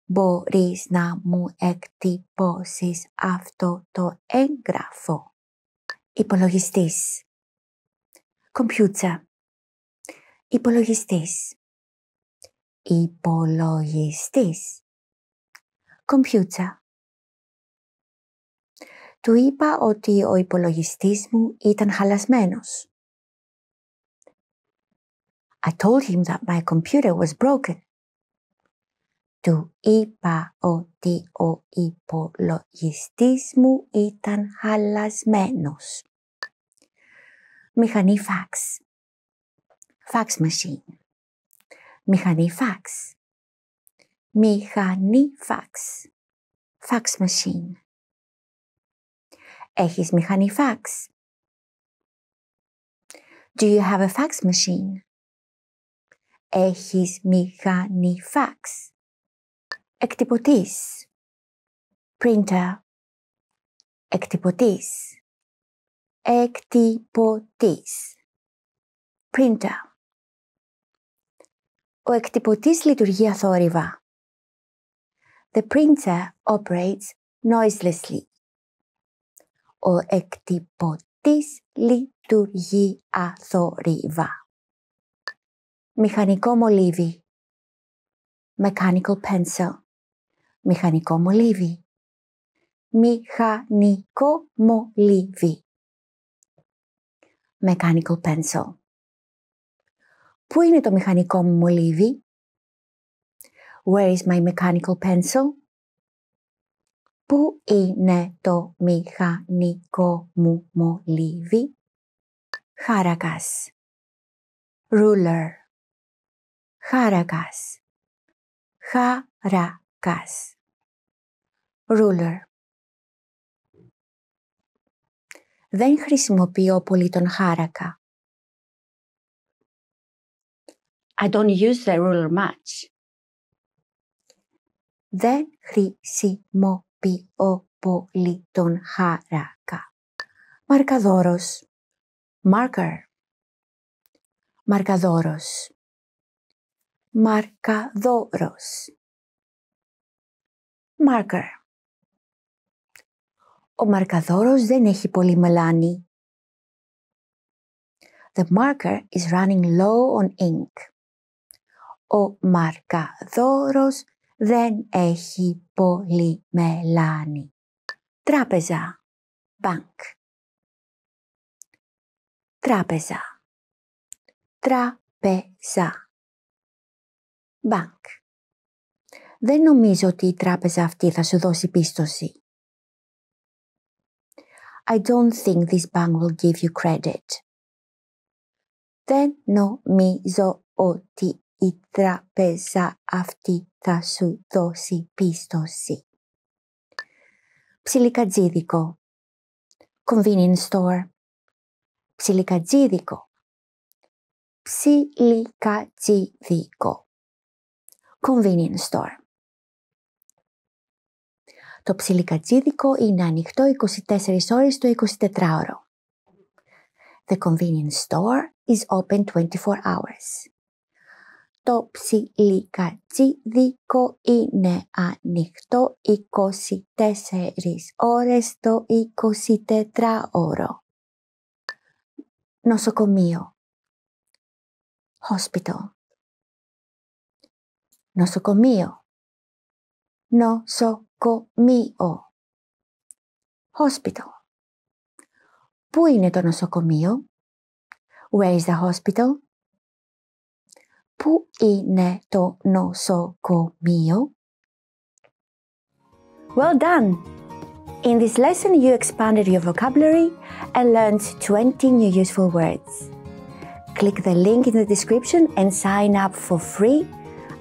Μπορείς να μου εκτυπώσεις αυτό το έγγραφο. Υπολογιστής. Κομπιούτσα. Υπολογιστής. Υπολογιστής. Κομπιούτσα. Του είπα ότι ο υπολογιστής μου ήταν χαλασμένος. I told him that my computer was broken του είπα ότι ο υπολογιστής μου ήταν χαλασμένος. Μηχανή φάξ. Fax machine. Μηχανή φάξ. Μηχανή φάξ. Fax machine. Έχεις μηχανή φάξ. Do you have a fax machine? Έχεις μηχανή φάξ εκτυπωτής printer εκτυπωτής εκτυπωτής printer Ο εκτυπωτής λειτουργεί αθόρυβα. The printer operates noiselessly. Ο εκτυπωτής λειτουργεί αθόρυβα. Μηχανικό μολύβι. Mechanical pencil. Μηχανικό μολύβι. Μηχανικό μολύβι. Mechanical pencil. Πού είναι το μηχανικό μου μολύβι? Where is my mechanical pencil? Πού είναι το μηχανικό μου μολύβι? Χάρακας. Ruler. Χάρακας. Χάρακας ruler. Δεν χρησιμοποιώ πολύ τον χάρακα. I don't use the ruler much. Δεν χρησιμοποιώ πολύ τον χάρακα. Μαρκαδόρος. Marker. Μαρκαδόρος. Μαρκαδόρος. Marker. Ο μαρκαδόρος δεν έχει πολύ μελάνι. The marker is running low on ink. Ο μαρκαδόρος δεν έχει πολύ μελάνι. Τράπεζα. Bank. Τράπεζα. Τράπεζα. Bank. Δεν νομίζω ότι η τράπεζα αυτή θα σου δώσει πίστοση. I don't think this bank will give you credit. Δεν νομίζω ότι η τραπέζα αυτή θα σου δώσει πίστοση. Ψιλικατζίδικο. Convenience store. Ψιλικατζίδικο. Ψιλικατζίδικο. Convenience store. Το ψιλικατσίδικο είναι ανοιχτό 24 ώρες το 24ωρο. The convenience store is open 24 hours. Το ψιλικατσίδικο είναι ανοιχτό 24 ώρες το 24ωρο. Νοσοκομείο. Hospital. Νοσοκομείο. Νοσοκομείο Comio. Hospital. Πού είναι το νοσοκομείο? Where is the hospital? Πού είναι το νοσοκομείο? Well done! In this lesson, you expanded your vocabulary and learned 20 new useful words. Click the link in the description and sign up for free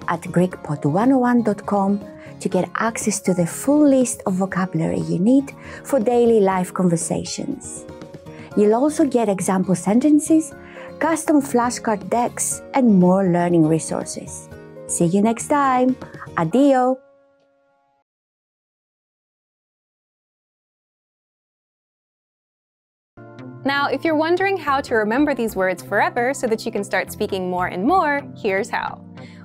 at GreekPod101.com to get access to the full list of vocabulary you need for daily life conversations. You'll also get example sentences, custom flashcard decks, and more learning resources. See you next time. Adio! Now, if you're wondering how to remember these words forever so that you can start speaking more and more, here's how.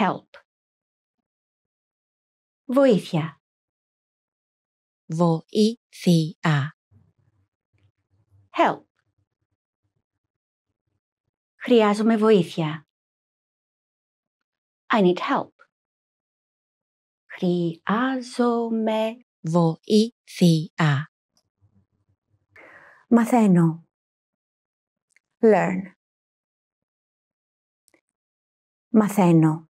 help. Βοήθεια. Βοήθεια. Help. Χρειάζομαι βοήθεια. I need help. Χρειάζομαι βοήθεια. Μαθαίνω. Learn. Μαθαίνω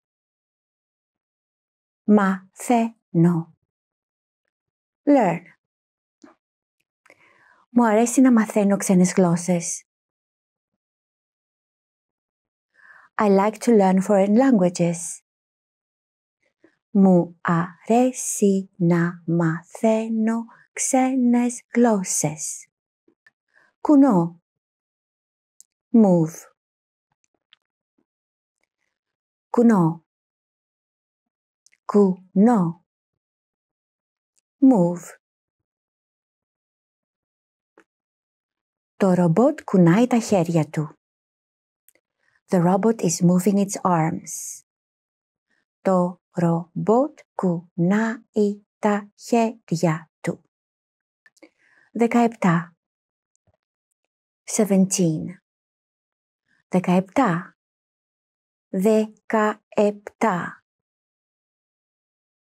μαθαίνω. Learn. Μου αρέσει να μαθαίνω ξένες γλώσσες. I like to learn foreign languages. Μου αρέσει να μαθαίνω ξένες γλώσσες. Κουνώ. Move. Κουνώ κουνώ, Move. Το ρομπότ κουνάει τα χέρια του. The robot is moving its arms. Το ρομπότ κουνάει τα χέρια του. Δεκαεπτά. 17. Δεκαεπτά. Δεκαεπτά.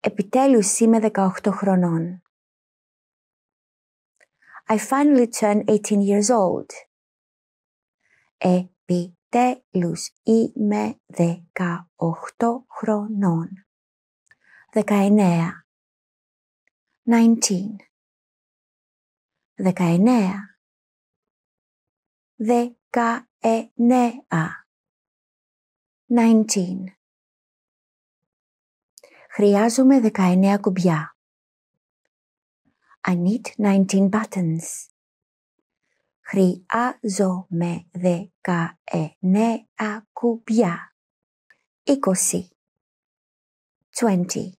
Επιτέλους είμαι 18 χρονών. I finally turn 18 years old. Επιτέλους είμαι 18 χρονών. 19. 19. 19. 19. 19. Χρειάζομαι 19 κουμπιά. I need 19 buttons. Χρειάζομαι 19 κουμπιά. 20. 20.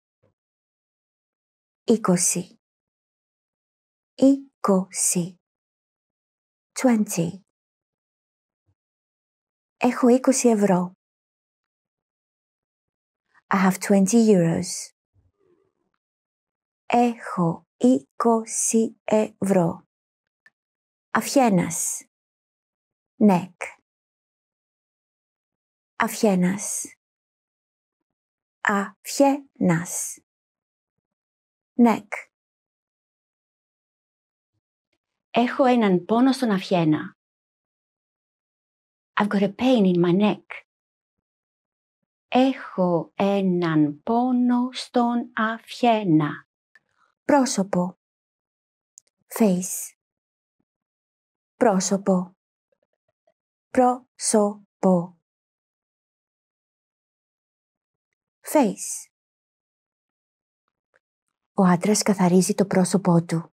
20. 20. 20. 20 ευρώ. I have 20 euros. Έχω 20 ευρώ. Αφιένας. Neck. Αφιένας. Αφιένας. Neck. Έχω έναν πόνο στον αφιένα. I've got a pain in my neck. Έχω έναν πόνο στον αφιένα. Πρόσωπο. Face. Πρόσωπο. Πρόσωπο. Face. Ο άντρας καθαρίζει το πρόσωπό του.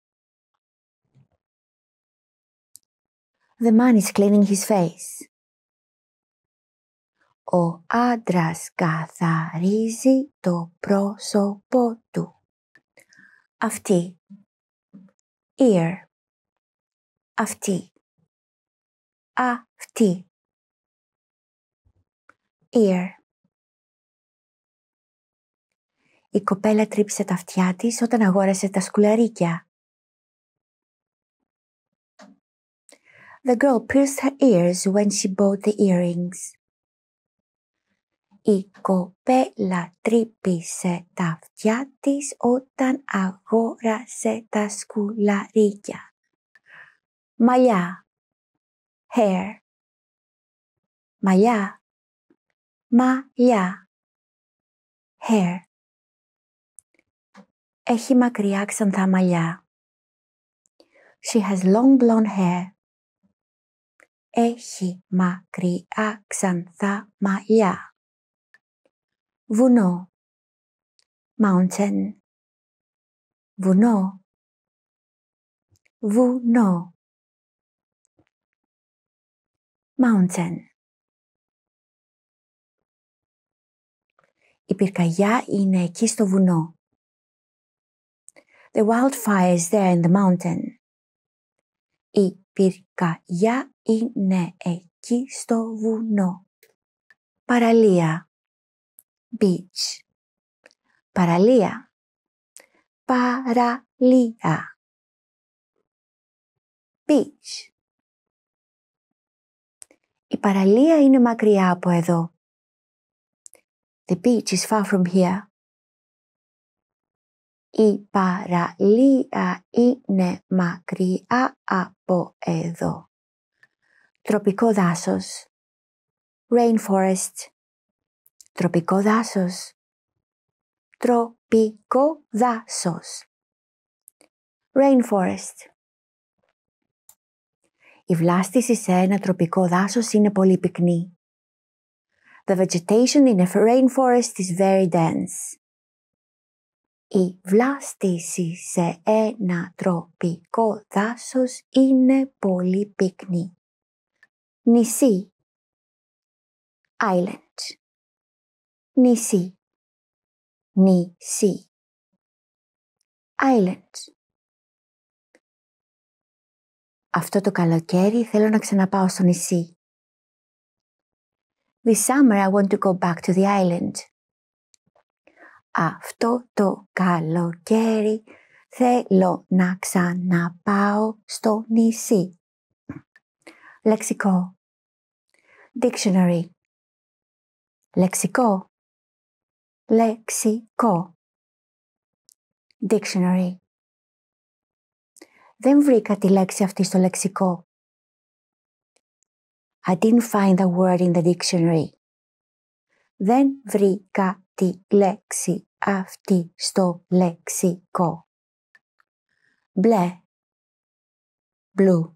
The man is cleaning his face. Ο άντρας καθαρίζει το πρόσωπό του. Αυτή. Ear. Αυτή. Αυτή. Ear. Η κοπέλα τρύπησε τα αυτιά της όταν αγόρασε τα σκουλαρίκια. The girl pierced her ears when she bought the earrings. Η κοπέλα τρύπησε τα αυτιά της όταν αγόρασε τα σκουλαρίκια. Μαλλιά. Hair. Μαλλιά. Μαλλιά. Hair. Έχει μακριά ξανθά μαλλιά. She has long blonde hair. Έχει μακριά ξανθά μαλλιά βουνό mountain βουνό βουνό mountain Η πυρκαγιά είναι εκεί στο βουνό. The wildfire is there in the mountain. Η πυρκαγιά είναι εκεί στο βουνό. Παραλία beach. Παραλία. Παραλία. Beach. Η παραλία είναι μακριά από εδώ. The beach is far from here. Η παραλία είναι μακριά από εδώ. Τροπικό δάσος. Rainforest. Τροπικό δάσος. Τροπικό δάσος. Rainforest. Η βλάστηση σε ένα τροπικό δάσος είναι πολύ πυκνή. The vegetation in a rainforest is very dense. Η βλάστηση σε ένα τροπικό δάσος είναι πολύ πυκνή. Νησί. Island νησί, νησί. Islands. Αυτό το καλοκαίρι θέλω να ξαναπάω στο νησί. This summer I want to go back to the island. Αυτό το καλοκαίρι θέλω να ξαναπάω στο νησί. Λεξικό. Dictionary. Λεξικό. Λεξικό. Dictionary. Δεν βρήκα τη λέξη αυτή στο λεξικό. I didn't find the word in the dictionary. Δεν βρήκα τη λέξη αυτή στο λεξικό. Μπλε. Blue.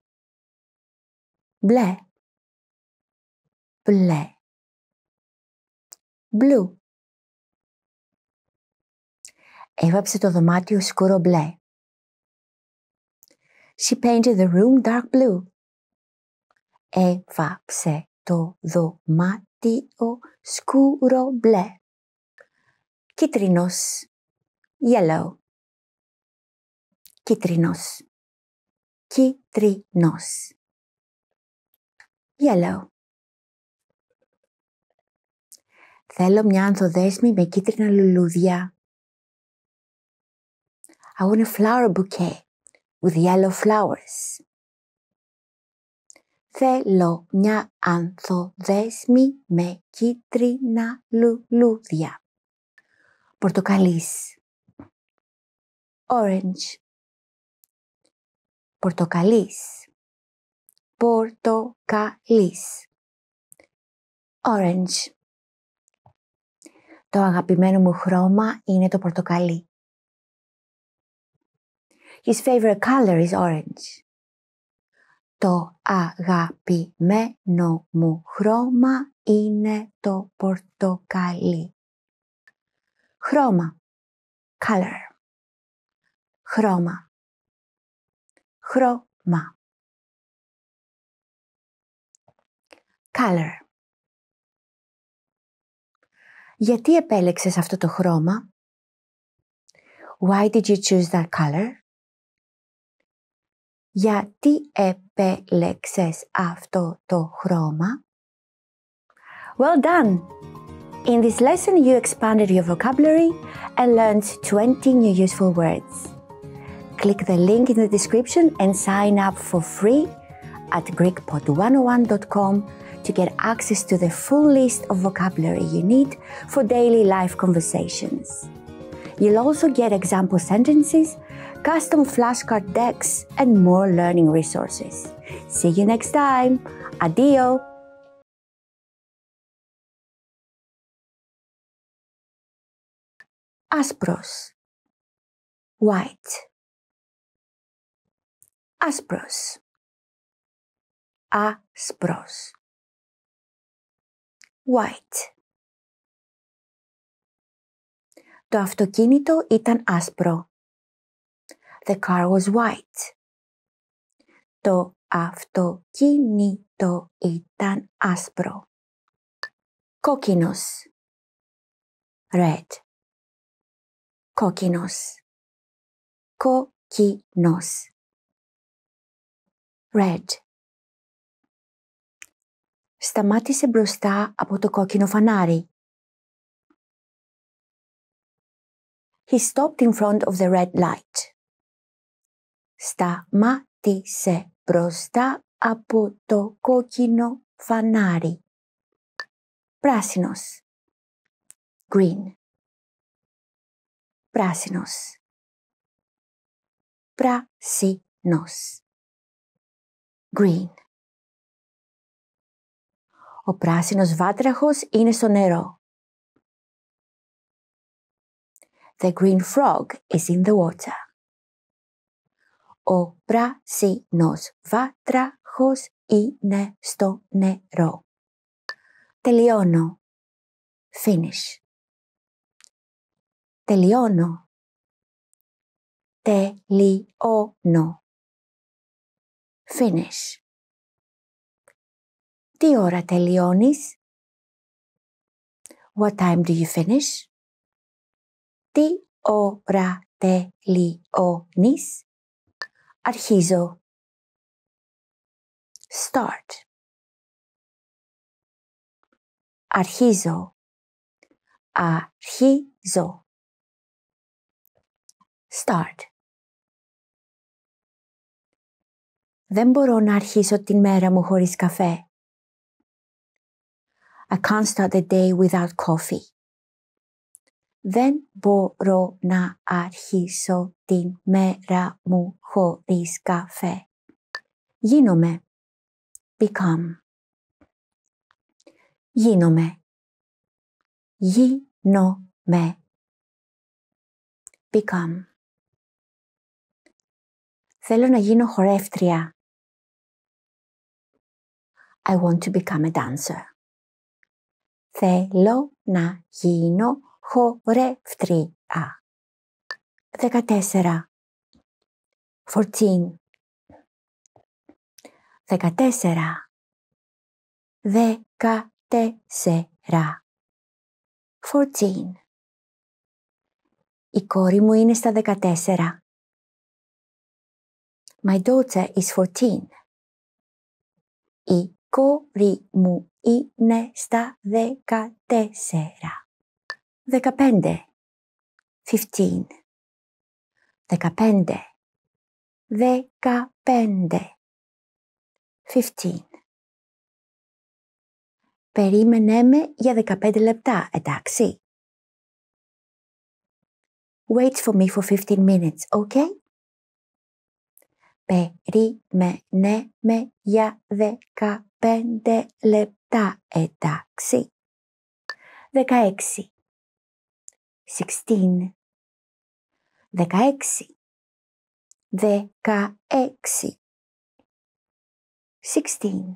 Μπλε. Μπλε. Blue. Έβαψε το δωμάτιο σκούρο μπλε. She painted the room dark blue. Έβαψε το δωμάτιο σκούρο μπλε. Κίτρινος. Yellow. Κίτρινος. Κίτρινος. Yellow. Θέλω μια ανθοδέσμη με κίτρινα λουλούδια. I want a flower bouquet with yellow flowers. Θέλω μια ανθοδέσμη με κίτρινα λουλούδια. Πορτοκαλής. Orange. Πορτοκαλής. Πορτοκαλής. Orange. Το αγαπημένο μου χρώμα είναι το πορτοκαλί. His favorite color is orange. Το αγαπημένο μου χρώμα είναι το πορτοκαλί. Χρώμα. Color. Χρώμα. Χρώμα. Color. Γιατί επέλεξες αυτό το χρώμα? Why did you choose that color? Γιατί επέλεξες αυτό το χρώμα? Well done! In this lesson you expanded your vocabulary and learned 20 new useful words. Click the link in the description and sign up for free at GreekPod101.com to get access to the full list of vocabulary you need for daily life conversations. You'll also get example sentences custom flashcard decks, and more learning resources. See you next time. Adio! Aspros White Aspros Aspros White Το αυτοκίνητο ήταν άσπρο the car was white. Το αυτοκίνητο ήταν άσπρο. Κόκκινος. Red. Κόκκινος. Κόκκινος. Red. Σταμάτησε μπροστά από το κόκκινο φανάρι. He stopped in front of the red light. σταμάτησε μπροστά από το κόκκινο φανάρι. Πράσινος. Green. Πράσινος. Πράσινος. Green. Ο πράσινος βάτραχος είναι στο νερό. The green frog is in the water. Ο πράσινος βάτραχος είναι στο νερό. Τελειώνω. Finish. Τελειώνω. Τελειώνω. Finish. Τι ώρα τελειώνεις? What time do you finish? Τι ώρα τελειώνεις? adhesive. Start. Adhesive. Adhesive. Start. Δεν μπορώ να αρχίσω την μέρα μου χωρίς καφέ. I can't start the day without coffee. Δεν μπορώ να αρχίσω την μέρα μου χωρίς καφέ. Γίνομαι. Become. Γίνομαι. Γίνομαι. Become. Θέλω να γίνω χορεύτρια. I want to become a dancer. Θέλω να γίνω χορεύτρια. 14. Φορτζίν. 14. Δεκατέσσερα. Φορτζίν. Η κόρη μου είναι στα δεκατέσσερα. My daughter is fourteen. Η κόρη μου είναι στα δεκατέσσερα. Δεκαπέντε. Fifteen. Δεκαπέντε. Δεκαπέντε. Fifteen. Περίμενέ με για δεκαπέντε λεπτά, εντάξει. Wait for me for 15 minutes, okay? Περίμενε με για δεκαπέντε λεπτά, εντάξει. Δεκαέξι sixteen. Δεκαέξι. Δεκαέξι. Sixteen.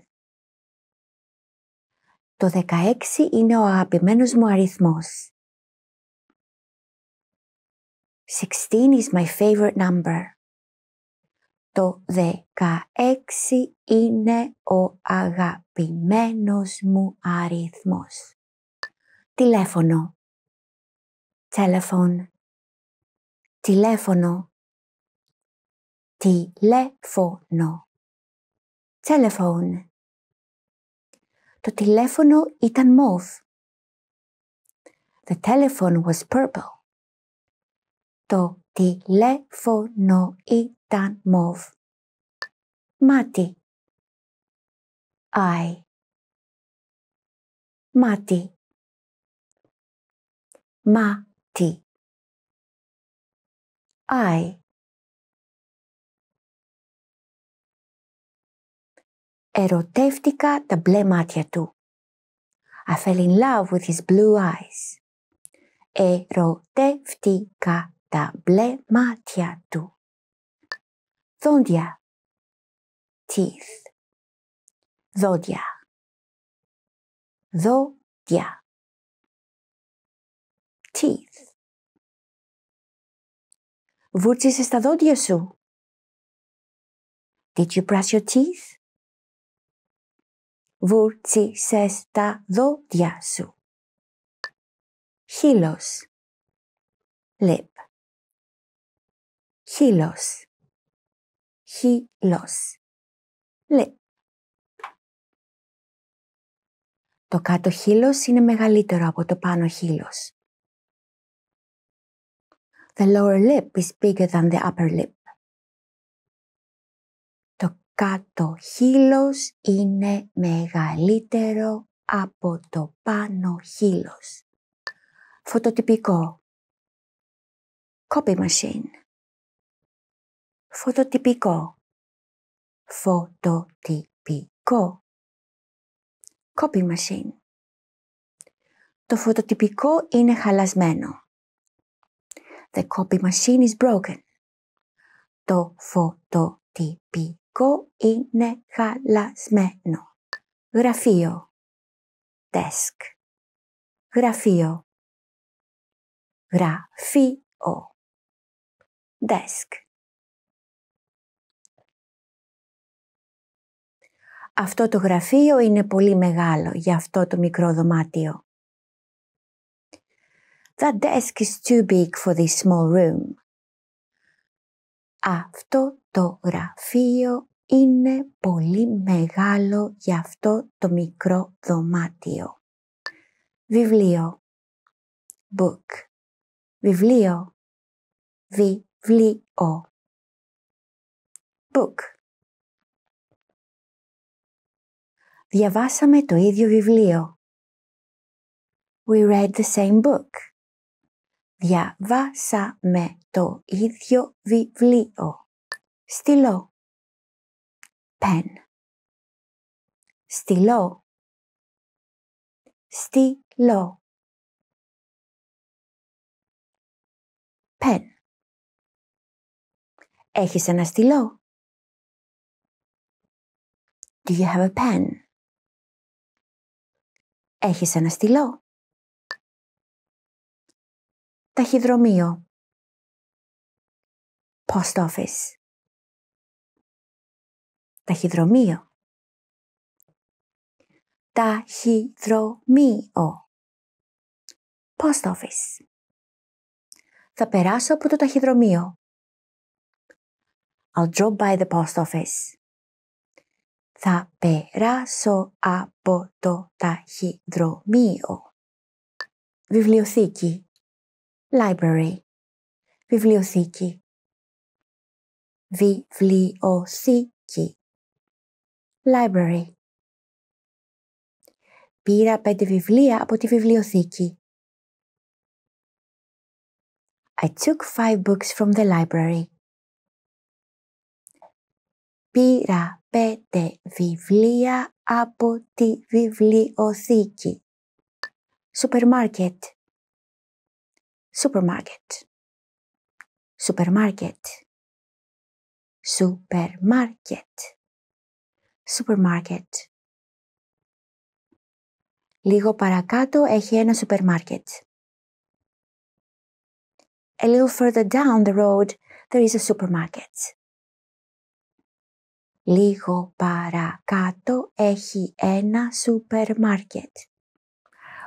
Το δεκαέξι είναι ο αγαπημένος μου αριθμός. Sixteen is my favorite number. Το δεκαέξι είναι ο αγαπημένος μου αριθμός. Τηλέφωνο telephone, τηλέφωνο, τηλέφωνο, telephone. Το τηλέφωνο ήταν mauve. The telephone was purple. Το τηλέφωνο ήταν mauve. Μάτι. Eye. Μάτι. Μα T I Ερωτεύτηκα τα μπλε μάτια του. I fell in love with his blue eyes. Ερωτεύτηκα τα μπλε μάτια του. Δόντια. Teeth. Δόντια. Δόντια. Teeth. Βούρτσισες τα δόντια σου. Did you brush your teeth? Βούρτσισες τα δόντια σου. Χείλος. Lip. Χείλος. Χείλος. Lip. Το κάτω χείλος είναι μεγαλύτερο από το πάνω χείλος. The lower lip is bigger than the upper lip. Το κάτω χείλος είναι μεγαλύτερο από το πάνω χείλος. Φωτοτυπικό. Copy machine. Φωτοτυπικό. Φωτοτυπικό. Copy machine. Το φωτοτυπικό είναι χαλασμένο. The copy machine is broken. Το φωτοτυπικό είναι χαλασμένο. Γραφείο. Desk. Γραφείο. Γραφείο. Desk. Αυτό το γραφείο είναι πολύ μεγάλο για αυτό το μικρό δωμάτιο. That desk is too big for this small room. Αυτό το γραφείο είναι πολύ μεγάλο για αυτό το μικρό δωμάτιο. Βιβλίο. Book. Βιβλίο. Βιβλίο. Book. Διαβάσαμε το ίδιο βιβλίο. We read the same book διαβάσαμε το ίδιο βιβλίο. Στυλό. Πεν. Στυλό. Στυλό. Πεν. Έχεις ένα στυλό. Do you have a pen? Έχεις ένα στυλό ταχυδρομείο post office ταχυδρομείο ταχυδρομείο post office θα περάσω από το ταχυδρομείο I'll drop by the post office θα περάσω από το ταχυδρομείο. Βιβλιοθήκη library, βιβλιοθήκη, βιβλιοθήκη, library. Πήρα πέντε βιβλία από τη βιβλιοθήκη. I took five books from the library. Πήρα πέντε βιβλία από τη βιβλιοθήκη. Supermarket. supermarket, supermarket, supermarket, supermarket. Λίγο παρακάτω έχει ένα supermarket. A little further down the road there is a supermarket. Λίγο παρακάτω έχει ένα supermarket.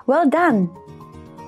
Well done!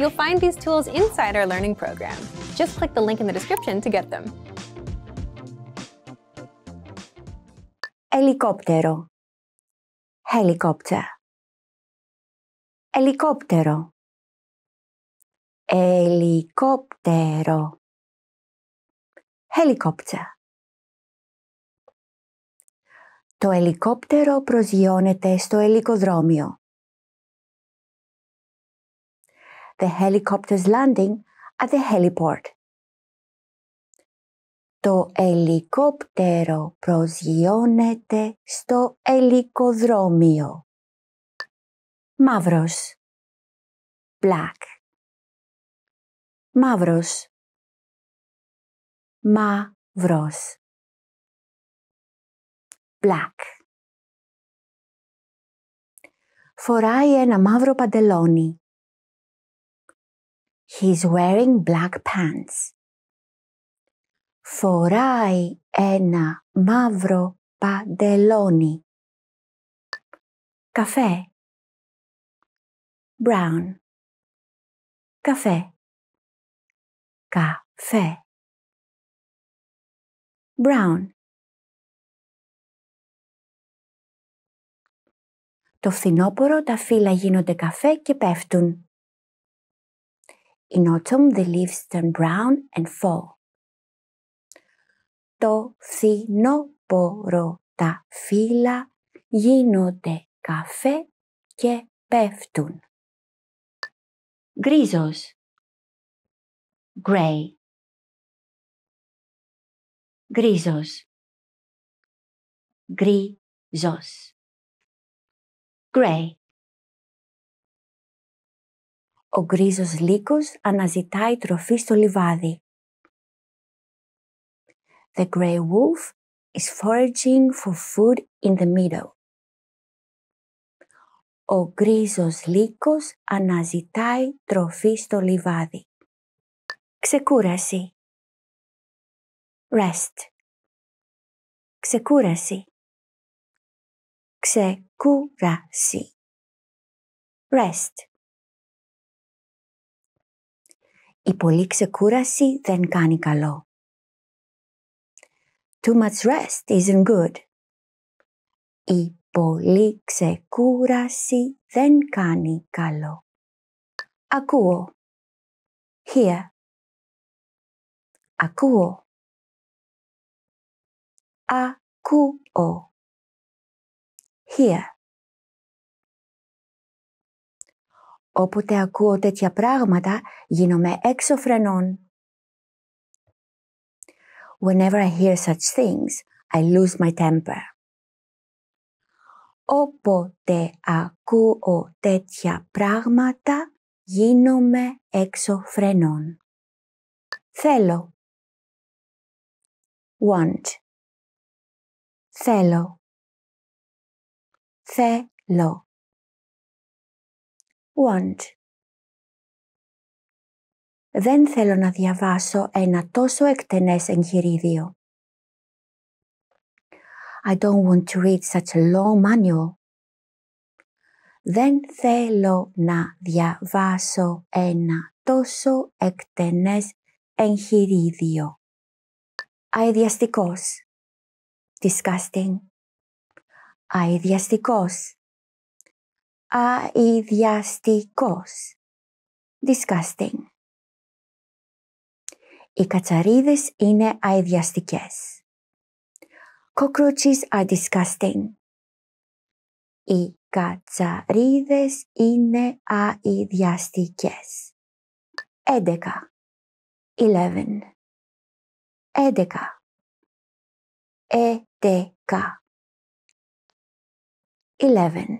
You'll find these tools inside our learning program. Just click the link in the description to get them. Helicóptero. Helicopter. Helicóptero. Helicóptero. Helicopter. Το ελικόπτερο προσγειώνεται στο ελικοδρόμιο. the helicopter's landing at the heliport. Το ελικόπτερο προσγειώνεται στο ελικοδρόμιο. Μαύρος. Black. Μαύρος. Μαύρος. Black. Φοράει ένα μαύρο παντελόνι. He's wearing black pants. Φοράει ένα μαύρο παντελόνι. Καφέ. Brown. Καφέ. Καφέ. Brown. Το φθινόπωρο τα φύλλα γίνονται καφέ και πέφτουν. In autumn, the leaves turn brown and fall. Το φθινόπωρο τα φύλλα γίνονται καφέ και πέφτουν. Γκρίζος Gray Γκρίζος Γκρίζος Gray ο γκρίζος λύκος αναζητάει τροφή στο λιβάδι. The grey wolf is foraging for food in the meadow. Ο γκρίζος λύκος αναζητάει τροφή στο λιβάδι. Ξεκούραση. Rest. Ξεκούραση. Ξεκούραση. Rest. Η πολλή ξεκούραση δεν κάνει καλό. Too much rest isn't good. Η πολλή ξεκούραση δεν κάνει καλό. Ακούω. Hear. Ακούω. Ακούω. Hear. Όποτε ακούω τέτοια πράγματα, γίνομαι έξω φρενών. Whenever I hear such things, I lose my temper. Όποτε ακούω τέτοια πράγματα, γίνομαι έξω φρενών. Θέλω. Want. Θέλω. Θέλω want. Δεν θέλω να διαβάσω ένα τόσο εκτενές εγχειρίδιο. I don't want to read such a long manual. Δεν θέλω να διαβάσω ένα τόσο εκτενές εγχειρίδιο. Αιδιαστικός, Disgusting. αιδιαστικός. Αιδιαστικός. Disgusting. Οι κατσαρίδες είναι αιδιαστικές. Cockroaches are disgusting. Οι κατσαρίδες είναι eleven. Έντεκα, 11. 11. 11. 11. 11.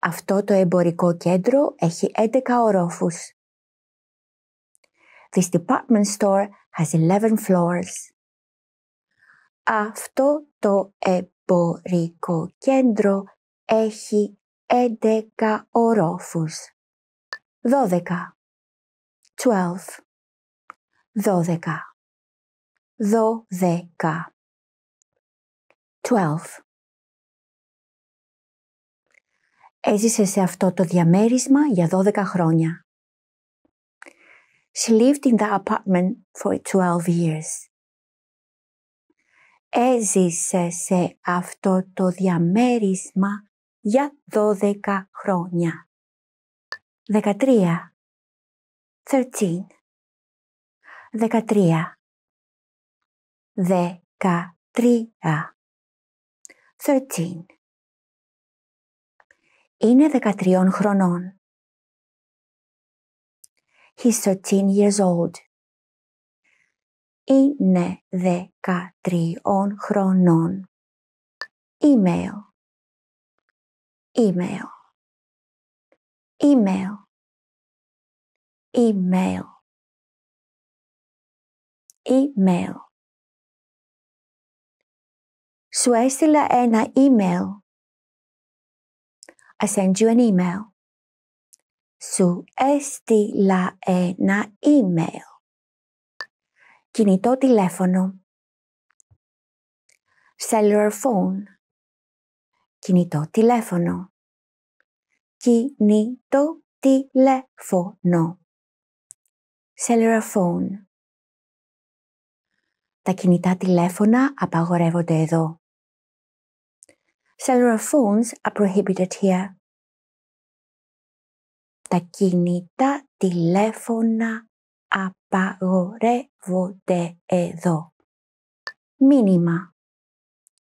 Αυτό το εμπορικό κέντρο έχει 11 ορόφους. This department store has 11 floors. Αυτό το εμπορικό κέντρο έχει 11 ορόφους. 12. 12. 12. 12. 12. Έζησε σε αυτό το διαμέρισμα για 12 χρόνια. She lived in the apartment for 12 years. Έζησε σε αυτό το διαμέρισμα για 12 χρόνια. 13. 13. 13. 13. 13 είναι 13 χρονών. He's 13 years old. Είναι δεκατριών χρονών. Email. Email. Email. Email. Email. Σου έστειλα ένα email. I send you an email. Σου έστειλα ένα email. Κινητό τηλέφωνο. Cellular phone. Κινητό τηλέφωνο. Κινητό τηλέφωνο. Cellular phone. Τα κινητά τηλέφωνα απαγορεύονται εδώ. Cellular phones are prohibited here. Τα κινητά τηλέφωνα απαγορεύονται εδώ. Μήνυμα.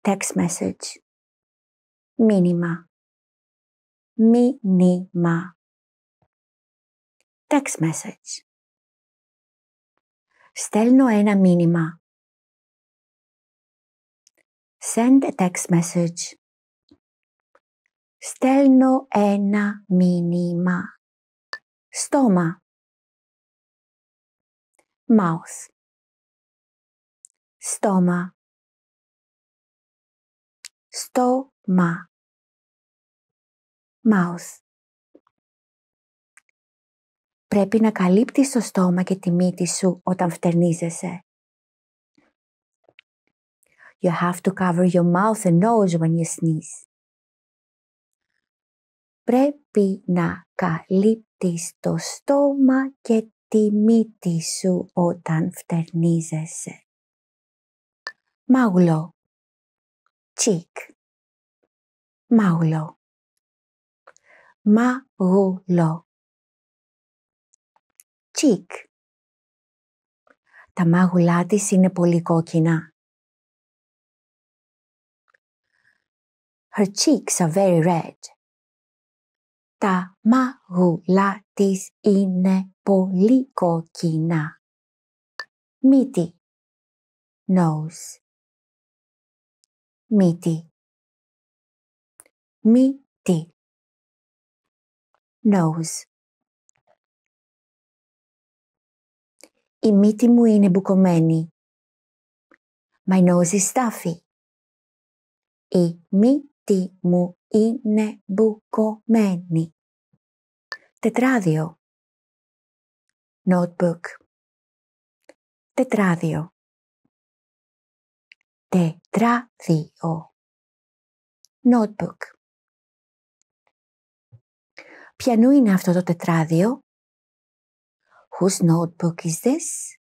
Text message. Μήνυμα. Μήνυμα. Text message. Στέλνω ένα μήνυμα. Send a text message. στέλνω ένα μήνυμα. Στόμα. Mouth. Στόμα. Στόμα. Mouth. Πρέπει να καλύπτεις το στόμα και τη μύτη σου όταν φτερνίζεσαι. You have to cover your mouth and nose when you sneeze πρέπει να καλύπτεις το στόμα και τη μύτη σου όταν φτερνίζεσαι. Μαουλό Τσίκ Μαουλό Μαγουλό Τσίκ Τα μάγουλά της είναι πολύ κόκκινα. Her cheeks are very red. Τα μαγουλά της είναι πολύ κόκκινα. Μύτη. Nose. Μύτη. Μύτη. Nose. Η μύτη μου είναι μπουκωμένη. My nose is stuffy. Η μύτη μου είναι μπουκωμένη. Τετράδιο. Notebook. Τετράδιο. Τετράδιο. Notebook. Ποιανού είναι αυτό το τετράδιο? Whose notebook is this?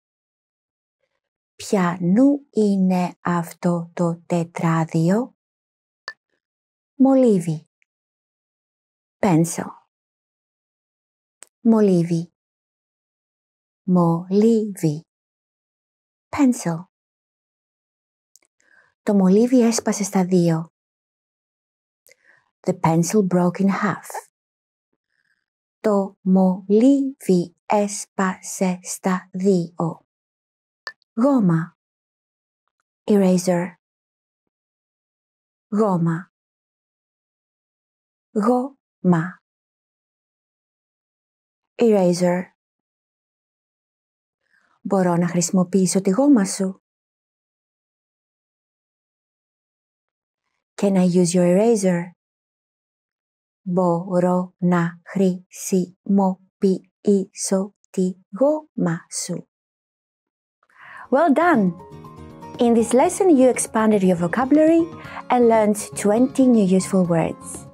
Ποιανού είναι αυτό το τετράδιο? Μολύβι. Pencil. Μολύβι. Μολύβι. Pencil. Το μολύβι έσπασε στα δύο. The pencil broke in half. Το μολύβι έσπασε στα δύο. Γόμα. Eraser. Γόμα. goma. Eraser. Μπορώ να χρησιμοποιήσω τη γόμα σου. Can I use your eraser? Μπορώ να χρησιμοποιήσω τη γόμα σου. Well done! In this lesson, you expanded your vocabulary and learned 20 new useful words.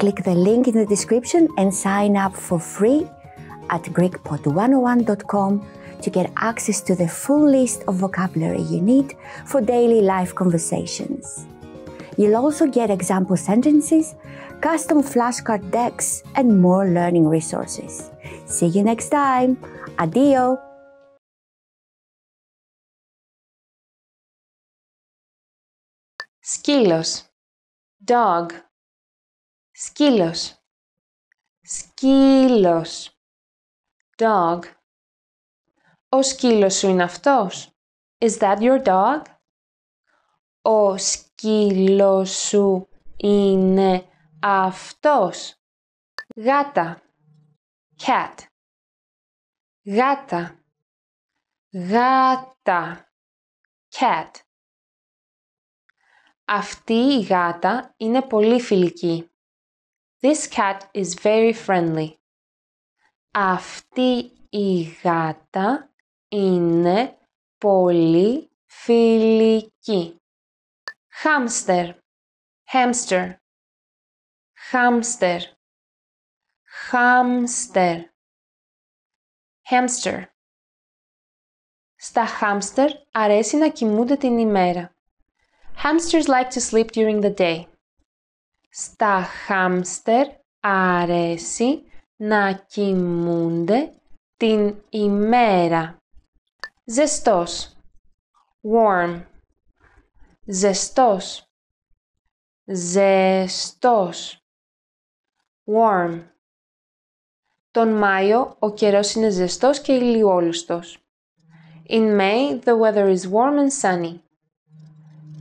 Click the link in the description and sign up for free at GreekPod101.com to get access to the full list of vocabulary you need for daily life conversations. You'll also get example sentences, custom flashcard decks, and more learning resources. See you next time. Adio! Skilos. Dog σκύλος, σκύλος, dog. Ο σκύλος σου είναι αυτός. Is that your dog? Ο σκύλος σου είναι αυτός. Γάτα, cat. Γάτα, γάτα, cat. Αυτή η γάτα είναι πολύ φιλική. This cat is very friendly. Αυτή η γάτα είναι πολύ φιλική. Hamster, hamster, hamster, hamster, hamster. Στα hamster αρέσει να κοιμούνται την ημέρα. Hamsters like to sleep during the day. Στα χάμστερ αρέσει να κοιμούνται την ημέρα. Ζεστός. Warm. Ζεστός. Ζεστός. Warm. Τον Μάιο ο καιρός είναι ζεστός και ηλιόλουστος. In May the weather is warm and sunny.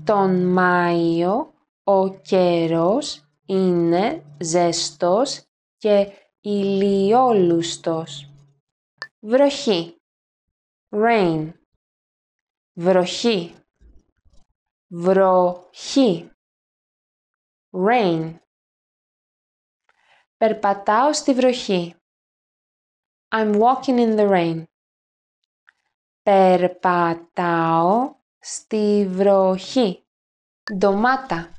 Τον Μάιο ο καιρός είναι ζεστός και ηλιόλουστος. Βροχή. Rain. Βροχή. Βροχή. Rain. Περπατάω στη βροχή. I'm walking in the rain. Περπατάω στη βροχή. Ντομάτα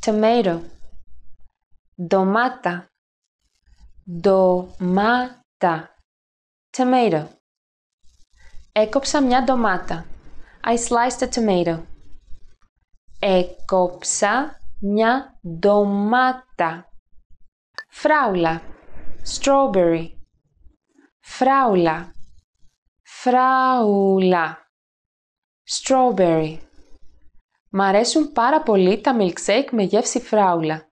tomato domata domata tomato έκοψα μια ντομάτα I sliced a tomato έκοψα μια ντομάτα φράουλα strawberry φράουλα φράουλα strawberry Μ' αρέσουν πάρα πολύ τα milkshake με γεύση φράουλα.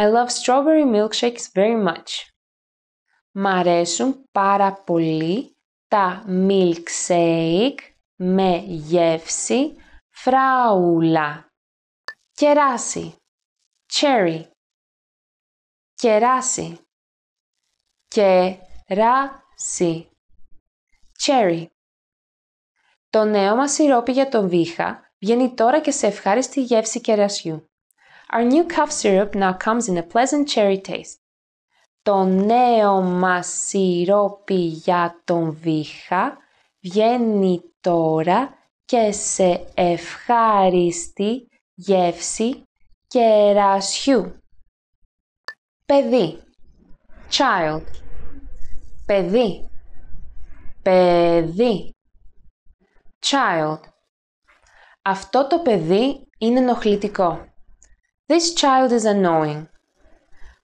I love strawberry milkshakes very much. Μ' αρέσουν πάρα πολύ τα milkshake με γεύση φράουλα. Κεράσι. Cherry. Κεράσι. Κεράσι. Cherry. Το νέο μας σιρόπι για τον βήχα βγαίνει τώρα και σε ευχάριστη γεύση κερασιού. Our new cough syrup now comes in a pleasant cherry taste. Το νέο μας σιρόπι για τον βήχα βγαίνει τώρα και σε ευχάριστη γεύση κερασιού. Παιδί. Child. Παιδί. Παιδί. Child. Αυτό το παιδί είναι ενοχλητικό. This child is annoying.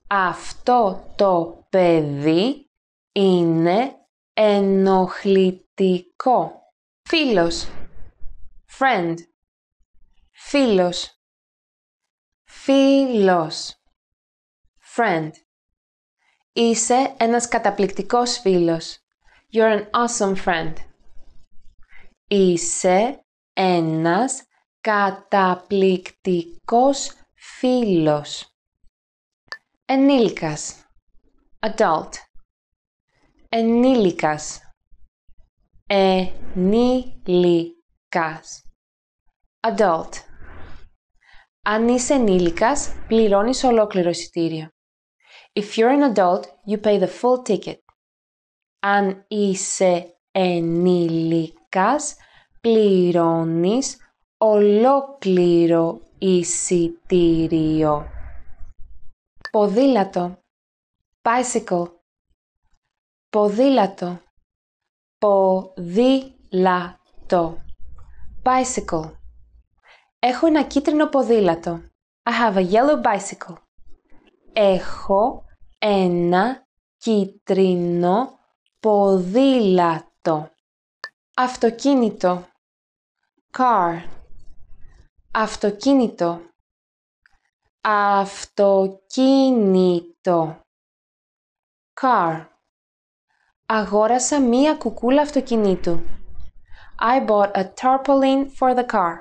Αυτό το παιδί είναι ενοχλητικό. Φίλος. Friend. Φίλος. Φίλος. Friend. Είσαι ένας καταπληκτικός φίλος. You're an awesome friend. Είσαι ένας καταπληκτικός φίλος. Ενήλικας. Adult. Ενήλικας. Ενήλικας. Adult. Αν είσαι ενήλικας, πληρώνεις ολόκληρο εισιτήριο. If you're an adult, you pay the full ticket. Αν είσαι ενήλικας, πληρώνεις ολόκληρο εισιτήριο. Ποδήλατο. Bicycle. Ποδήλατο. Ποδήλατο. Bicycle. Έχω ένα κίτρινο ποδήλατο. I have a yellow bicycle. Έχω ένα κίτρινο ποδήλατο αυτοκίνητο car αυτοκίνητο αυτοκίνητο car Αγόρασα μία κουκούλα αυτοκινήτου. I bought a tarpaulin for the car.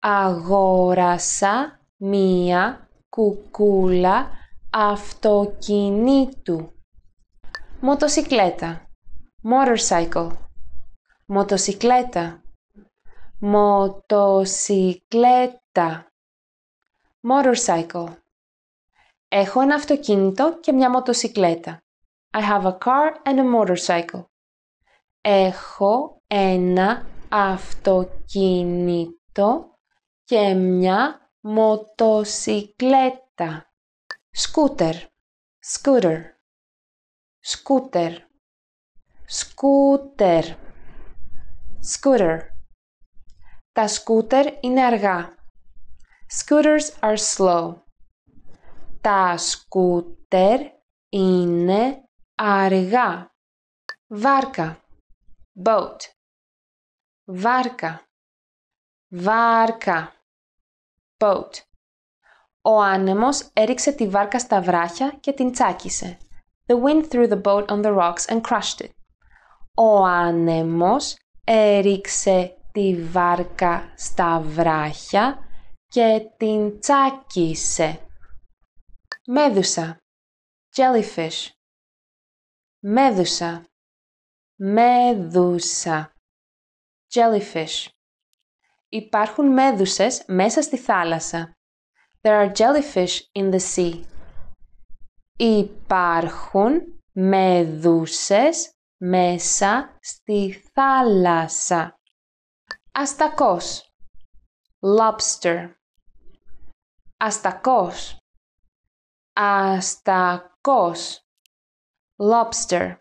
Αγόρασα μία κουκούλα αυτοκινήτου. Μοτοσικλέτα. Motorcycle. Μοτοσικλέτα. Μοτοσικλέτα. Motorcycle. Έχω ένα αυτοκίνητο και μια μοτοσικλέτα. I have a car and a motorcycle. Έχω ένα αυτοκίνητο και μια μοτοσικλέτα. scooter Scooter. scooter scooter Scooter Τα σκούτερ είναι αργά. Scooters are slow. Τα σκούτερ είναι αργά. Βάρκα Boat Βάρκα Βάρκα Boat Ο άνεμος έριξε τη βάρκα στα βράχια και την τσάκισε. The wind threw the boat on the rocks and crushed it. Ο άνεμος έριξε τη βάρκα στα βράχια και την τσάκισε. Μέδουσα Jellyfish Μέδουσα Μέδουσα Jellyfish Υπάρχουν μέδουσες μέσα στη θάλασσα. There are jellyfish in the sea. Υπάρχουν μέδουσες μέσα στη θάλασσα. Αστακός. Lobster. Αστακός. Αστακός. Lobster.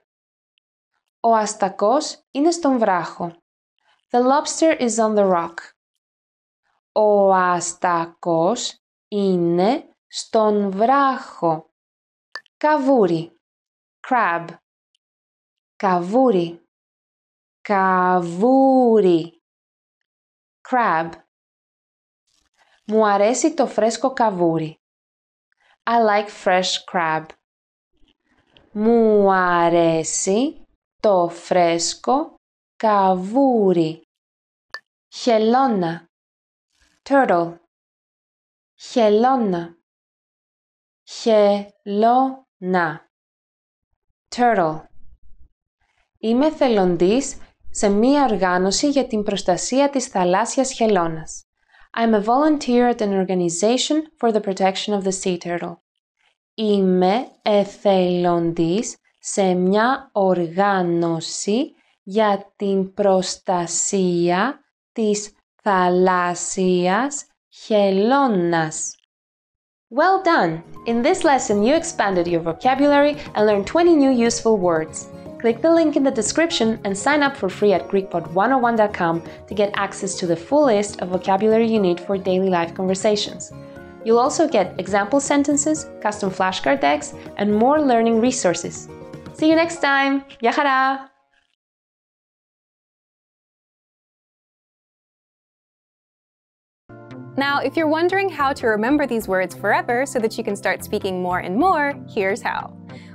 Ο αστακός είναι στον βράχο. The lobster is on the rock. Ο αστακός είναι στον βράχο. Καβούρι. Crab. Καβούρι. Καβούρι. Crab. Μου αρέσει το φρέσκο καβούρι. I like fresh crab. Μου αρέσει το φρέσκο καβούρι. Χελώνα. Turtle. Χελώνα. Χελώνα. Turtle. Είμαι θελοντής σε μία οργάνωση για την προστασία της θαλάσσιας χελώνας. I'm a volunteer at an organization for the protection of the sea turtle. Είμαι εθελοντής σε μια οργάνωση για την προστασία της θαλάσσιας χελώνας. Well done! In this lesson you expanded your vocabulary and learned 20 new useful words. Click the link in the description and sign up for free at GreekPod101.com to get access to the full list of vocabulary you need for daily life conversations. You'll also get example sentences, custom flashcard decks, and more learning resources. See you next time! Yahara! Now, if you're wondering how to remember these words forever so that you can start speaking more and more, here's how.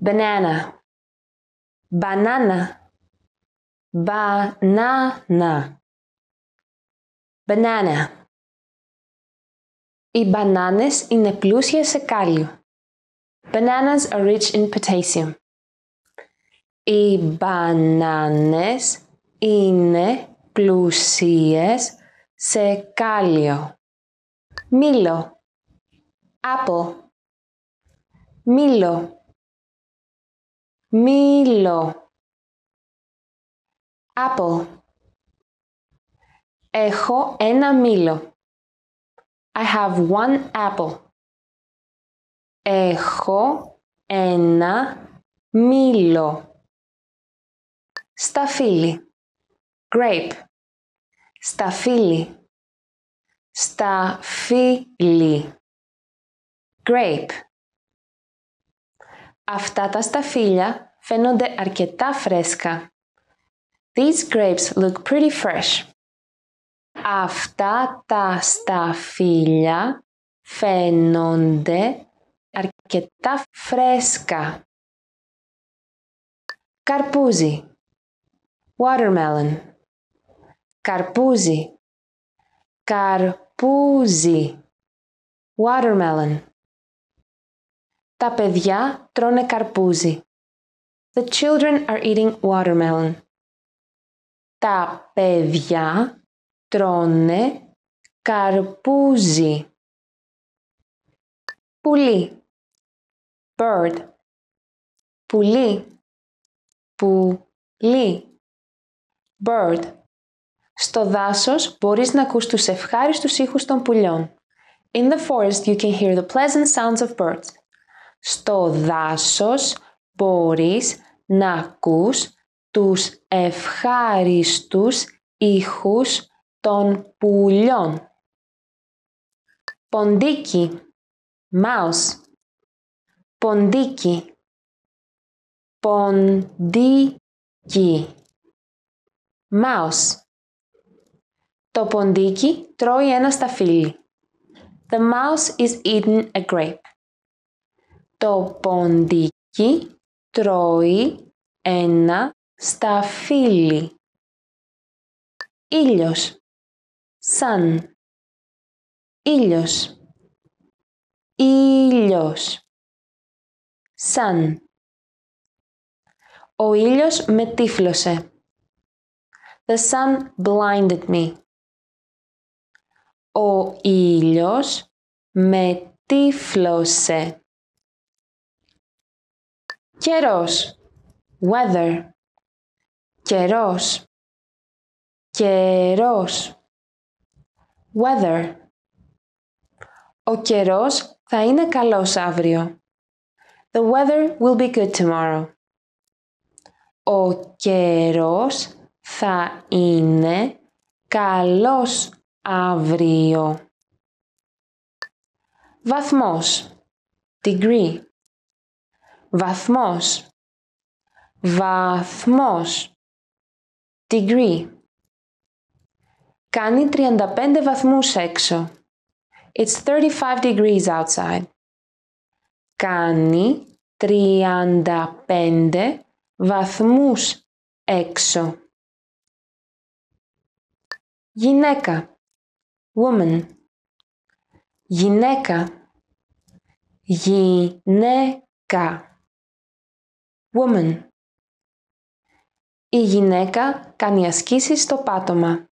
banana banana banana banana Οι μπανάνες είναι πλούσιες σε κάλιο. Bananas are rich in potassium. Οι μπανάνες είναι πλούσιες σε κάλιο. Μήλο. Apple. Μήλο. Μήλο. Apple. Έχω ένα μήλο. I have one apple. Έχω ένα μήλο. Σταφύλι. Grape. Σταφύλι. Σταφύλι. Grape. Αυτά τα σταφύλια φαίνονται αρκετά φρέσκα. These grapes look pretty fresh. Αυτά τα σταφύλια φαίνονται αρκετά φρέσκα. Καρπούζι. Watermelon. Καρπούζι. Καρπούζι. Watermelon. Τα παιδιά τρώνε καρπούζι. The children are eating watermelon. Τα παιδιά τρώνε καρπούζι. Πουλί. Bird. Πουλί. Πουλί. Bird. Στο δάσος μπορείς να ακούς τους ευχάριστους ήχους των πουλιών. In the forest you can hear the pleasant sounds of birds. Στο δάσος μπορείς να ακούς τους ευχάριστους ήχους των πουλιών. Ποντίκι, mouse. Ποντίκι, ποντίκι, Μάος. Το ποντίκι τρώει ένα σταφύλι. The mouse is eating a grape. Το ποντίκι τρώει ένα σταφύλι. Ήλιος. Σαν. Ήλιος. Ήλιος. Σαν. Ο ήλιος με τύφλωσε. The sun blinded me. Ο ήλιος με τύφλωσε. Καιρός. Weather. Καιρός. Καιρός. Weather. Ο καιρός θα είναι καλός αύριο. The weather will be good tomorrow. Ο καιρός θα είναι καλός αύριο. Βαθμός. Degree. Βαθμός. Βαθμός. Degree. Κάνει 35 βαθμούς έξω. It's 35 degrees outside. Κάνει 35 βαθμούς έξω. Γυναίκα. Woman. Γυναίκα. Γυναίκα. Woman. Η γυναίκα κάνει ασκήσεις στο πάτωμα.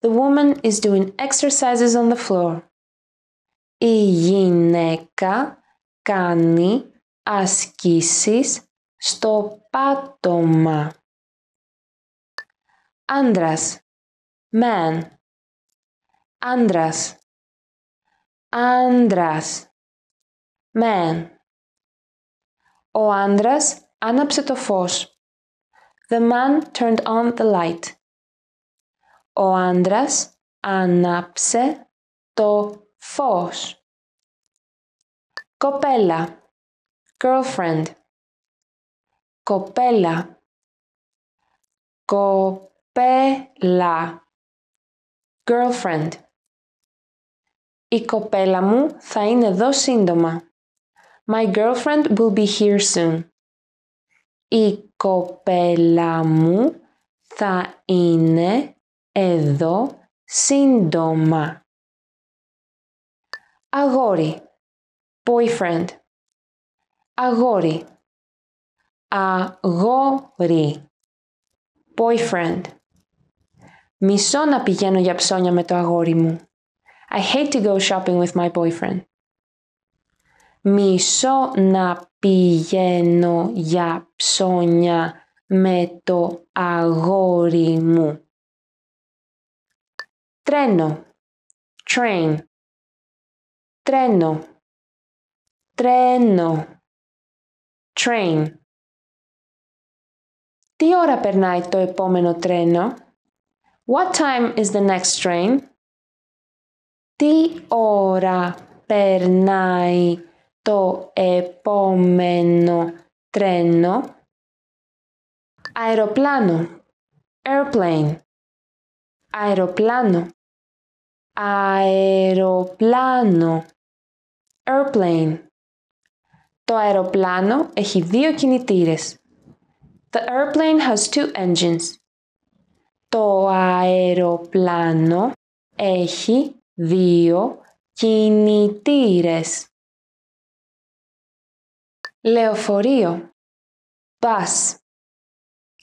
The woman is doing exercises on the floor. Η γυναίκα κάνει ασκήσεις στο πάτωμα. Άντρας. Man. Άντρας. Άντρας. Man. Ο άντρας άναψε το φως. The man turned on the light. Ο άντρας άναψε το φως. Κοπέλα. Girlfriend. Κοπέλα. Κοπέλα. Girlfriend. Η κοπέλα μου θα είναι εδώ σύντομα. My girlfriend will be here soon. Η κοπέλα μου θα είναι εδώ σύντομα. Αγόρι. Boyfriend. Αγόρι. Αγόρι. Boyfriend. Μισώ να πηγαίνω για ψώνια με το αγόρι μου. I hate to go shopping with my boyfriend. Μισό να πηγαίνω για ψώνια με το αγόρι μου. Τρένο. Train. Τρένο. Τρένο. Train. Τι ώρα περνάει το επόμενο τρένο? What time is the next train? Τι ώρα περνάει το επόμενο τρένο. Αεροπλάνο. Airplane. Αεροπλάνο. Αεροπλάνο. Airplane. Το αεροπλάνο έχει δύο κινητήρες. The airplane has two engines. Το αεροπλάνο έχει δύο κινητήρες λεωφορείο, bus,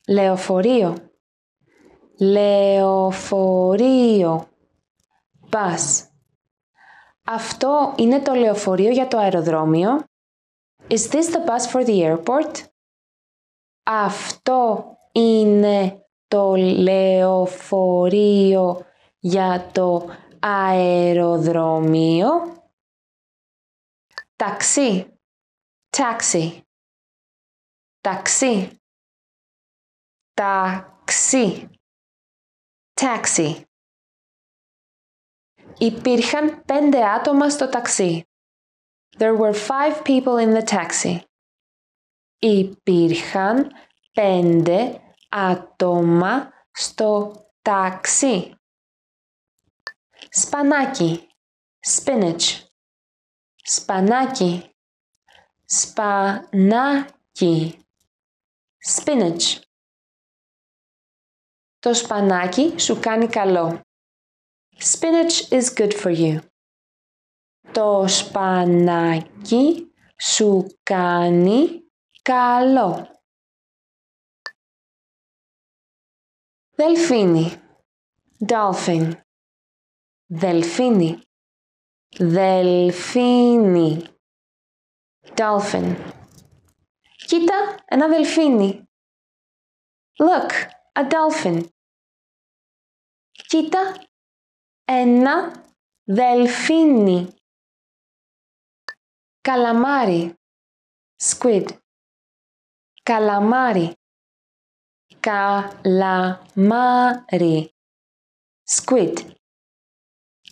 λεωφορείο, λεωφορείο, bus. Αυτό είναι το λεωφορείο για το αεροδρόμιο. Is this the bus for the airport? Αυτό είναι το λεωφορείο για το αεροδρόμιο. Ταξί. Taxi. Taxi. Taxi. Taxi. Υπήρχαν πέντε άτομα στο ταξί. There were five people in the taxi. Υπήρχαν πέντε άτομα στο ταξί. Σπανάκι. Spinach. Σπανάκι σπανάκι, spinach. Το σπανάκι σου κάνει καλό. Spinach is good for you. Το σπανάκι σου κάνει καλό. Δελφίνι. Dolphin. Δελφίνι. Δελφίνι dolphin. Κοίτα, ένα δελφίνι. Look, a dolphin. Κοίτα, ένα δελφίνι. Καλαμάρι. Squid. Καλαμάρι. Καλαμάρι. Squid.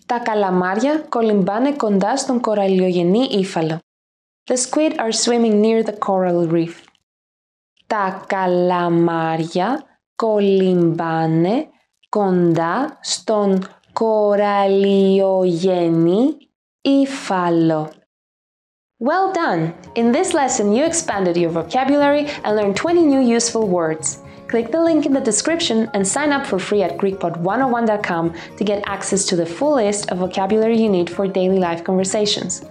Τα καλαμάρια κολυμπάνε κοντά στον κοραλιογενή ύφαλο. The squid are swimming near the coral reef. Τα καλαμάρια κολυμπάνε κοντά στον κοραλιογενή ύφαλο. Well done! In this lesson, you expanded your vocabulary and learned 20 new useful words. Click the link in the description and sign up for free at GreekPod101.com to get access to the full list of vocabulary you need for daily life conversations.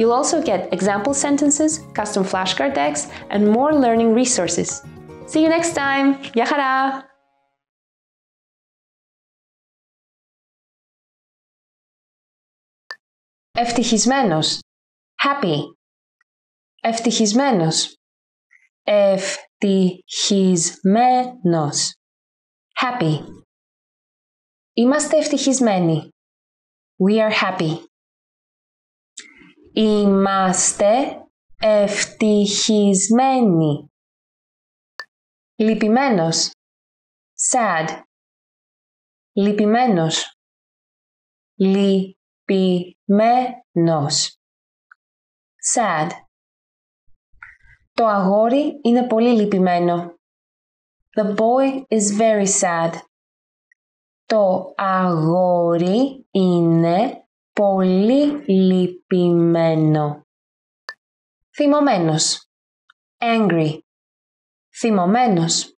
You'll also get example sentences, custom flashcard decks, and more learning resources. See you next time! Yahara! Ευτυχισμένος. Happy. Ευτυχισμένος. Ευτυχισμένος. Happy. Είμαστε ευτυχισμένοι. We are happy. Είμαστε ευτυχισμένοι. Λυπημένος. Sad. Λυπημένος. Λυπημένος. Sad. Το αγόρι είναι πολύ λυπημένο. The boy is very sad. Το αγόρι είναι πολύ λυπημένο. Θυμωμένος. Angry. Θυμωμένος.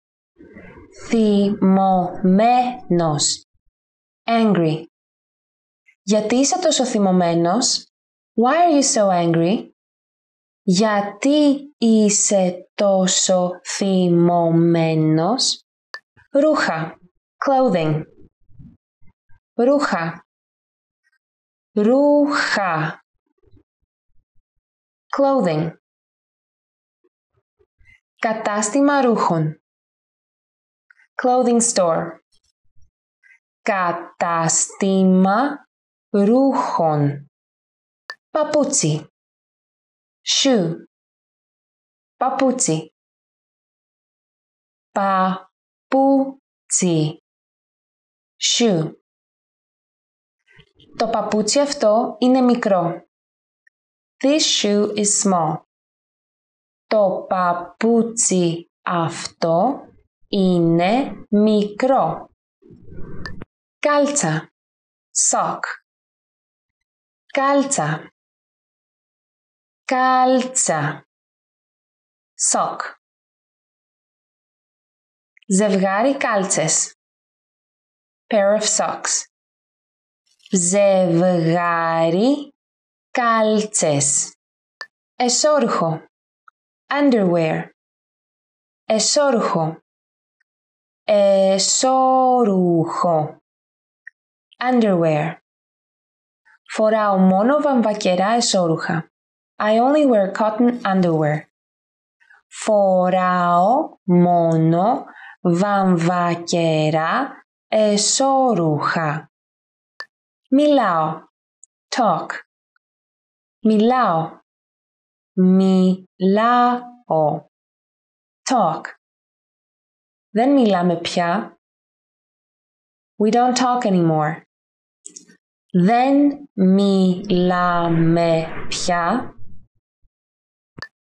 Θυμωμένος. Angry. Γιατί είσαι τόσο θυμωμένος? Why are you so angry? Γιατί είσαι τόσο θυμωμένος? Ρούχα. Clothing. Ρούχα ρούχα clothing κατάστημα ρούχων clothing store κατάστημα ρούχων παπούτσι shoe παπούτσι παπούτσι shoe το παπούτσι αυτό είναι μικρό. This shoe is small. Το παπούτσι αυτό είναι μικρό. Κάλτσα. Sock. Κάλτσα. Κάλτσα. Sock. Ζευγάρι κάλτσες. Pair of socks. Ζευγάρι. Κάλτσες. Εσόρχο. Underwear. Εσόρχο. Εσόρουχο. Underwear. Φοράω μόνο βαμβακερά εσόρουχα. I only wear cotton underwear. Φοράω μόνο βαμβακερά εσόρουχα. Milao. Talk. Milao. Milao. Talk. Then μιλάμε πια. We don't talk anymore. Then μιλάμε πια.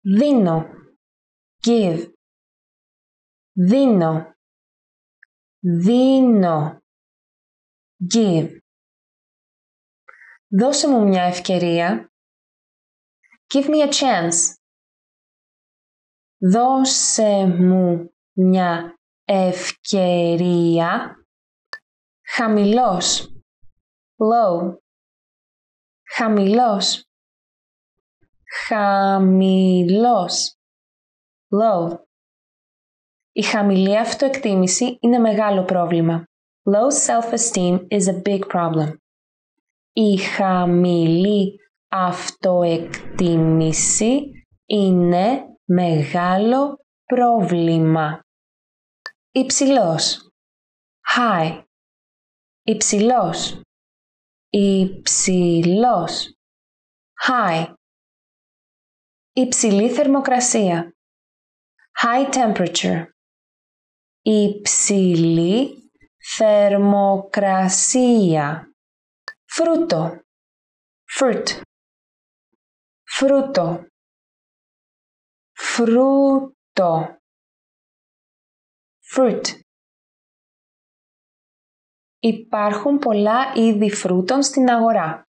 Δίνω. Give. Dino, dino, Give. Δώσε μου μια ευκαιρία. Give me a chance. Δώσε μου μια ευκαιρία. Χαμηλός. Low. Χαμηλός. Χαμηλός. Low. Η χαμηλή αυτοεκτίμηση είναι μεγάλο πρόβλημα. Low self-esteem is a big problem. Η χαμηλή αυτοεκτίμηση είναι μεγάλο πρόβλημα. Υψηλός. High. Υψηλός. Υψηλός. High. Υψηλή θερμοκρασία. High temperature. Υψηλή θερμοκρασία. Fruto. Fruit. Fruto. Fruto. Fruit. Υπάρχουν πολλά είδη φρούτων στην αγορά.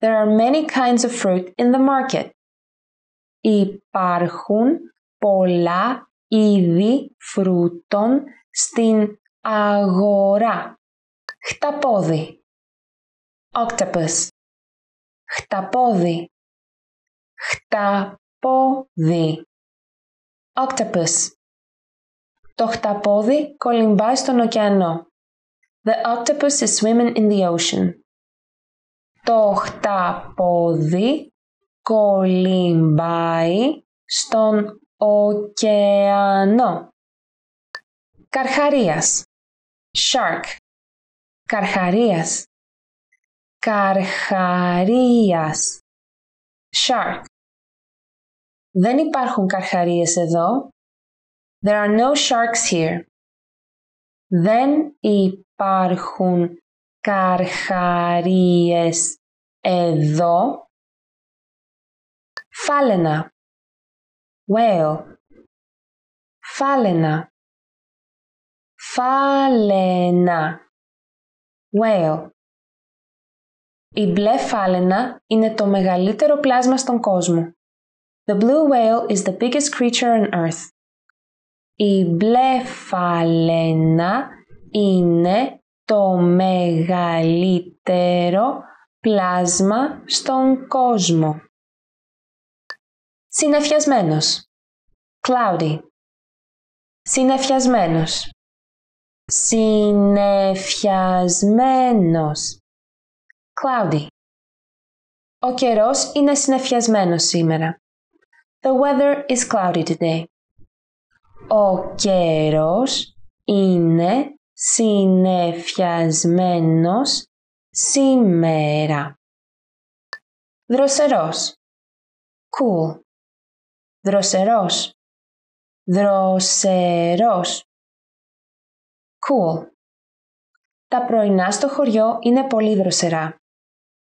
There are many kinds of fruit in the market. Υπάρχουν πολλά είδη φρούτων στην αγορά. Χταπόδι. Octopus. Χταπόδι. Χταπόδι. Octopus. Το χταπόδι κολυμπάει στον ωκεανό. The octopus is swimming in the ocean. Το χταπόδι κολυμπάει στον ωκεανό. Καρχαρίας. Shark. Καρχαρίας καρχαρίας. Shark. Δεν υπάρχουν καρχαρίες εδώ. There are no sharks here. Δεν υπάρχουν καρχαρίες εδώ. Φάλαινα. Whale. Φάλαινα. Φάλαινα. Whale. Η μπλε φάλαινα είναι το μεγαλύτερο πλάσμα στον κόσμο. The blue whale is the biggest creature on earth. Η μπλε φάλαινα είναι το μεγαλύτερο πλάσμα στον κόσμο. Συνεφιασμένος. Cloudy. Συνεφιασμένος. Συνεφιασμένος. Cloudy. Ο καιρός είναι συνεφιασμένος σήμερα. The weather is cloudy today. Ο καιρός είναι συνεφιασμένος σήμερα. Δροσερός. Cool. Δροσερός. Δροσερός. Cool. Τα πρωινά στο χωριό είναι πολύ δροσερά.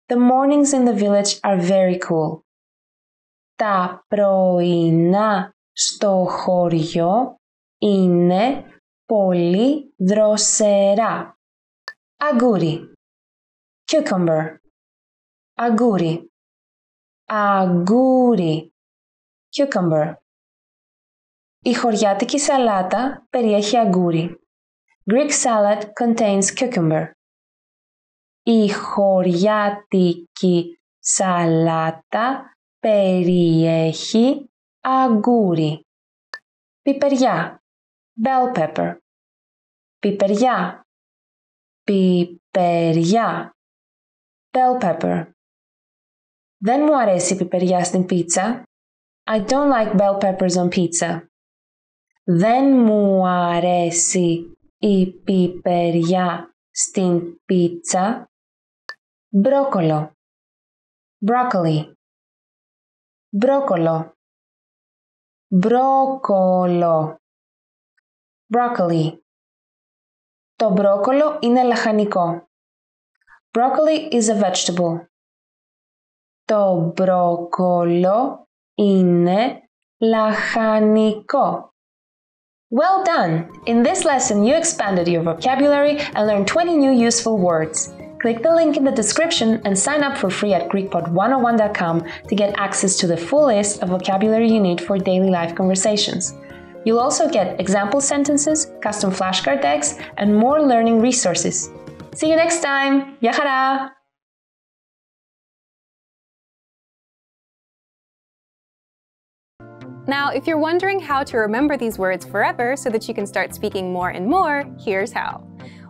The mornings in the village are very cool. Τα πρωινά στο χωριό είναι πολύ δροσερά. Αγούρι Cucumber. Αγούρι Αγούρι Cucumber. Η χωριάτικη σαλάτα περιέχει αγούρι. Greek salad contains cucumber η χωριάτικη σαλάτα περιέχει αγκούρι. Πιπεριά. Bell pepper. Πιπεριά. Πιπεριά. Bell pepper. Δεν μου αρέσει η πιπεριά στην πίτσα. I don't like bell peppers on pizza. Δεν μου αρέσει η πιπεριά στην πίτσα. Brócolo. Broccoli. Brócolo. Bróκολο. Broccoli. Το μπρόκολο είναι λαχανικό. Broccoli is a vegetable. Το μπρόκολο είναι λαχανικό. Well done! In this lesson, you expanded your vocabulary and learned 20 new useful words. Click the link in the description and sign up for free at GreekPod101.com to get access to the full list of vocabulary you need for daily life conversations. You'll also get example sentences, custom flashcard decks, and more learning resources. See you next time! Yahara! Now, if you're wondering how to remember these words forever so that you can start speaking more and more, here's how.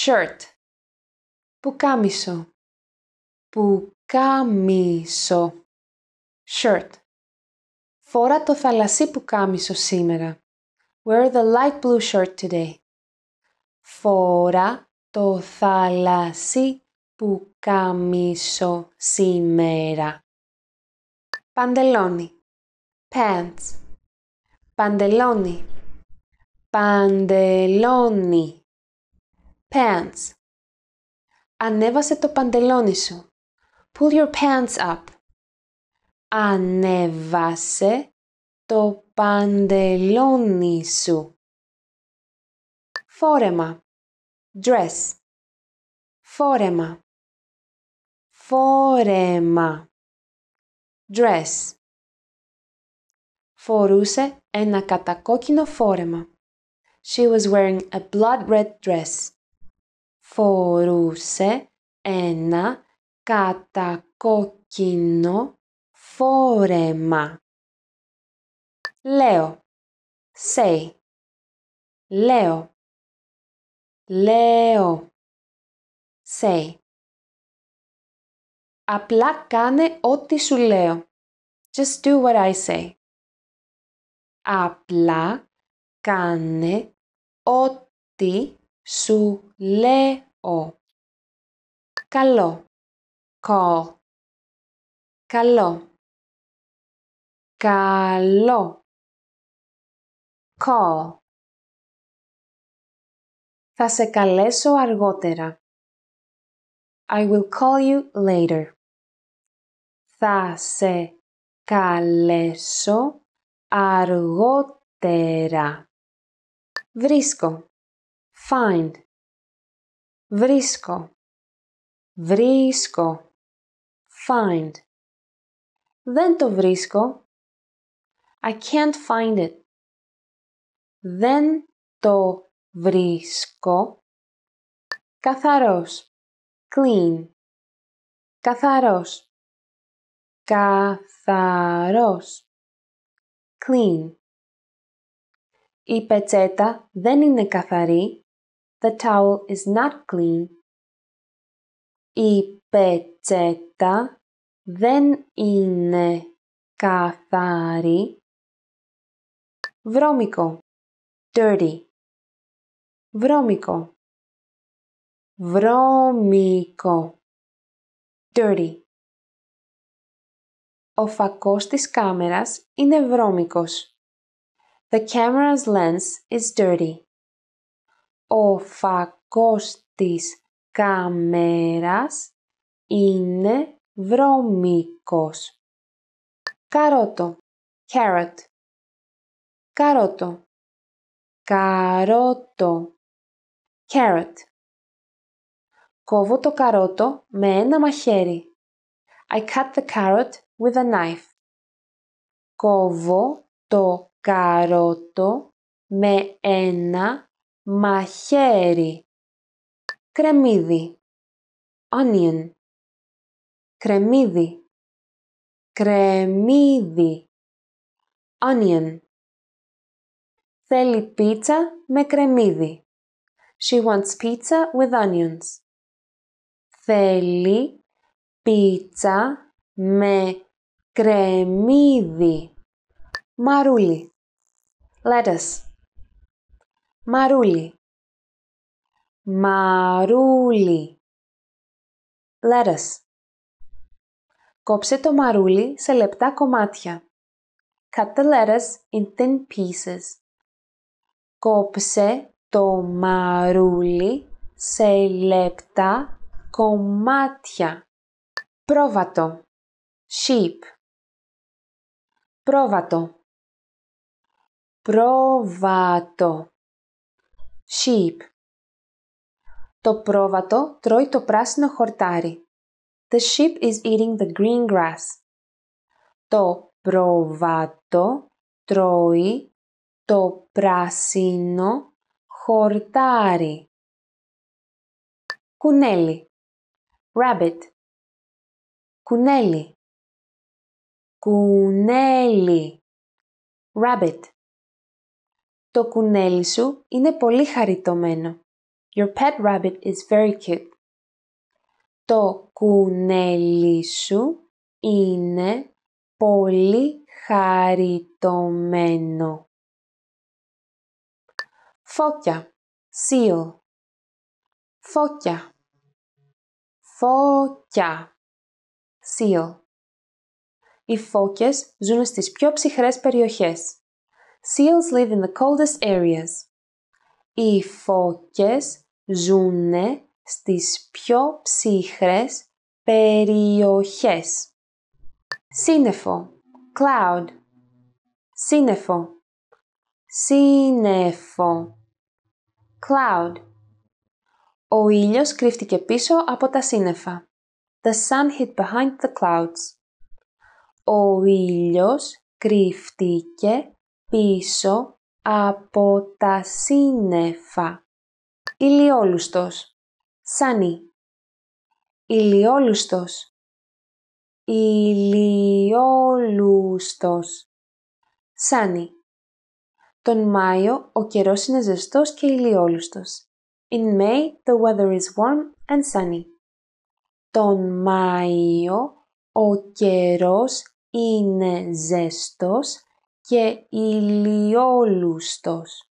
shirt. Πουκάμισο. Πουκάμισο. Shirt. Φορά το θαλασσί πουκάμισο σήμερα. Wear the light blue shirt today. Φορά το θαλασσί πουκάμισο σήμερα. Παντελόνι. Pants. Παντελόνι. Παντελόνι. Pants. Ανέβασε το παντελόνι σου. Pull your pants up. Ανέβασε το παντελόνι σου. Φόρεμα. Dress. Φόρεμα. Φόρεμα. Dress. Φορούσε ένα κατακόκκινο φόρεμα. She was wearing a blood red dress. φορούσε ένα κατακόκκινο φόρεμα. Λέω. Say. Λέω. Λέω. Say. Απλά κάνε ό,τι σου λέω. Just do what I say. Απλά κάνε ό,τι σου λέω ο. Καλό. Κο. Καλό. Καλό. Θα σε καλέσω αργότερα. I will call you later. Θα σε καλέσω αργότερα. Βρίσκω. Find. Βρίσκω. Βρίσκω. Find. Δεν το βρίσκω. I can't find it. Δεν το βρίσκω. Καθαρός. Clean. Καθαρός. Καθαρός. Clean. Η πετσέτα δεν είναι καθαρή. The towel is not clean. Η πετσέτα δεν είναι καθαρή. Βρώμικο. Dirty. Βρώμικο. Βρώμικο. Dirty. Ο φακός της κάμερας είναι βρώμικος. The camera's lens is dirty. Ο φακός της κάμερας είναι βρώμικος. Καρότο. Carrot. Καρότο. Καρότο. Carrot. Κόβω το καρότο με ένα μαχαίρι. I cut the carrot with a knife. Κόβω το καρότο με ένα μαχαίρι, κρεμμύδι, onion, κρεμμύδι, κρεμμύδι, onion. Θέλει πίτσα με κρεμμύδι. She wants pizza with onions. Θέλει πίτσα με κρεμμύδι. Μαρούλι. Lettuce. Μαρούλι. Μαρούλι. Lettuce. Κόψε το μαρούλι σε λεπτά κομμάτια. Cut the lettuce in thin pieces. Κόψε το μαρούλι σε λεπτά κομμάτια. Πρόβατο. Sheep. Πρόβατο. Πρόβατο sheep. Το πρόβατο τρώει το πράσινο χορτάρι. The sheep is eating the green grass. Το πρόβατο τρώει το πράσινο χορτάρι. Κουνέλι. Rabbit. Κουνέλι. Κουνέλι. Rabbit. Το κουνέλι σου είναι πολύ χαριτωμένο. Your pet rabbit is very cute. Το κουνέλι σου είναι πολύ χαριτωμένο. Φώκια. Seal. Φώκια. Φώκια. Seal. Οι φώκες ζουν στις πιο ψυχρές περιοχές. Seals live in the coldest areas. Οι φώκες ζουν στις πιο ψυχρές περιοχές. Σύννεφο. Cloud. Σύννεφο. Σύννεφο. Cloud. Ο ήλιος κρύφτηκε πίσω από τα σύννεφα. The sun hid behind the clouds. Ο ήλιος κρύφτηκε πίσω από τα σύννεφα. Ηλιόλουστος. Σάνι. Ηλιόλουστος. Ηλιόλουστος. Σάνι. Τον Μάιο ο καιρός είναι ζεστός και ηλιόλουστος. In May the weather is warm and sunny. Τον Μάιο ο καιρός είναι ζεστός και ηλιόλουστος.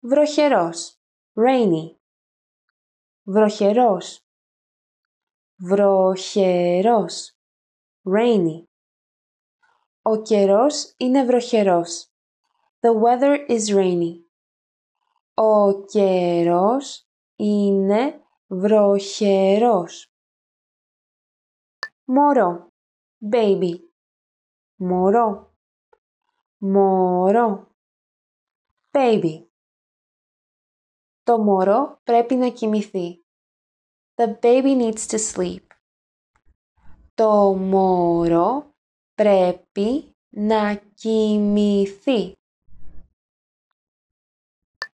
Βροχερός, rainy. Βροχερός. Βροχερός, rainy. Ο καιρός είναι βροχερός. The weather is rainy. Ο καιρός είναι βροχερός. Μωρό, baby. Μωρό μωρό baby Το μωρό πρέπει να κοιμηθεί. The baby needs to sleep. Το μωρό πρέπει να κοιμηθεί.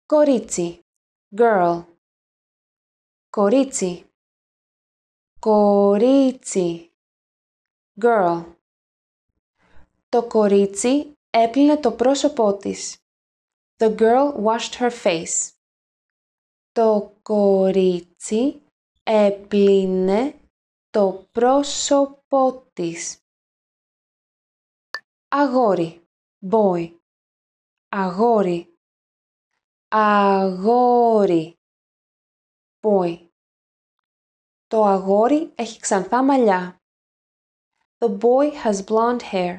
Κορίτσι girl Κορίτσι Κορίτσι girl Το κορίτσι έπλυνε το πρόσωπό της. The girl washed her face. Το κορίτσι έπλυνε το πρόσωπό της. Αγόρι, boy. Αγόρι. Αγόρι, boy. Το αγόρι έχει ξανθά μαλλιά. The boy has blonde hair.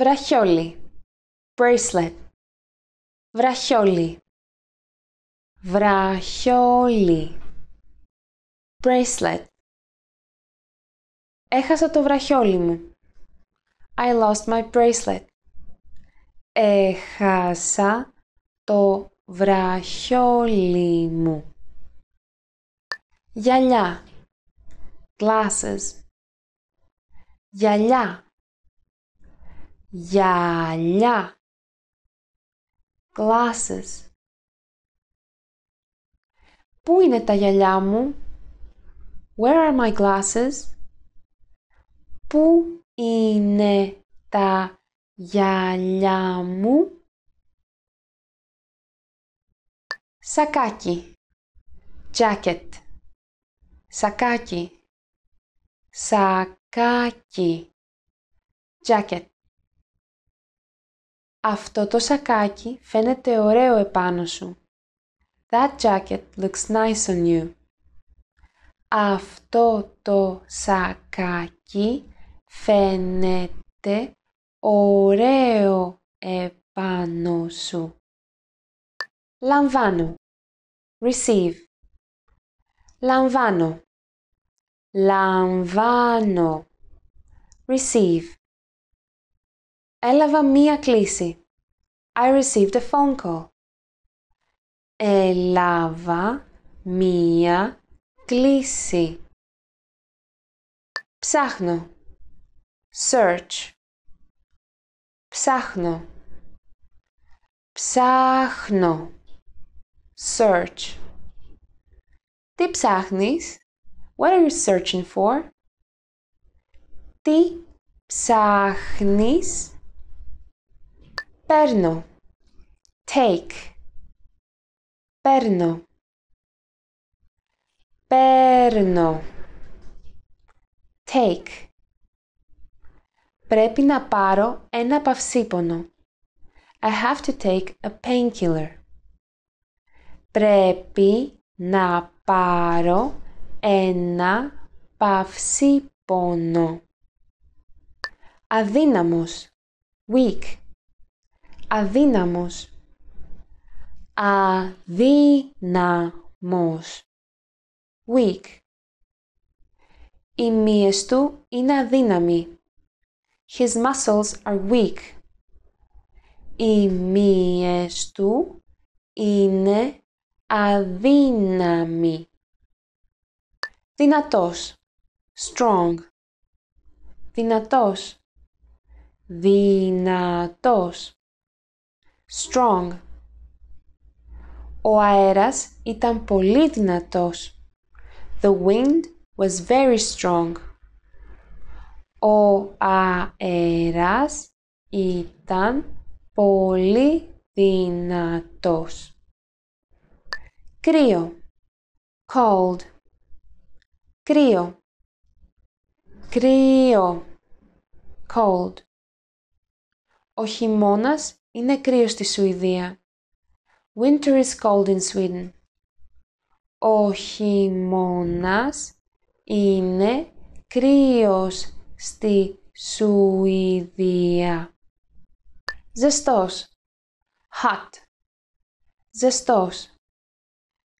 βραχιόλι bracelet βραχιόλι βραχιόλι bracelet Έχασα το βραχιόλι μου. I lost my bracelet. Έχασα το βραχιόλι μου. Γυαλιά. Glasses. Γυαλιά γυαλιά glasses Πού είναι τα γυαλιά μου? Where are my glasses? Πού είναι τα γυαλιά μου? Σακάκι Jacket Σακάκι Σακάκι Jacket αυτό το σακάκι φαίνεται ωραίο επάνω σου. That jacket looks nice on you. Αυτό το σακάκι φαίνεται ωραίο επάνω σου. Λαμβάνω. Receive. Λαμβάνω. Λαμβάνω. Receive. Έλαβα μία κλίση. I received a phone call. Έλαβα μία κλίση. Ψάχνω. Search. Ψάχνω. Ψάχνω. Search. Τι ψάχνεις? What are you searching for? Τι ψάχνεις? Παίρνω. Take. Παίρνω. Παίρνω. Take. Πρέπει να πάρω ένα παυσίπονο. I have to take a painkiller. Πρέπει να πάρω ένα παυσίπονο. Αδύναμος. Weak αδύναμος. Αδύναμος. Weak. Οι μύες του είναι αδύναμοι. His muscles are weak. Οι μύες του είναι αδύναμοι. Δυνατός. Strong. Δυνατός. Δυνατός strong. Ο αέρας ήταν πολύ δυνατός. The wind was very strong. Ο αέρας ήταν πολύ δυνατός. Κρύο. Cold. Κρύο. Κρύο. Cold. Ο χειμώνας είναι κρύο στη Σουηδία. Winter is cold in Sweden. Ο χειμώνας είναι κρύος στη Σουηδία. Ζεστός. Hot. Ζεστός.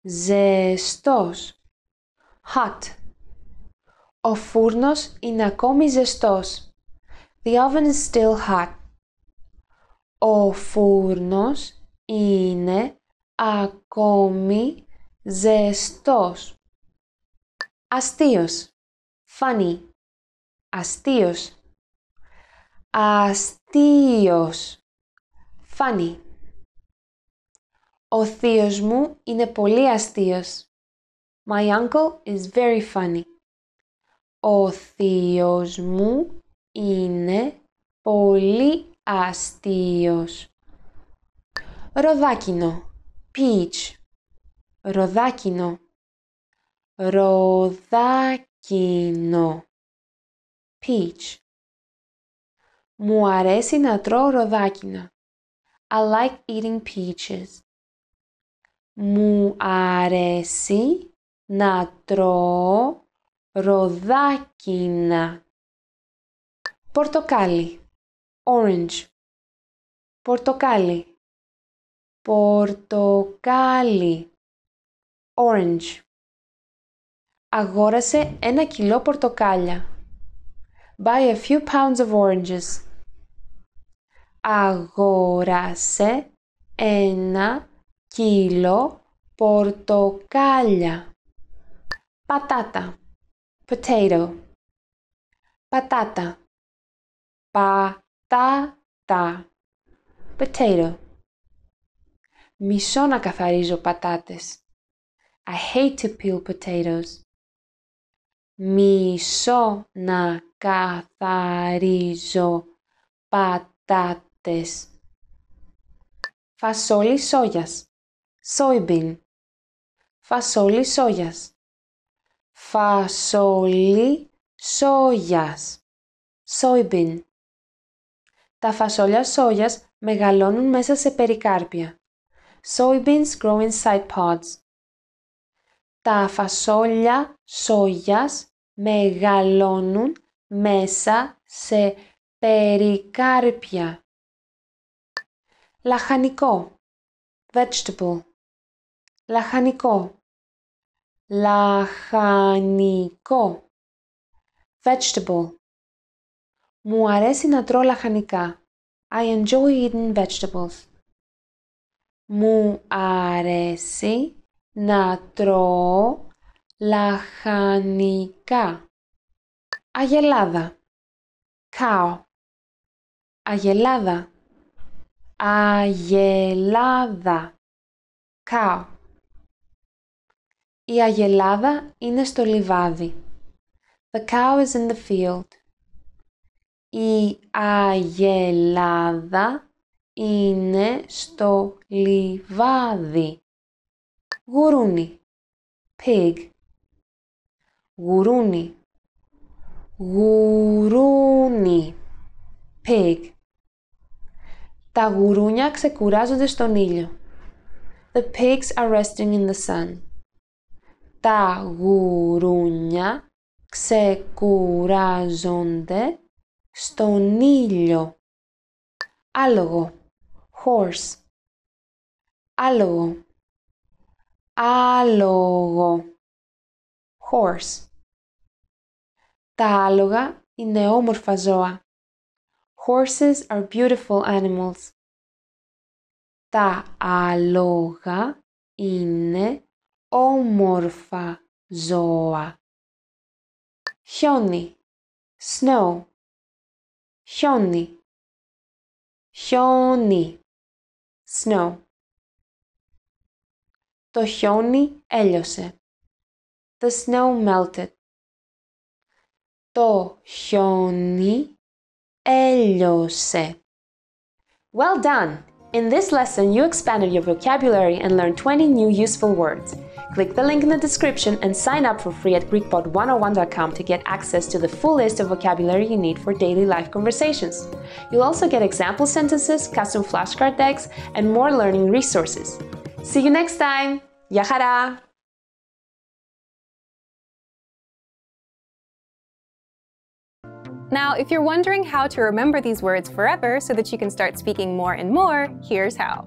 Ζεστός. Hot. Ο φούρνος είναι ακόμη ζεστός. The oven is still hot. Ο φούρνος είναι ακόμη ζεστός. Αστείος. Funny. Αστείος. Αστείος. Funny. Ο θείος μου είναι πολύ αστείος. My uncle is very funny. Ο θείος μου είναι πολύ αστείος. Ροδάκινο, peach. Ροδάκινο. Ροδάκινο. Peach. Μου αρέσει να τρώω ροδάκινα. I like eating peaches. Μου αρέσει να τρώω ροδάκινα. Πορτοκάλι orange, πορτοκάλι, πορτοκάλι, orange. Αγόρασε ένα κιλό πορτοκάλια. Buy a few pounds of oranges. Αγόρασε ένα κιλό πορτοκάλια. Πατάτα. Potato. Πατάτα. Πατάτα τα τα potato. Μισώ να καθαρίζω πατάτες. I hate to peel potatoes. Μισώ να καθαρίζω πατάτες. Φασόλι σόγιας. Soybean. Φασόλι σόγιας. Φασόλι σόγιας. Soybean. Τα φασόλια σόγιας μεγαλώνουν μέσα σε περικάρπια. Soybeans grow inside pods. Τα φασόλια σόγιας μεγαλώνουν μέσα σε περικάρπια. Λαχανικό. Vegetable. Λαχανικό. Λαχανικό. Vegetable. Μου αρέσει να τρώω λαχανικά. I enjoy eating vegetables. Μου αρέσει να τρώω λαχανικά. Αγελάδα. Κάο. Αγελάδα. Αγελάδα. Κάο. Η αγελάδα είναι στο λιβάδι. The cow is in the field. Η αγελάδα είναι στο λιβάδι. Γουρούνι. Pig. Γουρούνι. Γουρούνι. Pig. Τα γουρούνια ξεκουράζονται στον ήλιο. The pigs are resting in the sun. Τα γουρούνια ξεκουράζονται στον ήλιο. Άλογο. Horse. Άλογο. Άλογο. Horse. Τα άλογα είναι όμορφα ζώα. Horses are beautiful animals. Τα άλογα είναι όμορφα ζώα. Χιόνι. Snow. χιόνι, χιόνι, snow. Το χιόνι έλειωσε. The snow melted. Το χιόνι έλειωσε. Well done! In this lesson, you expanded your vocabulary and learned 20 new useful words. Click the link in the description and sign up for free at GreekPod101.com to get access to the full list of vocabulary you need for daily life conversations. You'll also get example sentences, custom flashcard decks, and more learning resources. See you next time! Yahara! Now, if you're wondering how to remember these words forever so that you can start speaking more and more, here's how.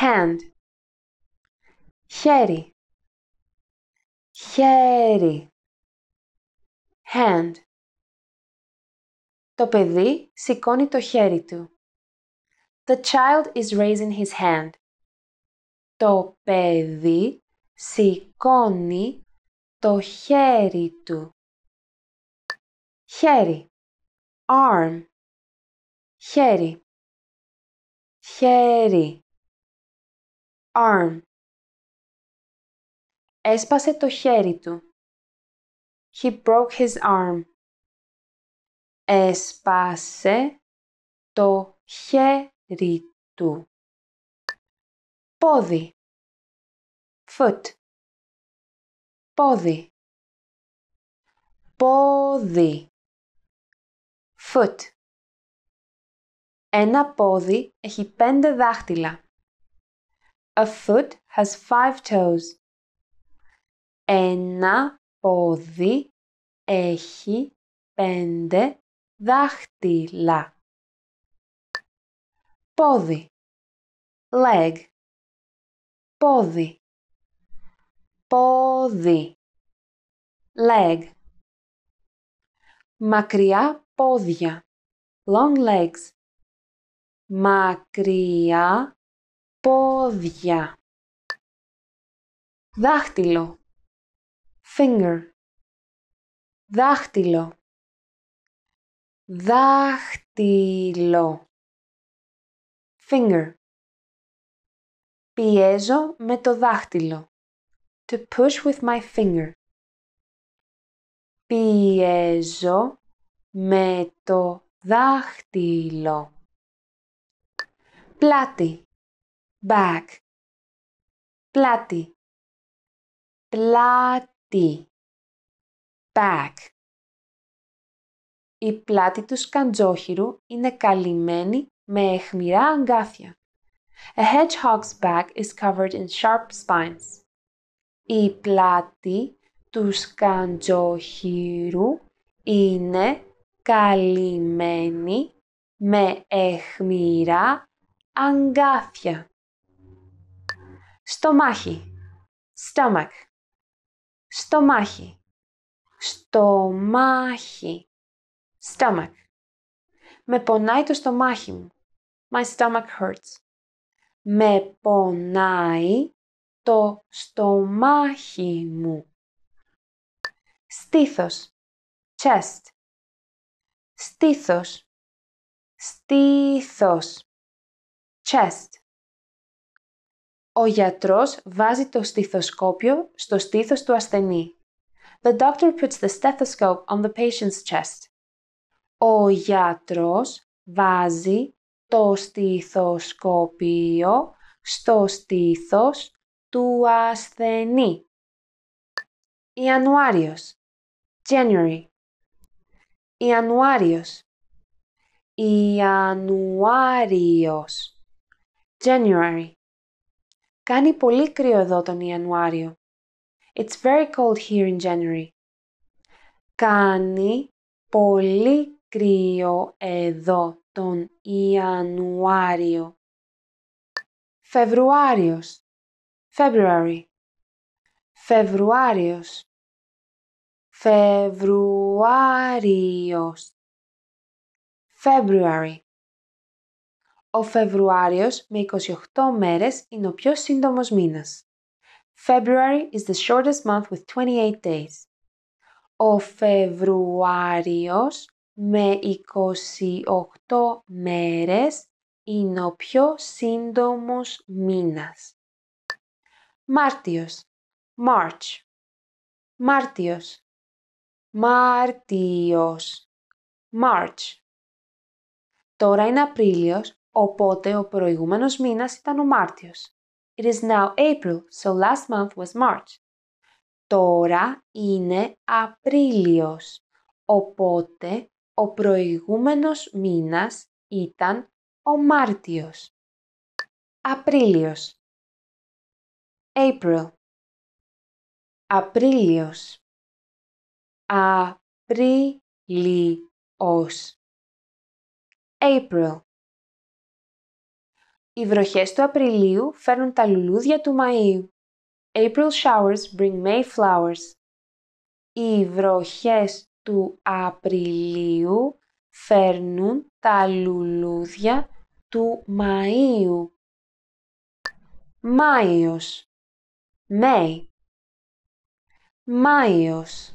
hand χέρι χέρι hand Το παιδί σηκώνει το χέρι του. The child is raising his hand. Το παιδί σηκώνει το χέρι του. Χέρι. Arm. Χέρι. Χέρι arm. Έσπασε το χέρι του. He broke his arm. Έσπασε το χέρι του. Πόδι. Foot. Πόδι. Πόδι. Foot. Ένα πόδι έχει πέντε δάχτυλα. A foot has five toes. Ένα πόδι έχει πέντε δάχτυλα. Πόδι. Leg. Πόδι. Πόδι. Leg. Μακριά πόδια. Long legs. Μακριά πόδια. Δάχτυλο. Finger. Δάχτυλο. Δάχτυλο. Finger. Πιέζω με το δάχτυλο. To push with my finger. Πιέζω με το δάχτυλο. Πλάτη back, πλάτη, πλάτη, back. Η πλάτη του σκαντζόχυρου είναι καλυμμένη με αιχμηρά αγκάθια. A hedgehog's back is covered in sharp spines. Η πλάτη του σκαντζόχυρου είναι καλυμμένη με αιχμηρά αγκάθια στομάχι, stomach, στομάχι, στομάχι, stomach. Με πονάει το στομάχι μου. My stomach hurts. Με πονάει το στομάχι μου. Στήθος, chest. Στήθος, στήθος, chest. Ο γιατρός βάζει το στιθοσκόπιο στο στήθος του ασθενή. The doctor puts the stethoscope on the patient's chest. Ο γιατρός βάζει το στιθοσκόπιο στο στήθος του ασθενή. Ιανουάριος. January. Ιανουάριος. Ιανουάριος. January. Κάνει πολύ κρύο εδώ τον Ιανουάριο. It's very cold here in January. Κάνει πολύ κρύο εδώ τον Ιανουάριο. Φεβρουάριος. February. Φεβρουάριος. February. Ο Φεβρουάριος με 28 μέρες είναι ο πιο σύντομος μήνας. February is the shortest month with 28 days. Ο Φεβρουάριος με 28 μέρες είναι ο πιο σύντομος μήνας. Μάρτιος March Μάρτιος Μάρτιος March Τώρα είναι Απρίλιος Οπότε ο προηγούμενος μήνας ήταν ο Μάρτιος. It is now April, so last month was March. Τώρα είναι Απρίλιος. Οπότε ο προηγούμενος μήνας ήταν ο Μάρτιος. Απρίλιος. April. Απρίλιος. Απρίλιος. April. Οι βροχές του Απριλίου φέρνουν τα λουλούδια του Μαΐου. April showers bring May flowers. Οι βροχές του Απριλίου φέρνουν τα λουλούδια του Μαΐου. Μάιος. May. Μάιος.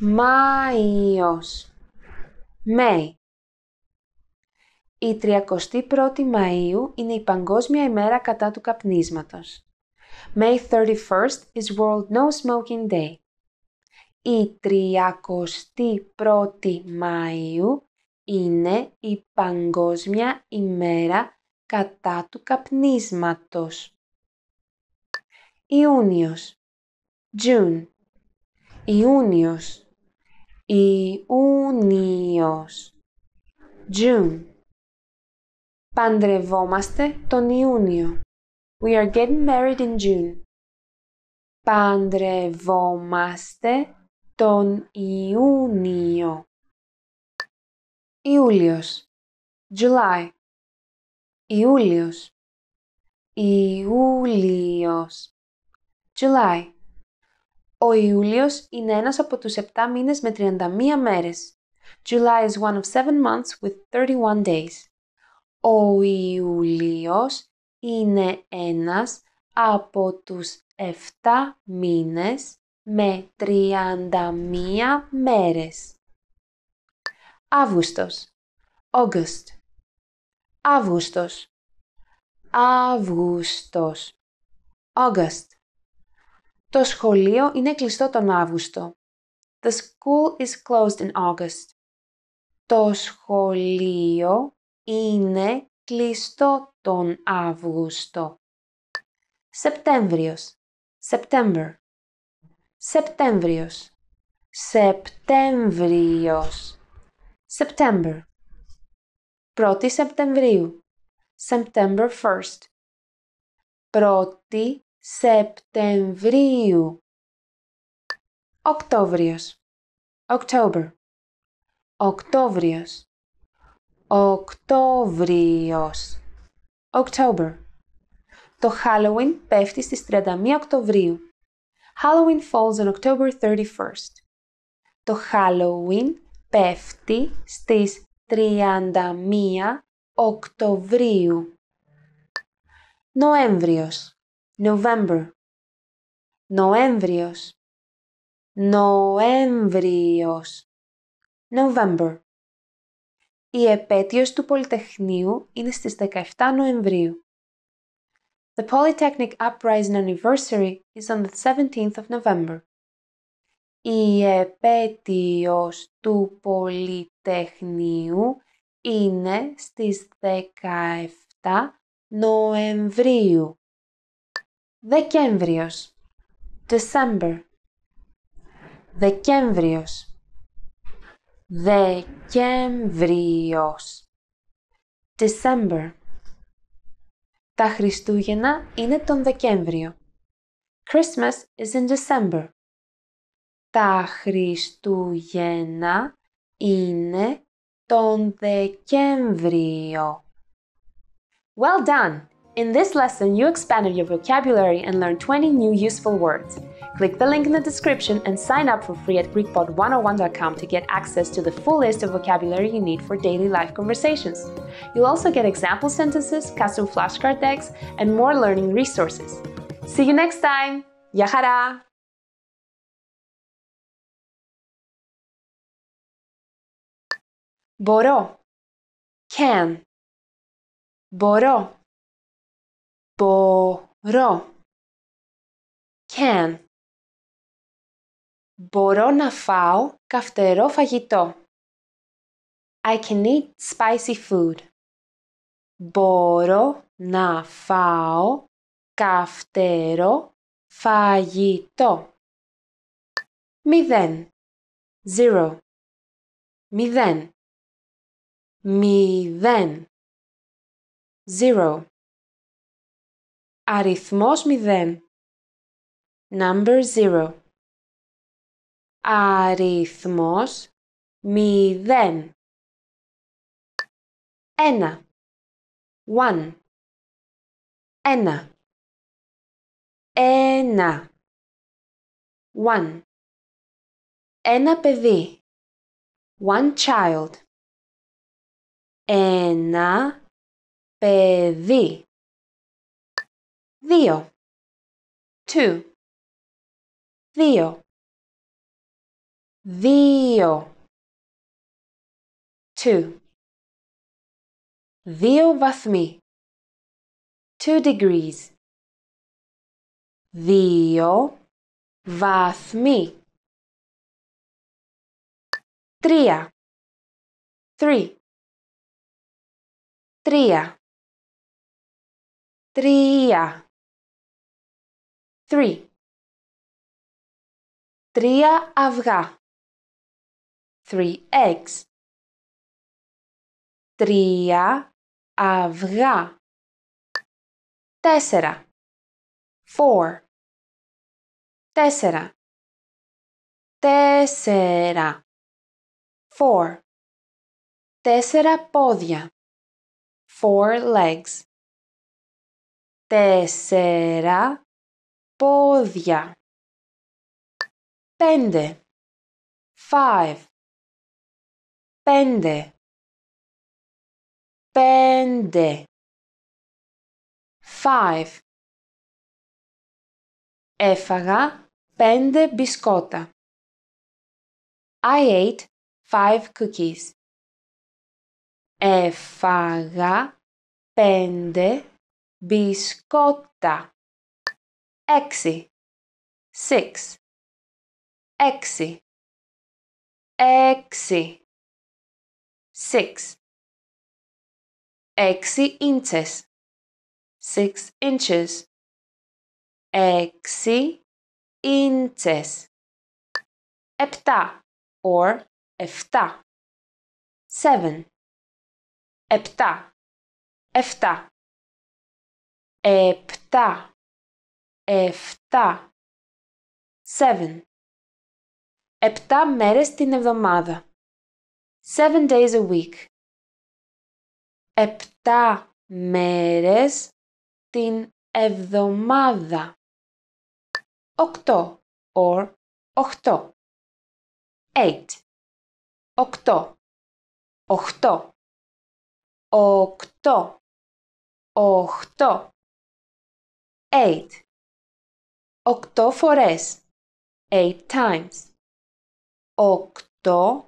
Μάιος. May. Η 31η Μαΐου είναι η Παγκόσμια ημέρα κατά του καπνίσματος. May 31st is World No Smoking Day. Η 31η Μαΐου είναι η Παγκόσμια ημέρα κατά του καπνίσματος. Ιούνιος June Ιούνιος Ιούνιος June Παντρευόμαστε τον Ιούνιο. We are getting married in June. Παντρευόμαστε τον Ιούνιο. Ιούλιος. July. Ιούλιος. Ιούλιος. July. Ο Ιούλιος είναι ένας από τους 7 μήνες με 31 μέρες. July is one of 7 months with 31 days. Ο Ιουλίος είναι ένας από τους 7 μήνες με 31 μέρες. Αύγουστος. August. Αύγουστος. Αύγουστος. August. Το σχολείο είναι κλειστό τον Αύγουστο. The school is closed in August. Το σχολείο είναι κλειστό τον Αύγουστο. Σεπτέμβριος. September. Σεπτέμβριος. Σεπτέμβριος. September. 1η Σεπτεμβρίου. September 1st. 1η Σεπτεμβρίου. Οκτώβριος. October. Οκτώβριος. Οκτώβριος. October. Το Halloween πέφτει στις 31 Οκτωβρίου. Halloween falls on October 31st. Το Halloween πέφτει στις 31 Οκτωβρίου. Νοέμβριος. November. Νοέμβριος. Νοέμβριος. November. Η επέτειος του Πολυτεχνείου είναι στις 17 Νοεμβρίου. The Polytechnic Uprising Anniversary is on the 17th of November. Η επέτειος του Πολυτεχνείου είναι στις 17 Νοεμβρίου. Δεκέμβριος. December. Δεκέμβριος. Δεκέμβριος December Τα Χριστούγεννα είναι τον Δεκέμβριο. Christmas is in December. Τα Χριστούγεννα είναι τον Δεκέμβριο. Well done! In this lesson, you expanded your vocabulary and learned 20 new useful words. Click the link in the description and sign up for free at GreekPod101.com to get access to the full list of vocabulary you need for daily life conversations. You'll also get example sentences, custom flashcard decks, and more learning resources. See you next time! Yahara! Μπορώ. Can. Μπορώ. Μπορώ. Can. Μπορώ να φάω καυτερό φαγητό. I can eat spicy food. Μπορώ να φάω καυτερό φαγητό. Μηδέν. Zero. Μηδέν. Μηδέν. Zero. Αριθμός μηδέν. Number zero αριθμός μηδέν. Ένα. One. Ένα. Ένα. One. Ένα παιδί. One child. Ένα παιδί. Δύο. Two. Δύο. Δύο. Two. Δύο βαθμοί. Two degrees. Δύο βαθμοί. Τρία. Three. Τρία. Τρία. Three. Τρία αυγά. three eggs. Τρία αυγά. Τέσσερα. Four. Τέσσερα. Τέσσερα. Four. Τέσσερα πόδια. Four legs. Τέσσερα πόδια. Πέντε. Five πέντε πέντε five έφαγα πέντε μπισκότα I ate five cookies έφαγα πέντε μπισκότα έξι six έξι έξι six. Έξι inches. Six inches. Έξι inches. Επτά or εφτά. Seven. Επτά. Εφτά. Επτά. Εφτά. Seven. Επτά μέρες την εβδομάδα seven days a week. Επτά μέρες την εβδομάδα. Οκτώ or οχτώ. Eight. Οκτώ. Οχτώ. Οκτώ. Οχτώ. Eight. Οκτώ φορές. Eight times. Οκτώ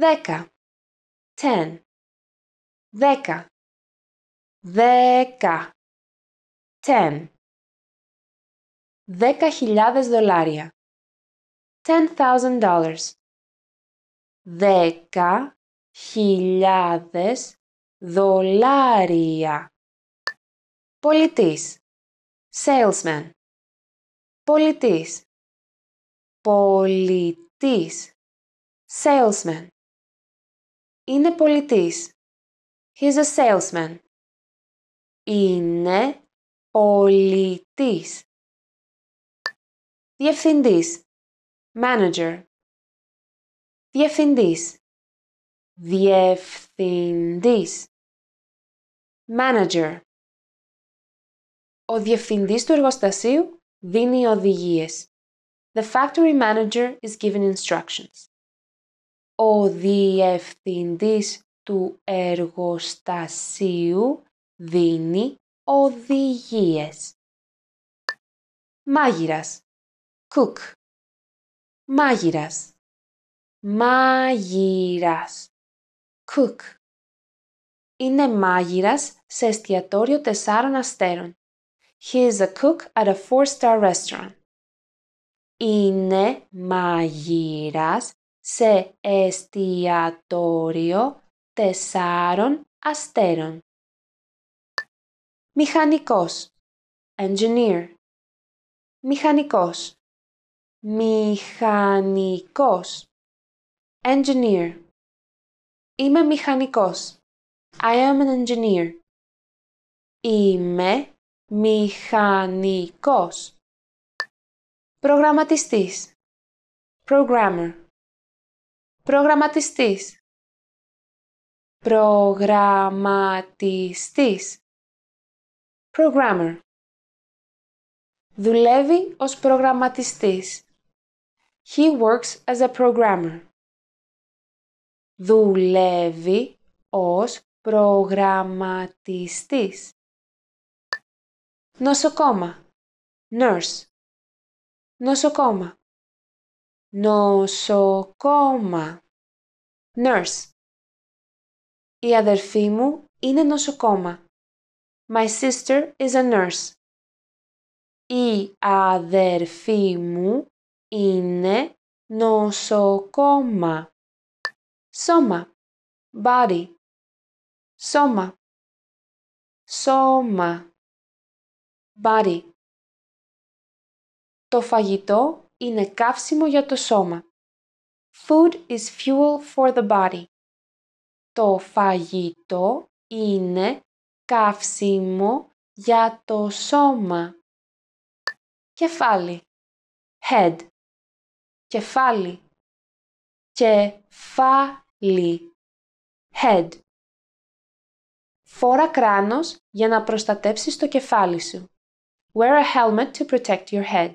Δέκα. Ten. Δέκα. Δέκα. Ten. Δέκα χιλιάδες δολάρια. Ten thousand dollars. Δέκα χιλιάδες δολάρια. Πολιτής. Salesman. Πολιτής. Πολιτής. Salesman. Είναι πολιτής. He's a salesman. Είναι πολιτής. Διευθυντής. Manager. Διευθυντής. Διευθυντής. Manager. Ο διευθυντής του εργοστασίου δίνει οδηγίες. The factory manager is giving instructions ο διευθυντής του εργοστασίου δίνει οδηγίες. Μάγειρας. Cook. Μάγειρας. Μάγειρας. Cook. Είναι μάγειρας σε εστιατόριο τεσσάρων αστέρων. He is a cook at a four-star restaurant. Είναι μάγειρας σε εστιατόριο τεσσάρων αστέρων. Μηχανικός Engineer Μηχανικός Μηχανικός Engineer Είμαι μηχανικός. I am an engineer. Είμαι μηχανικός. Προγραμματιστής Programmer Προγραμματιστής. Προγραμματιστής. Programmer. Δουλεύει ως προγραμματιστής. He works as a programmer. Δουλεύει ως προγραμματιστής. Νοσοκόμα. Nurse. Νοσοκόμα. Νοσοκόμα. Nurse. Η αδερφή μου είναι νοσοκόμα. My sister is a nurse. Η αδερφή μου είναι νοσοκόμα. Σώμα. Body. Σώμα. Σώμα. Body. Το φαγητό είναι καύσιμο για το σώμα. Food is fuel for the body. Το φαγητό είναι καύσιμο για το σώμα. Κεφάλι. Head. Κεφάλι. Κεφάλι. Head. Φόρα κράνος για να προστατέψεις το κεφάλι σου. Wear a helmet to protect your head.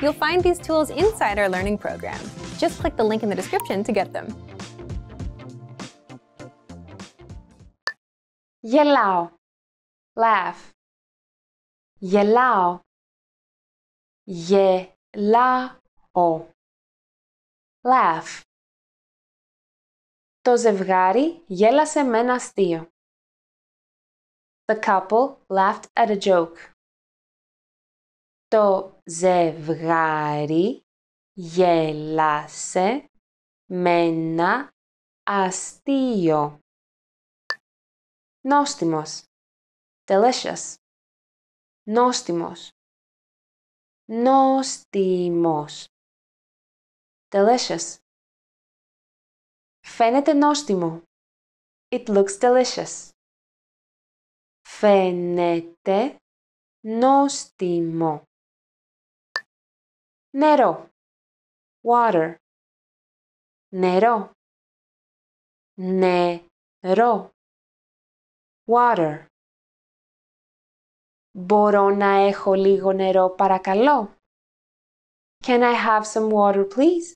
You'll find these tools inside our learning program. Just click the link in the description to get them. Yellow, laugh. Yellow, yellow, laugh. Το ζευγάρι γέλασε με ένα αστείο. The couple laughed at a joke. Το ζευγάρι γέλασε με ένα αστείο. Νόστιμος. Delicious. Νόστιμος. Νόστιμος. Delicious. Φαίνεται νόστιμο. It looks delicious. Φαίνεται νόστιμο. Nero, water. Nero, Nero, water. Μπορώ να έχω λίγο νερό παρακαλώ. Can I have some water please?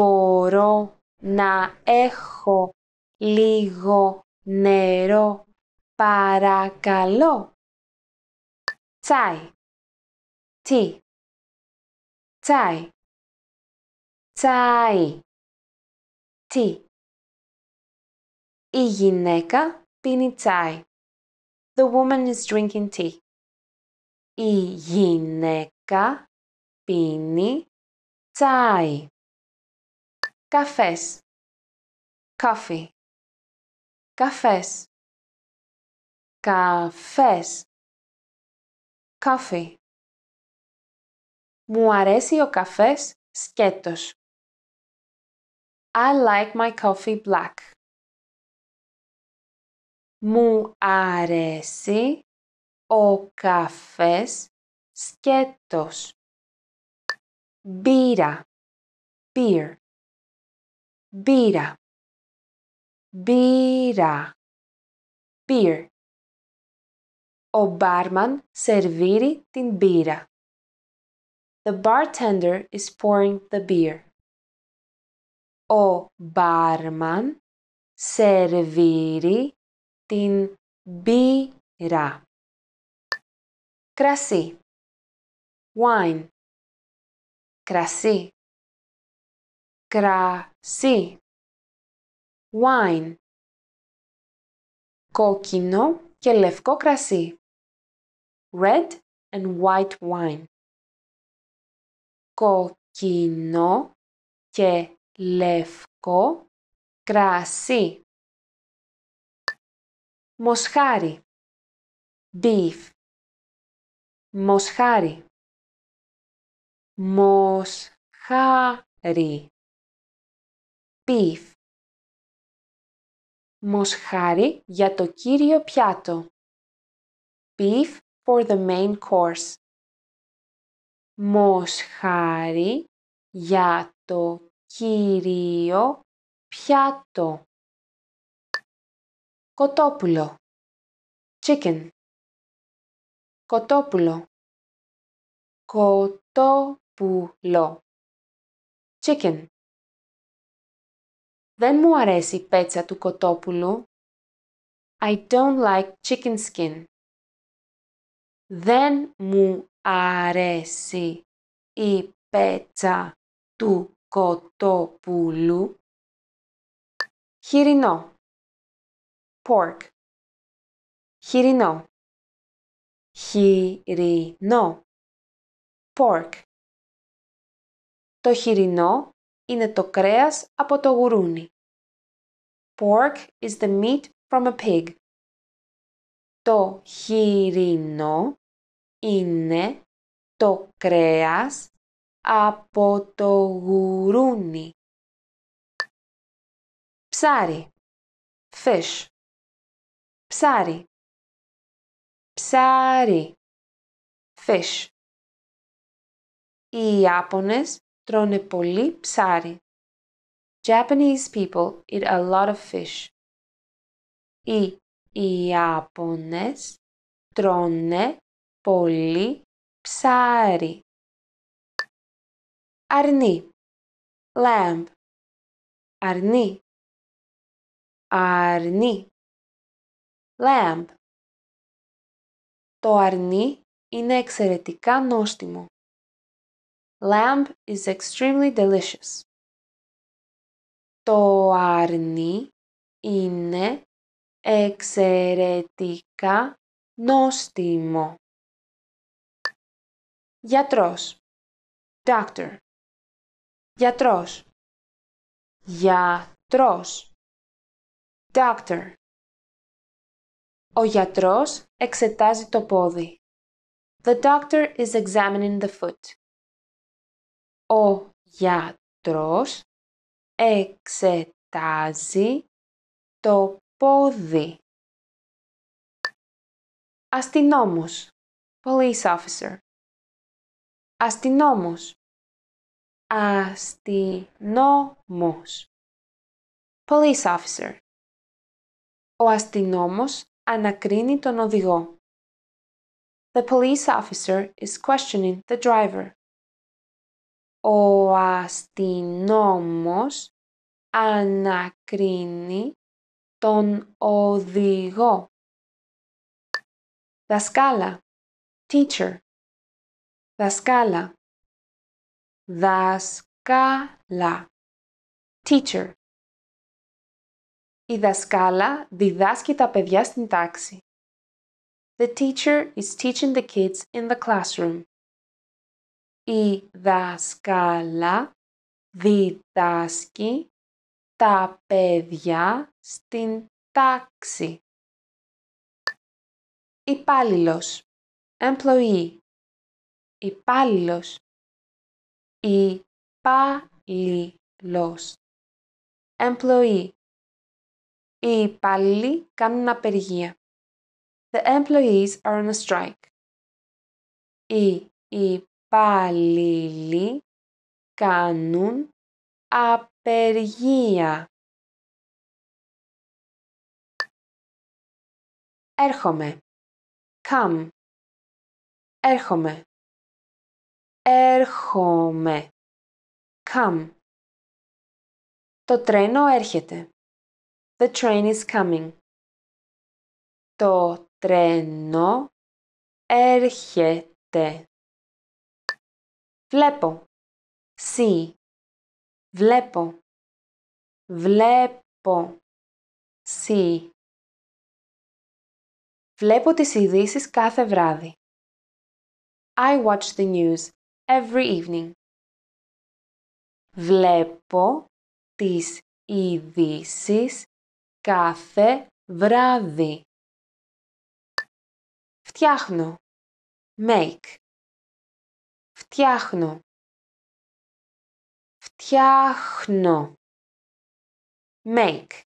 Μπορώ να έχω λίγο νερό παρακαλώ. Τσάι tea tie tie tea Η γυναίκα πίνει τσάι. The woman is drinking tea. Η γυναίκα πίνει τσάι. Καφές. Coffee. Καφές. Καφές. Coffee. Μου αρέσει ο καφές σκέτος. I like my coffee black. Μου αρέσει ο καφές σκέτος. Μπύρα. Beer. Μπύρα. Μπύρα. Beer. Ο μπάρμαν σερβίρει την μπύρα. The bartender is pouring the beer. O barman serviri tin bira. Κρασί. Wine. Κρασί. Κρασί. Wine. Kokinó και λευκό κρασί. Red and white wine. κοκκινό και λευκό κρασί. Μοσχάρι. Beef. Μοσχάρι. Μοσχάρι. Beef. Μοσχάρι για το κύριο πιάτο. Beef for the main course μοσχάρι για το κυρίο πιάτο. Κοτόπουλο. Chicken. Κοτόπουλο. Κοτόπουλο. Chicken. Δεν μου αρέσει η πέτσα του κοτόπουλου. I don't like chicken skin. Δεν μου αρέσει η πέτσα του κοτόπουλου. Χοιρινό. Pork. Χοιρινό. Χοιρινό. Pork. Το χοιρινό είναι το κρέας από το γουρούνι. Pork is the meat from a pig. Το χοιρινό είναι το κρέας από το γουρούνι. Ψάρι. Fish. Ψάρι. Ψάρι. Fish. Οι Ιάπωνες τρώνε πολύ ψάρι. Japanese people eat a lot of fish. Οι Ιάπωνες τρώνε πολύ ψάρι. Αρνί. Lamb. Αρνί. Αρνί. Lamb. Το αρνί είναι εξαιρετικά νόστιμο. Lamb is extremely delicious. Το αρνί είναι εξαιρετικά νόστιμο. Γιατρός. Doctor. Γιατρός. Γιατρός. Doctor. Ο γιατρός εξετάζει το πόδι. The doctor is examining the foot. Ο γιατρός εξετάζει το πόδι. Αστυνόμος. Police officer. Αστυνόμος. Αστυνόμος. Police officer. Ο αστυνόμος ανακρίνει τον οδηγό. The police officer is questioning the driver. Ο αστυνόμος ανακρίνει τον οδηγό. Δασκάλα. Teacher. Δασκάλα. Δασκάλα. Teacher. Η δασκάλα διδάσκει τα παιδιά στην τάξη. The teacher is teaching the kids in the classroom. Η δασκάλα διδάσκει τα παιδιά στην τάξη. Υπάλληλος. Employee υπάλληλος. Υπάλληλος. Employee. Οι υπάλληλοι κάνουν απεργία. The employees are on a strike. Οι υπάλληλοι κάνουν απεργία. Έρχομαι. Come. Έρχομαι. Έρχομαι. Come. Το τρένο έρχεται. The train is coming. Το τρένο έρχεται. Βλέπω. See. Βλέπω. Βλέπω. See. Βλέπω τις ειδήσεις κάθε βράδυ. I watch the news every evening. Βλέπω τις ειδήσεις κάθε βράδυ. Φτιάχνω. Make. Φτιάχνω. Φτιάχνω. Make.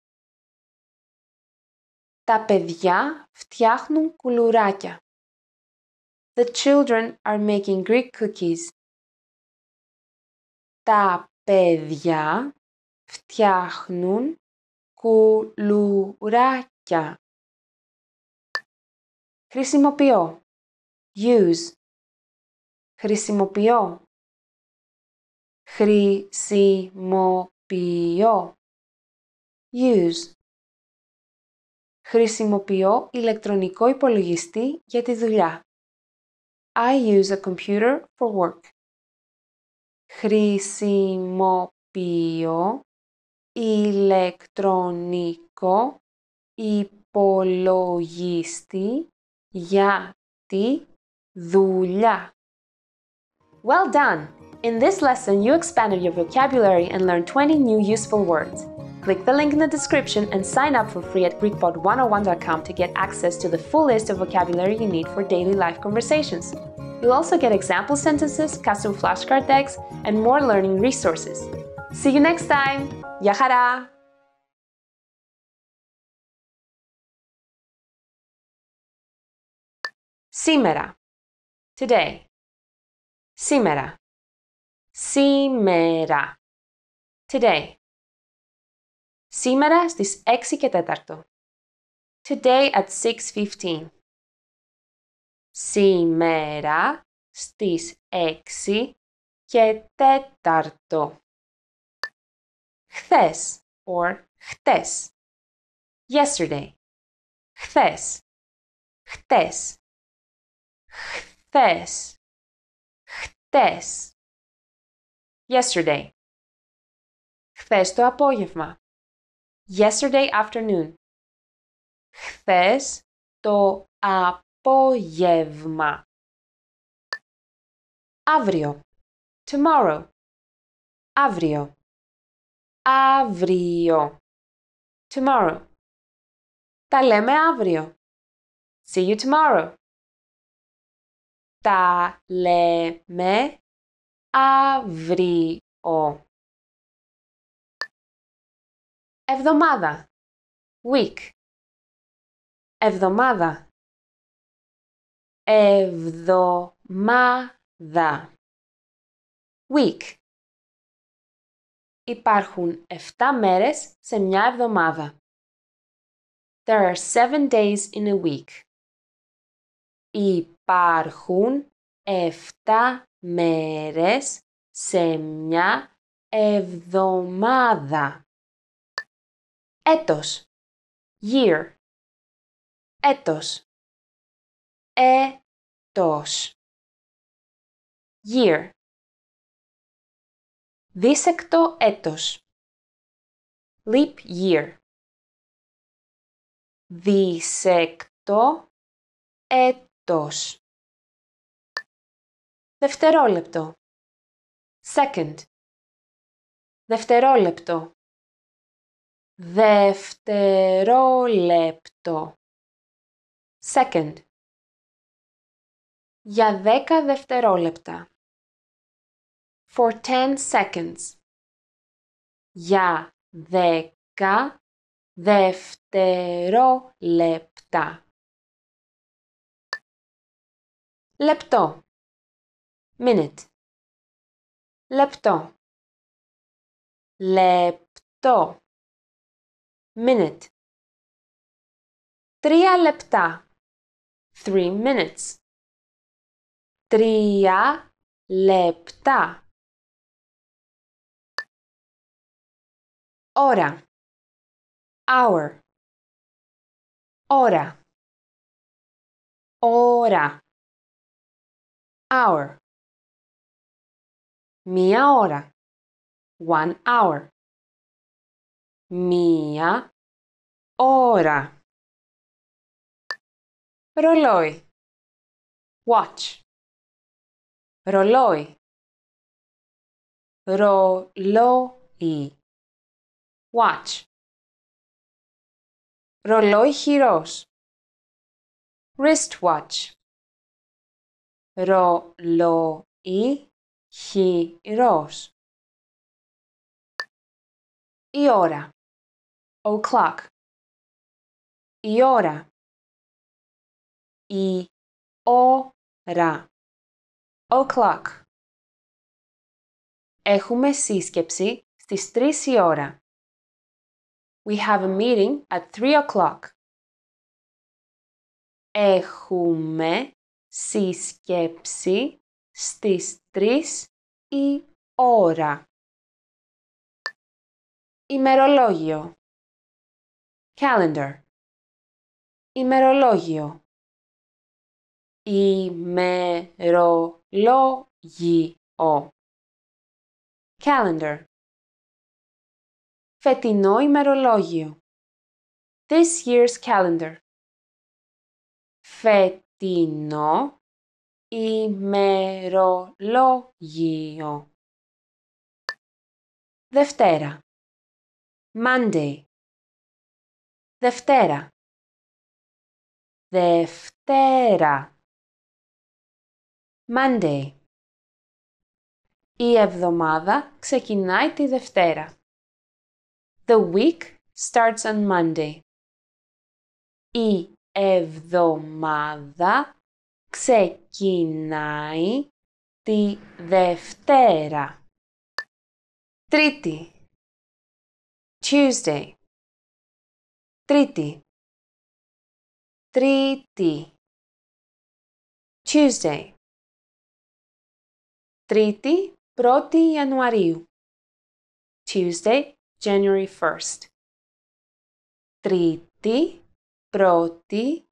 Τα παιδιά φτιάχνουν κουλουράκια. The children are making Greek cookies. Τα παιδιά φτιάχνουν κουλουράκια. Χρησιμοποιώ. Use. Χρησιμοποιώ. Χρησιμοποιώ. Use. Χρησιμοποιώ ηλεκτρονικό υπολογιστή για τη δουλειά. I use a computer for work. Χρησιμοποιώ ηλεκτρονικό υπολογιστή για τη δουλειά. Well done! In this lesson, you expanded your vocabulary and learned 20 new useful words. Click the link in the description and sign up for free at GreekPod101.com to get access to the full list of vocabulary you need for daily life conversations. You'll also get example sentences, custom flashcard decks, and more learning resources. See you next time! Yahara! Simera. Today. Simera. Simera. Today. Σήμερα στις 6 και 4. Today at 6.15. Σήμερα στις 6 και 4. Χθες or χτες. Yesterday. Χθες. Χτες. Χθες. Χτες. Yesterday. Χθες το απόγευμα yesterday afternoon. Χθες το απόγευμα. Αύριο. Tomorrow. Αύριο. Αύριο. Tomorrow. Τα λέμε αύριο. See you tomorrow. Τα λέμε αύριο. Εβδομάδα. Week. Εβδομάδα. Εβδομάδα. Week. Υπάρχουν 7 μέρες σε μια εβδομάδα. There are 7 days in a week. Υπάρχουν 7 μέρες σε μια εβδομάδα έτος year έτος έτος year δίσεκτο έτος leap year δίσεκτο έτος δευτερόλεπτο second δευτερόλεπτο Δευτερόλεπτο. Second. Για δέκα δευτερόλεπτα. For 10 seconds. Για δέκα δευτερόλεπτα. Λεπτό. Minute. Λεπτό. Λεπτό. minute. Τρία λεπτά. Three minutes. Τρία λεπτά. Ώρα. Hour. Ώρα. Ώρα. Hour. Μία ώρα. One hour. Μία ώρα. Ρολόι. Watch. Ρολόι. Ρολόι. Watch. Ρολόι χειρός. Wristwatch. Ρολόι χειρός. Η ώρα o'clock. Η ώρα. Η ώρα. O'clock. Έχουμε σύσκεψη στις τρεις η ώρα. We have a meeting at three o'clock. Έχουμε σύσκεψη στις τρεις η ώρα. Ημερολόγιο calendar. Ημερολόγιο. Ημερολόγιο. Calendar. Φετινό ημερολόγιο. This year's calendar. Φετινό ημερολόγιο. Δευτέρα. Monday. Δευτέρα. Δευτέρα. Monday. Η εβδομάδα ξεκινάει τη Δευτέρα. The week starts on Monday. Η εβδομάδα ξεκινάει τη Δευτέρα. Τρίτη. Tuesday. Τρίτη. Τρίτη. Tuesday. Τρίτη, 1η Ιανουαρίου. Tuesday, January 1st. Τρίτη, 1η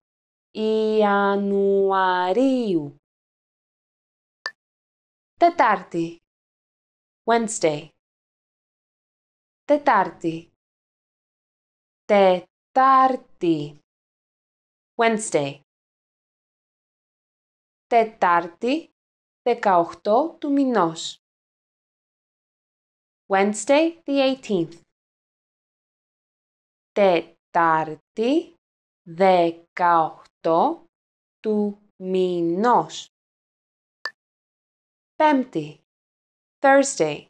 Ιανουαρίου. Τετάρτη. Wednesday. Τετάρτη. Τετάρτη. Τετάρτη. Wednesday. Τετάρτη, 18 του μηνός. Wednesday, the 18th. Τετάρτη, 18 του μηνός. Πέμπτη, Thursday.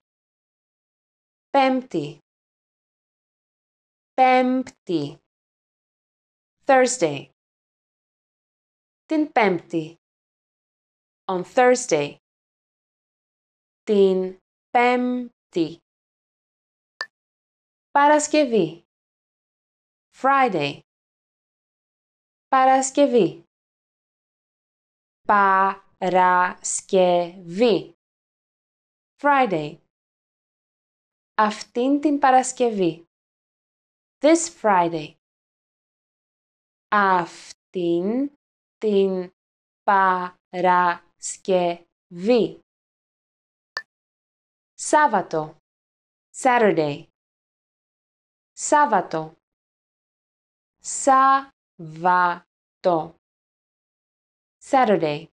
Πέμπτη. Πέμπτη. Thursday. Την Πέμπτη. On Thursday. Την Πέμπτη. Παρασκευή. Friday. Παρασκευή. Παρασκευή. Friday. Αυτήν την Παρασκευή. This Friday. αυτήν την Παρασκευή. Σάββατο. Saturday. Σάββατο. Σάββατο. Saturday.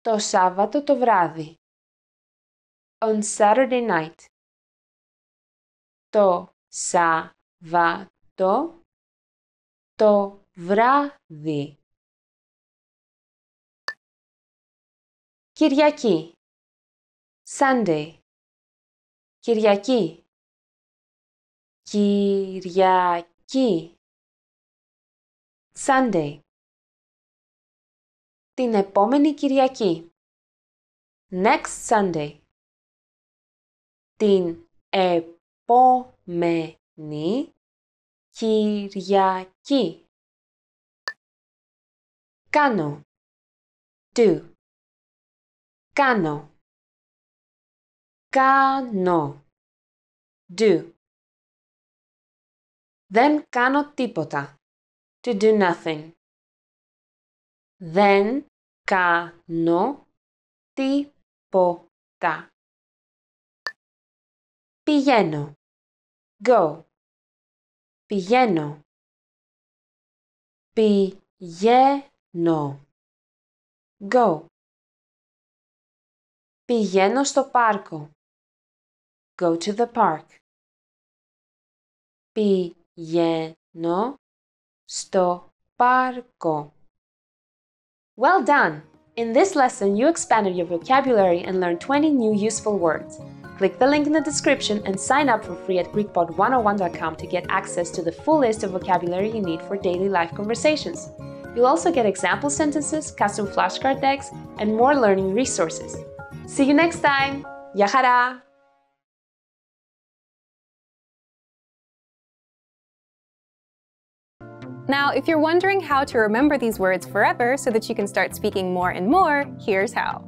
Το Σάββατο το βράδυ. On Saturday night. Το Σάββατο το βράδυ. Κυριακή. Sunday. Κυριακή. Κυριακή. Sunday. Την επόμενη Κυριακή. Next Sunday. Την επόμενη Κυριακή. Κάνω. Do. Κάνω. Κάνω. Do. Δεν κάνω τίποτα. To do nothing. Δεν κάνω τίποτα. Πηγαίνω. Go. Πηγαίνω. Πηγαίνω. Go. Πηγαίνω στο πάρκο. Go to the park. Πηγαίνω στο πάρκο. Well done! In this lesson, you expanded your vocabulary and learned 20 new useful words. Click the link in the description and sign up for free at GreekPod101.com to get access to the full list of vocabulary you need for daily life conversations. You'll also get example sentences, custom flashcard decks, and more learning resources. See you next time! Yahara! Now, if you're wondering how to remember these words forever so that you can start speaking more and more, here's how.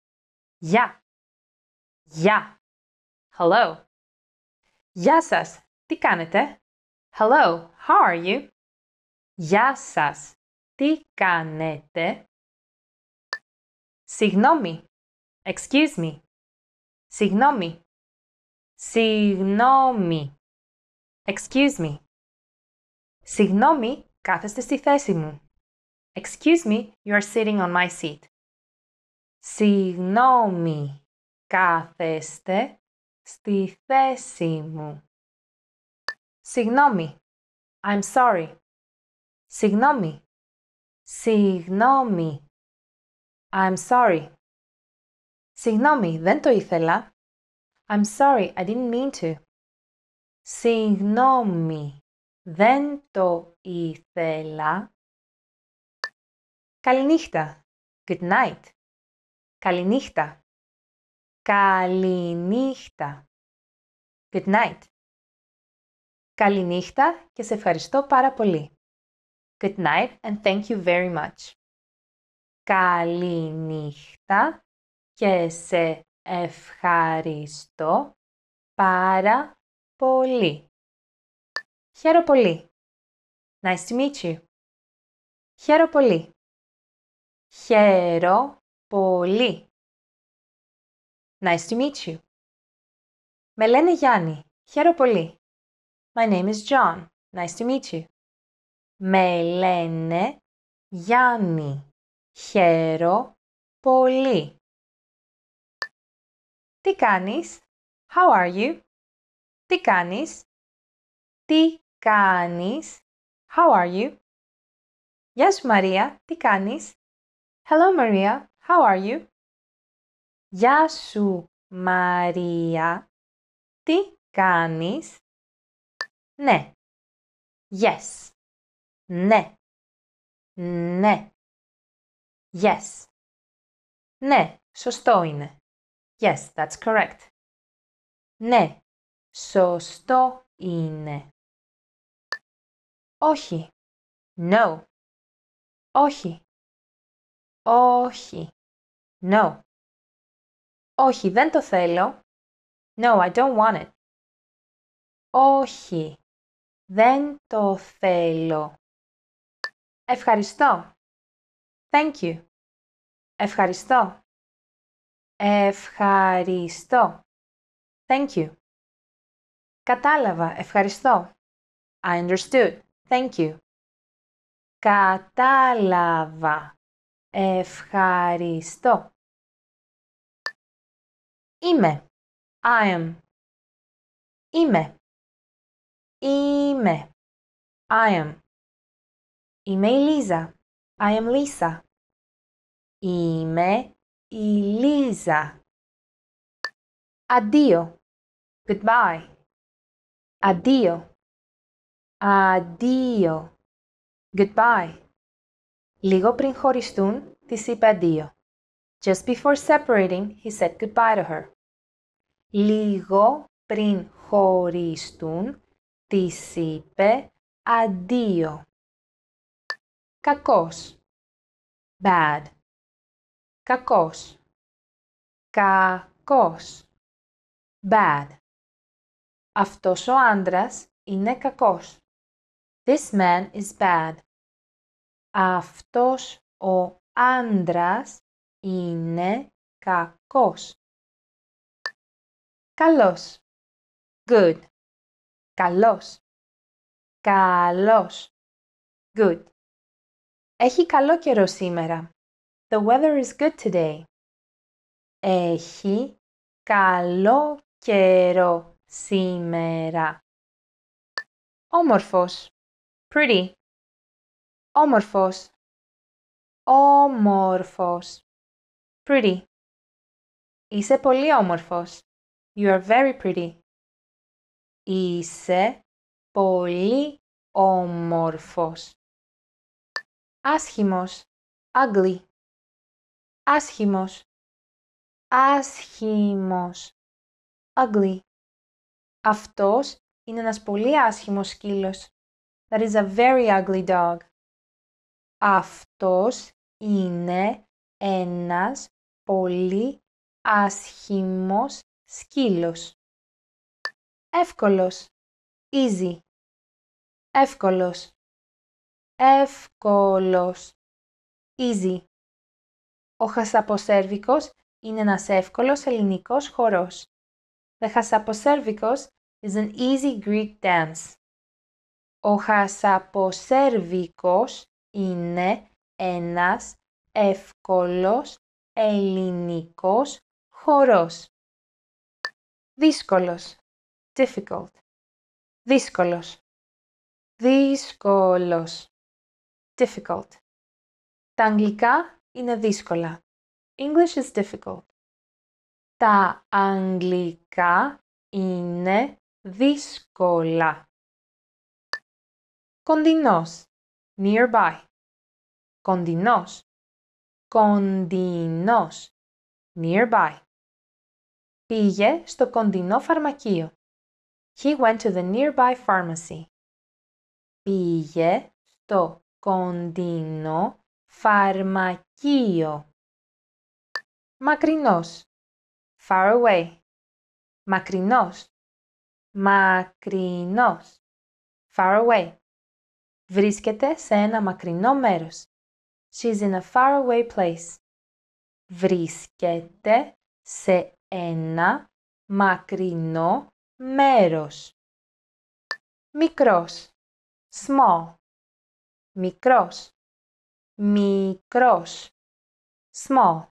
Ja. Ja. Hello. Γεια σας. Τι κάνετε? Hello. How are you? Γεια σας. Τι κάνετε? Συγγνώμη. Excuse me. Συγγνώμη. Συγγνώμη. Excuse me. Συγγνώμη, κάθεστε στη θέση μου. Excuse me, you are sitting on my seat. Συγγνώμη, κάθεστε στη θέση μου. Συγγνώμη. I'm sorry. Συγγνώμη. Συγγνώμη. I'm sorry. Συγγνώμη, δεν το ήθελα. I'm sorry, I didn't mean to. Συγγνώμη, δεν το ήθελα. Καληνύχτα. Good night. Καληνύχτα. Καληνύχτα. Good night. Καληνύχτα και σε ευχαριστώ πάρα πολύ. Good night and thank you very much. Καληνύχτα και σε ευχαριστώ πάρα πολύ. Χαίρο πολύ. Nice to meet you. Χαίρο πολύ. Χαίρο Πολύ. Nice to meet you. Με λένε Γιάννη. Χαίρο πολύ. My name is John. Nice to meet you. Με λένε Γιάννη. Χαίρο πολύ. Τι κάνεις? How are you? Τι κάνεις? Τι κάνεις? How are you? Γεια σου Μαρία, τι κάνεις? Hello Maria, How are you? Γεια σου, Μαρία. Τι κάνεις? Ναι. Yes. Ναι. Ναι. Yes. Ναι, σωστό είναι. Yes, that's correct. Ναι, σωστό είναι. Όχι. No. Όχι. Όχι. No. Όχι, δεν το θέλω. No, I don't want it. Όχι. Δεν το θέλω. Ευχαριστώ. Thank you. Ευχαριστώ. Ευχαριστώ. Thank you. Κατάλαβα. Ευχαριστώ. I understood. Thank you. Κατάλαβα. Ευχαριστώ. Είμαι. I am. Είμαι. Είμαι. I am. Είμαι η Λίζα. I am Lisa. Είμαι η Λίζα. Αντίο. Goodbye. Αντίο. Αντίο. Goodbye. Λίγο πριν χωριστούν, της είπε αντίο. Just before separating, he said goodbye to her. Λίγο πριν χωριστούν, της είπε αντίο. Κακός. Bad. Κακός. Κακός. Bad. Αυτός ο άντρας είναι κακός. This man is bad. Αυτός ο άντρας είναι κακός. Καλός. Good. Καλός. Καλός. Good. Έχει καλό καιρό σήμερα. The weather is good today. Έχει καλό καιρό σήμερα. Όμορφος. Pretty όμορφος όμορφος pretty Είσαι πολύ όμορφος. You are very pretty. Είσαι πολύ όμορφος. Άσχημος. Ugly. Άσχημος. Άσχημος. Ugly. Αυτός είναι ένας πολύ άσχημος σκύλος. That is a very ugly dog. Αυτός είναι ένας πολύ άσχημος σκύλος. Εύκολος. Easy. Εύκολος. Εύκολος. Easy. Ο χασαποσέρβικος είναι ένας εύκολος ελληνικός χορός. The χασαποσέρβικος is an easy Greek dance. Ο χασαποσέρβικος είναι ένας εύκολος ελληνικός χορός. Δύσκολος. Difficult. Δύσκολος. Δύσκολος. Difficult. Τα αγγλικά είναι δύσκολα. English is difficult. Τα αγγλικά είναι δύσκολα. Κοντινός nearby. Κοντινός. Κοντινός. Nearby. Πήγε στο κοντινό φαρμακείο. He went to the nearby pharmacy. Πήγε στο κοντινό φαρμακείο. Μακρινός. Far away. Μακρινός. Μακρινός. Far away. Βρίσκεται σε ένα μακρινό μέρος. She's in a away place. Βρίσκεται σε ένα μακρινό μέρος. Μικρός. Small. Μικρός. Μικρός. Small.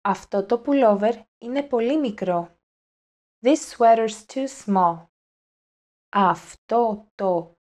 Αυτό το pullover είναι πολύ μικρό. This sweater's too small. Αυτό το